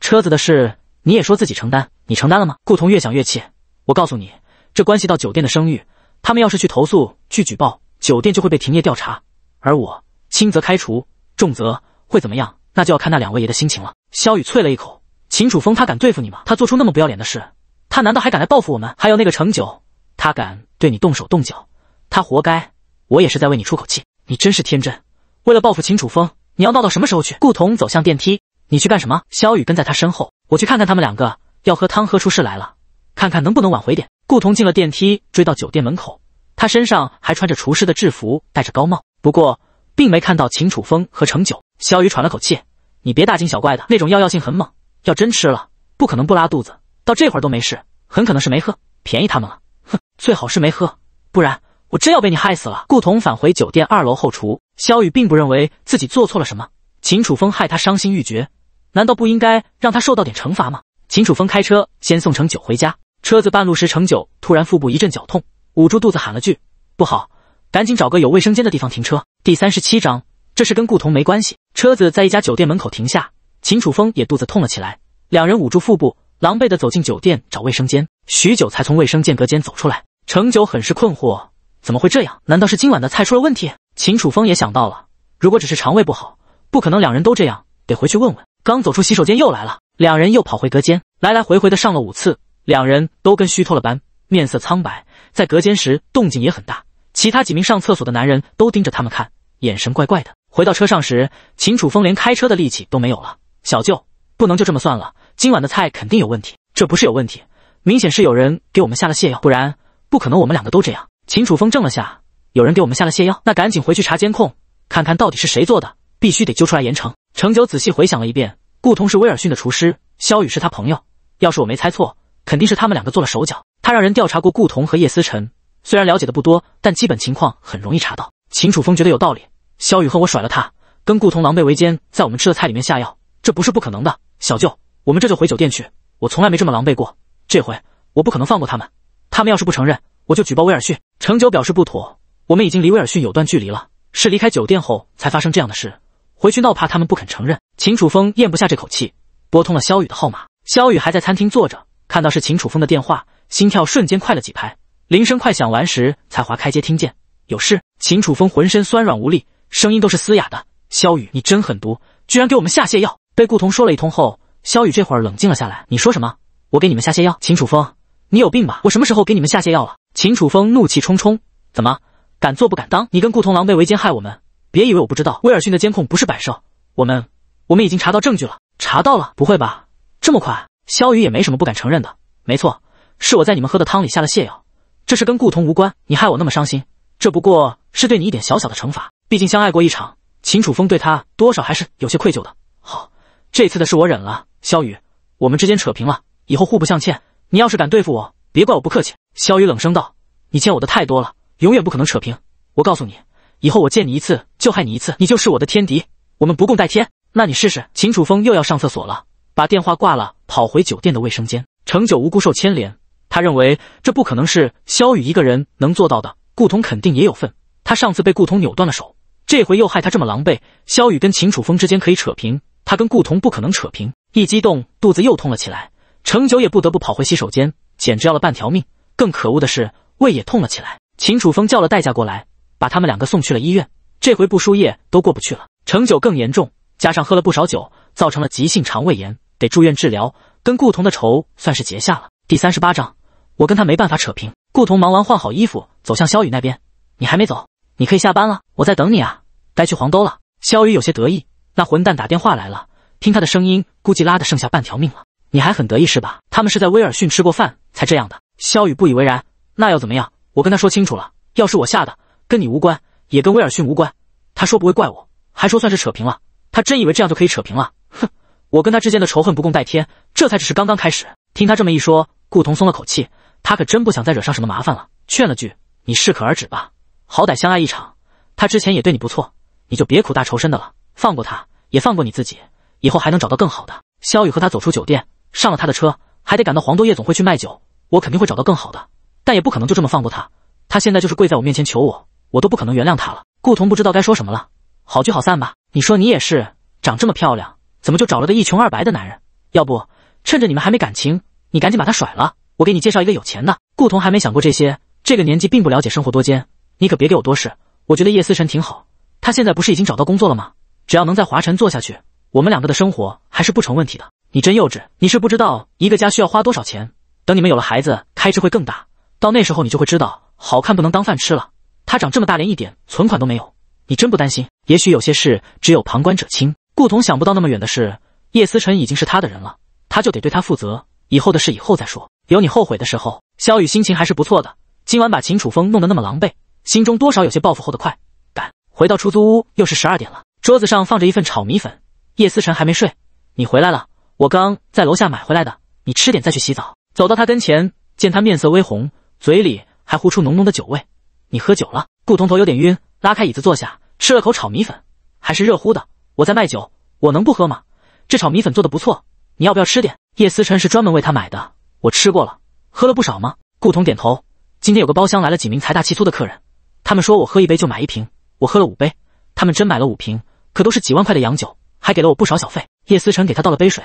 Speaker 1: 车子的事你也说自己承担，你承担了吗？顾童越想越气，我告诉你，这关系到酒店的声誉，他们要是去投诉、去举报，酒店就会被停业调查，而我，轻则开除。重则会怎么样？那就要看那两位爷的心情了。萧雨啐了一口：“秦楚风，他敢对付你吗？他做出那么不要脸的事，他难道还敢来报复我们？还有那个程九，他敢对你动手动脚，他活该。我也是在为你出口气。你真是天真，为了报复秦楚风，你要闹到什么时候去？”顾童走向电梯，你去干什么？萧雨跟在他身后：“我去看看他们两个，要喝汤喝出事来了，看看能不能挽回点。”顾童进了电梯，追到酒店门口，他身上还穿着厨师的制服，戴着高帽，不过。并没看到秦楚风和程九。萧雨喘了口气：“你别大惊小怪的，那种药药性很猛，要真吃了，不可能不拉肚子。到这会儿都没事，很可能是没喝，便宜他们了。哼，最好是没喝，不然我真要被你害死了。”顾童返回酒店二楼后厨。萧雨并不认为自己做错了什么。秦楚风害他伤心欲绝，难道不应该让他受到点惩罚吗？秦楚风开车先送程九回家，车子半路时，程九突然腹部一阵绞痛，捂住肚子喊了句：“不好！”赶紧找个有卫生间的地方停车。第三十七章，这是跟顾童没关系。车子在一家酒店门口停下，秦楚风也肚子痛了起来，两人捂住腹部，狼狈的走进酒店找卫生间，许久才从卫生间隔间走出来。程九很是困惑，怎么会这样？难道是今晚的菜出了问题？秦楚风也想到了，如果只是肠胃不好，不可能两人都这样，得回去问问。刚走出洗手间又来了，两人又跑回隔间，来来回回的上了五次，两人都跟虚脱了般，面色苍白，在隔间时动静也很大。其他几名上厕所的男人都盯着他们看，眼神怪怪的。回到车上时，秦楚风连开车的力气都没有了。小舅，不能就这么算了，今晚的菜肯定有问题。这不是有问题，明显是有人给我们下了泻药，不然不可能我们两个都这样。秦楚风怔了下，有人给我们下了泻药，那赶紧回去查监控，看看到底是谁做的，必须得揪出来严惩。程九仔细回想了一遍，顾同是威尔逊的厨师，肖雨是他朋友，要是我没猜错，肯定是他们两个做了手脚。他让人调查过顾童和叶思辰。虽然了解的不多，但基本情况很容易查到。秦楚风觉得有道理。萧雨恨我甩了他，跟顾童狼狈为奸，在我们吃的菜里面下药，这不是不可能的。小舅，我们这就回酒店去。我从来没这么狼狈过，这回我不可能放过他们。他们要是不承认，我就举报威尔逊。程九表示不妥，我们已经离威尔逊有段距离了，是离开酒店后才发生这样的事。回去闹，怕他们不肯承认。秦楚风咽不下这口气，拨通了萧雨的号码。萧雨还在餐厅坐着，看到是秦楚风的电话，心跳瞬间快了几拍。铃声快响完时，才华开街听见有事。秦楚风浑身酸软无力，声音都是嘶哑的。萧雨，你真狠毒，居然给我们下泻药！被顾童说了一通后，萧雨这会儿冷静了下来。你说什么？我给你们下泻药？秦楚风，你有病吧？我什么时候给你们下泻药了？秦楚风怒气冲冲，怎么敢做不敢当？你跟顾童狼狈为奸，害我们！别以为我不知道，威尔逊的监控不是摆设，我们我们已经查到证据了。查到了？不会吧，这么快？萧雨也没什么不敢承认的。没错，是我在你们喝的汤里下了泻药。这事跟顾童无关，你害我那么伤心，这不过是对你一点小小的惩罚。毕竟相爱过一场，秦楚风对他多少还是有些愧疚的。好，这次的事我忍了，萧雨，我们之间扯平了，以后互不相欠。你要是敢对付我，别怪我不客气。萧雨冷声道：“你欠我的太多了，永远不可能扯平。我告诉你，以后我见你一次就害你一次，你就是我的天敌，我们不共戴天。”那你试试。秦楚风又要上厕所了，把电话挂了，跑回酒店的卫生间。程九无辜受牵连。他认为这不可能是萧雨一个人能做到的，顾童肯定也有份。他上次被顾童扭断了手，这回又害他这么狼狈。萧雨跟秦楚风之间可以扯平，他跟顾童不可能扯平。一激动，肚子又痛了起来，程九也不得不跑回洗手间，简直要了半条命。更可恶的是，胃也痛了起来。秦楚风叫了代驾过来，把他们两个送去了医院。这回不输液都过不去了。程九更严重，加上喝了不少酒，造成了急性肠胃炎，得住院治疗。跟顾童的仇算是结下了。第三十八章。我跟他没办法扯平。顾童忙完换好衣服，走向萧雨那边。你还没走，你可以下班了。我在等你啊，该去黄兜了。萧雨有些得意，那混蛋打电话来了，听他的声音，估计拉的剩下半条命了。你还很得意是吧？他们是在威尔逊吃过饭才这样的。萧雨不以为然。那又怎么样？我跟他说清楚了，要是我下的，跟你无关，也跟威尔逊无关。他说不会怪我，还说算是扯平了。他真以为这样就可以扯平了？哼，我跟他之间的仇恨不共戴天，这才只是刚刚开始。听他这么一说，顾童松了口气。他可真不想再惹上什么麻烦了，劝了句：“你适可而止吧，好歹相爱一场，他之前也对你不错，你就别苦大仇深的了，放过他，也放过你自己，以后还能找到更好的。”萧雨和他走出酒店，上了他的车，还得赶到黄都夜总会去卖酒。我肯定会找到更好的，但也不可能就这么放过他。他现在就是跪在我面前求我，我都不可能原谅他了。顾童不知道该说什么了，好聚好散吧。你说你也是，长这么漂亮，怎么就找了个一穷二白的男人？要不趁着你们还没感情，你赶紧把他甩了。我给你介绍一个有钱的顾童，还没想过这些，这个年纪并不了解生活多艰，你可别给我多事。我觉得叶思辰挺好，他现在不是已经找到工作了吗？只要能在华晨做下去，我们两个的生活还是不成问题的。你真幼稚，你是不知道一个家需要花多少钱。等你们有了孩子，开支会更大，到那时候你就会知道好看不能当饭吃了。他长这么大连一点存款都没有，你真不担心？也许有些事只有旁观者清。顾童想不到那么远的事，叶思辰已经是他的人了，他就得对他负责，以后的事以后再说。有你后悔的时候，萧雨心情还是不错的。今晚把秦楚风弄得那么狼狈，心中多少有些报复后的快感。回到出租屋，又是十二点了。桌子上放着一份炒米粉，叶思辰还没睡。你回来了，我刚在楼下买回来的，你吃点再去洗澡。走到他跟前，见他面色微红，嘴里还呼出浓浓的酒味。你喝酒了？顾彤头有点晕，拉开椅子坐下，吃了口炒米粉，还是热乎的。我在卖酒，我能不喝吗？这炒米粉做的不错，你要不要吃点？叶思辰是专门为他买的。我吃过了，喝了不少吗？顾童点头。今天有个包厢来了几名财大气粗的客人，他们说我喝一杯就买一瓶，我喝了五杯，他们真买了五瓶，可都是几万块的洋酒，还给了我不少小费。叶思成给他倒了杯水。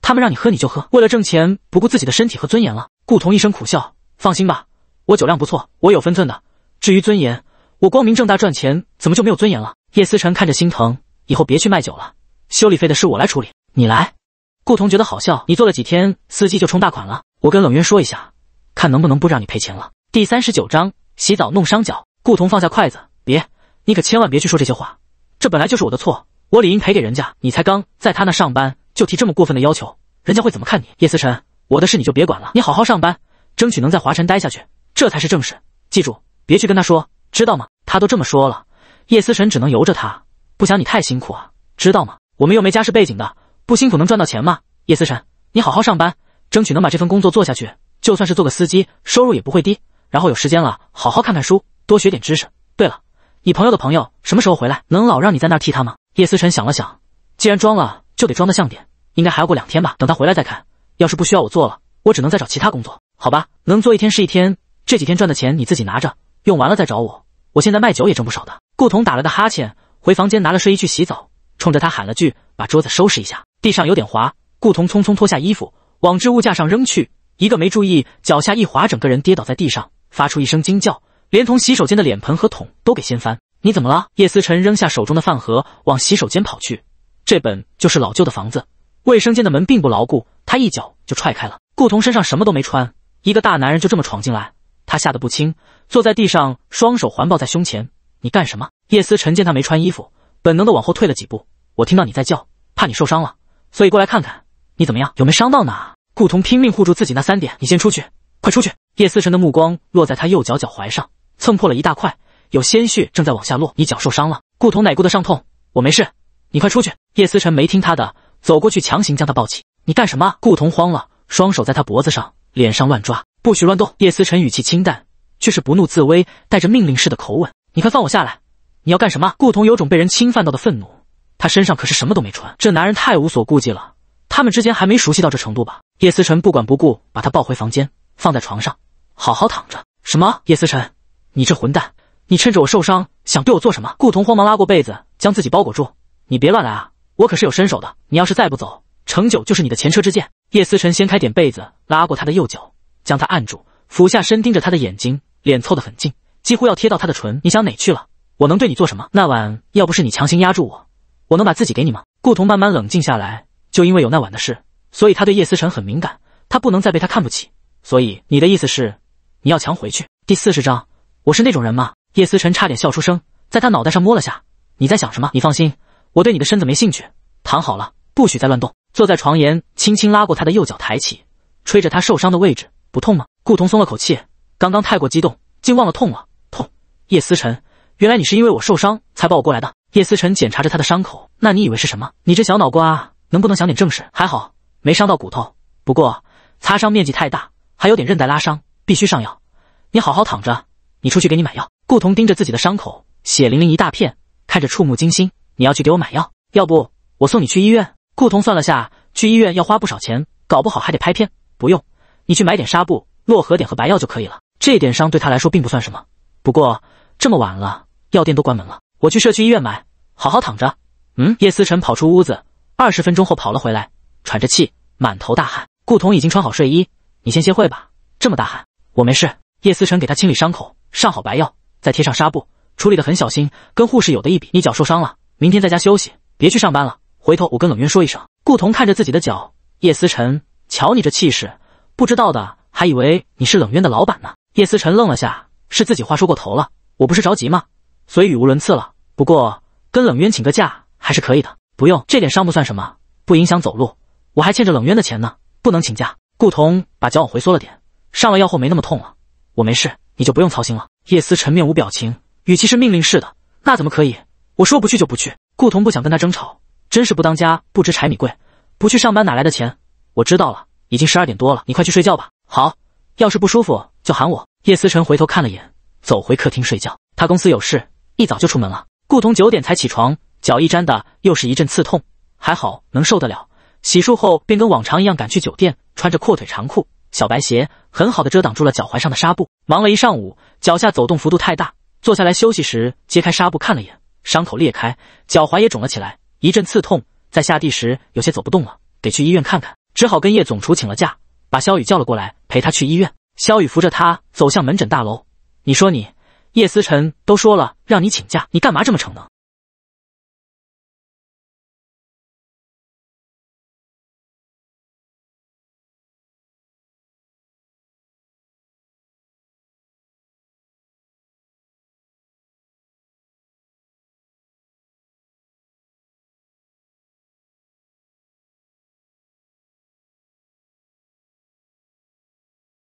Speaker 1: 他们让你喝你就喝，为了挣钱不顾自己的身体和尊严了。顾童一声苦笑。放心吧，我酒量不错，我有分寸的。至于尊严，我光明正大赚钱，怎么就没有尊严了？叶思成看着心疼，以后别去卖酒了。修理费的事我来处理，你来。顾童觉得好笑，你做了几天司机就充大款了。我跟冷渊说一下，看能不能不让你赔钱了。第三十九章洗澡弄伤脚。顾童放下筷子，别，你可千万别去说这些话。这本来就是我的错，我理应赔给人家。你才刚在他那上班，就提这么过分的要求，人家会怎么看你？叶思辰，我的事你就别管了，你好好上班，争取能在华晨待下去，这才是正事。记住，别去跟他说，知道吗？他都这么说了，叶思辰只能由着他。不想你太辛苦啊，知道吗？我们又没家世背景的，不辛苦能赚到钱吗？叶思辰，你好好上班。争取能把这份工作做下去，就算是做个司机，收入也不会低。然后有时间了，好好看看书，多学点知识。对了，你朋友的朋友什么时候回来？能老让你在那儿替他吗？叶思辰想了想，既然装了，就得装得像点。应该还要过两天吧，等他回来再看。要是不需要我做了，我只能再找其他工作。好吧，能做一天是一天。这几天赚的钱你自己拿着，用完了再找我。我现在卖酒也挣不少的。顾童打了个哈欠，回房间拿了睡衣去洗澡，冲着他喊了句：“把桌子收拾一下，地上有点滑。”顾童匆匆脱下衣服。往置物架上扔去，一个没注意，脚下一滑，整个人跌倒在地上，发出一声惊叫，连同洗手间的脸盆和桶都给掀翻。你怎么了？叶思辰扔下手中的饭盒，往洗手间跑去。这本就是老旧的房子，卫生间的门并不牢固，他一脚就踹开了。顾童身上什么都没穿，一个大男人就这么闯进来，他吓得不轻，坐在地上，双手环抱在胸前。你干什么？叶思辰见他没穿衣服，本能的往后退了几步。我听到你在叫，怕你受伤了，所以过来看看。你怎么样？有没伤到哪？顾童拼命护住自己那三点，你先出去，快出去！叶思沉的目光落在他右脚脚踝上，蹭破了一大块，有鲜血正在往下落。你脚受伤了？顾童哪顾得上痛，我没事，你快出去！叶思沉没听他的，走过去强行将他抱起。你干什么？顾童慌了，双手在他脖子上、脸上乱抓，不许乱动！叶思沉语气清淡，却是不怒自威，带着命令式的口吻：“你快放我下来！你要干什么？”顾童有种被人侵犯到的愤怒，他身上可是什么都没穿，这男人太无所顾忌了。他们之间还没熟悉到这程度吧？叶思辰不管不顾把他抱回房间，放在床上，好好躺着。什么？叶思辰，你这混蛋，你趁着我受伤想对我做什么？顾童慌忙拉过被子将自己包裹住，你别乱来啊，我可是有身手的。你要是再不走，程九就是你的前车之鉴。叶思辰掀开点被子，拉过他的右脚，将他按住，俯下身盯着他的眼睛，脸凑得很近，几乎要贴到他的唇。你想哪去了？我能对你做什么？那晚要不是你强行压住我，我能把自己给你吗？顾童慢慢冷静下来。就因为有那晚的事，所以他对叶思辰很敏感。他不能再被他看不起，所以你的意思是，你要强回去？第四十章，我是那种人吗？叶思辰差点笑出声，在他脑袋上摸了下。你在想什么？你放心，我对你的身子没兴趣。躺好了，不许再乱动。坐在床沿，轻轻拉过他的右脚，抬起，吹着他受伤的位置，不痛吗？顾童松了口气，刚刚太过激动，竟忘了痛了。痛。叶思辰，原来你是因为我受伤才抱我过来的。叶思辰检查着他的伤口，那你以为是什么？你这小脑瓜。能不能想点正事？还好没伤到骨头，不过擦伤面积太大，还有点韧带拉伤，必须上药。你好好躺着，你出去给你买药。顾童盯着自己的伤口，血淋淋一大片，看着触目惊心。你要去给我买药？要不我送你去医院？顾童算了下，去医院要花不少钱，搞不好还得拍片。不用，你去买点纱布、络合点和白药就可以了。这点伤对他来说并不算什么。不过这么晚了，药店都关门了，我去社区医院买。好好躺着。嗯。叶思辰跑出屋子。二十分钟后跑了回来，喘着气，满头大汗。顾童已经穿好睡衣，你先歇会吧。这么大汗，我没事。叶思成给他清理伤口，上好白药，再贴上纱布，处理的很小心，跟护士有的一比。你脚受伤了，明天在家休息，别去上班了。回头我跟冷渊说一声。顾童看着自己的脚，叶思成，瞧你这气势，不知道的还以为你是冷渊的老板呢。叶思成愣了下，是自己话说过头了。我不是着急吗？所以语无伦次了。不过跟冷渊请个假还是可以的。不用，这点伤不算什么，不影响走路。我还欠着冷渊的钱呢，不能请假。顾童把脚往回缩了点，上了药后没那么痛了，我没事，你就不用操心了。叶思辰面无表情，语气是命令似的。那怎么可以？我说不去就不去。顾童不想跟他争吵，真是不当家不知柴米贵，不去上班哪来的钱？我知道了，已经十二点多了，你快去睡觉吧。好，要是不舒服就喊我。叶思辰回头看了眼，走回客厅睡觉。他公司有事，一早就出门了。顾童九点才起床。脚一沾的又是一阵刺痛，还好能受得了。洗漱后便跟往常一样赶去酒店，穿着阔腿长裤、小白鞋，很好的遮挡住了脚踝上的纱布。忙了一上午，脚下走动幅度太大，坐下来休息时揭开纱布看了眼，伤口裂开，脚踝也肿了起来，一阵刺痛，在下地时有些走不动了，得去医院看看，只好跟叶总厨请了假，把肖宇叫了过来陪他去医院。肖宇扶着他走向门诊大楼，你说你，叶思辰都说了让你请假，你干嘛这么逞能？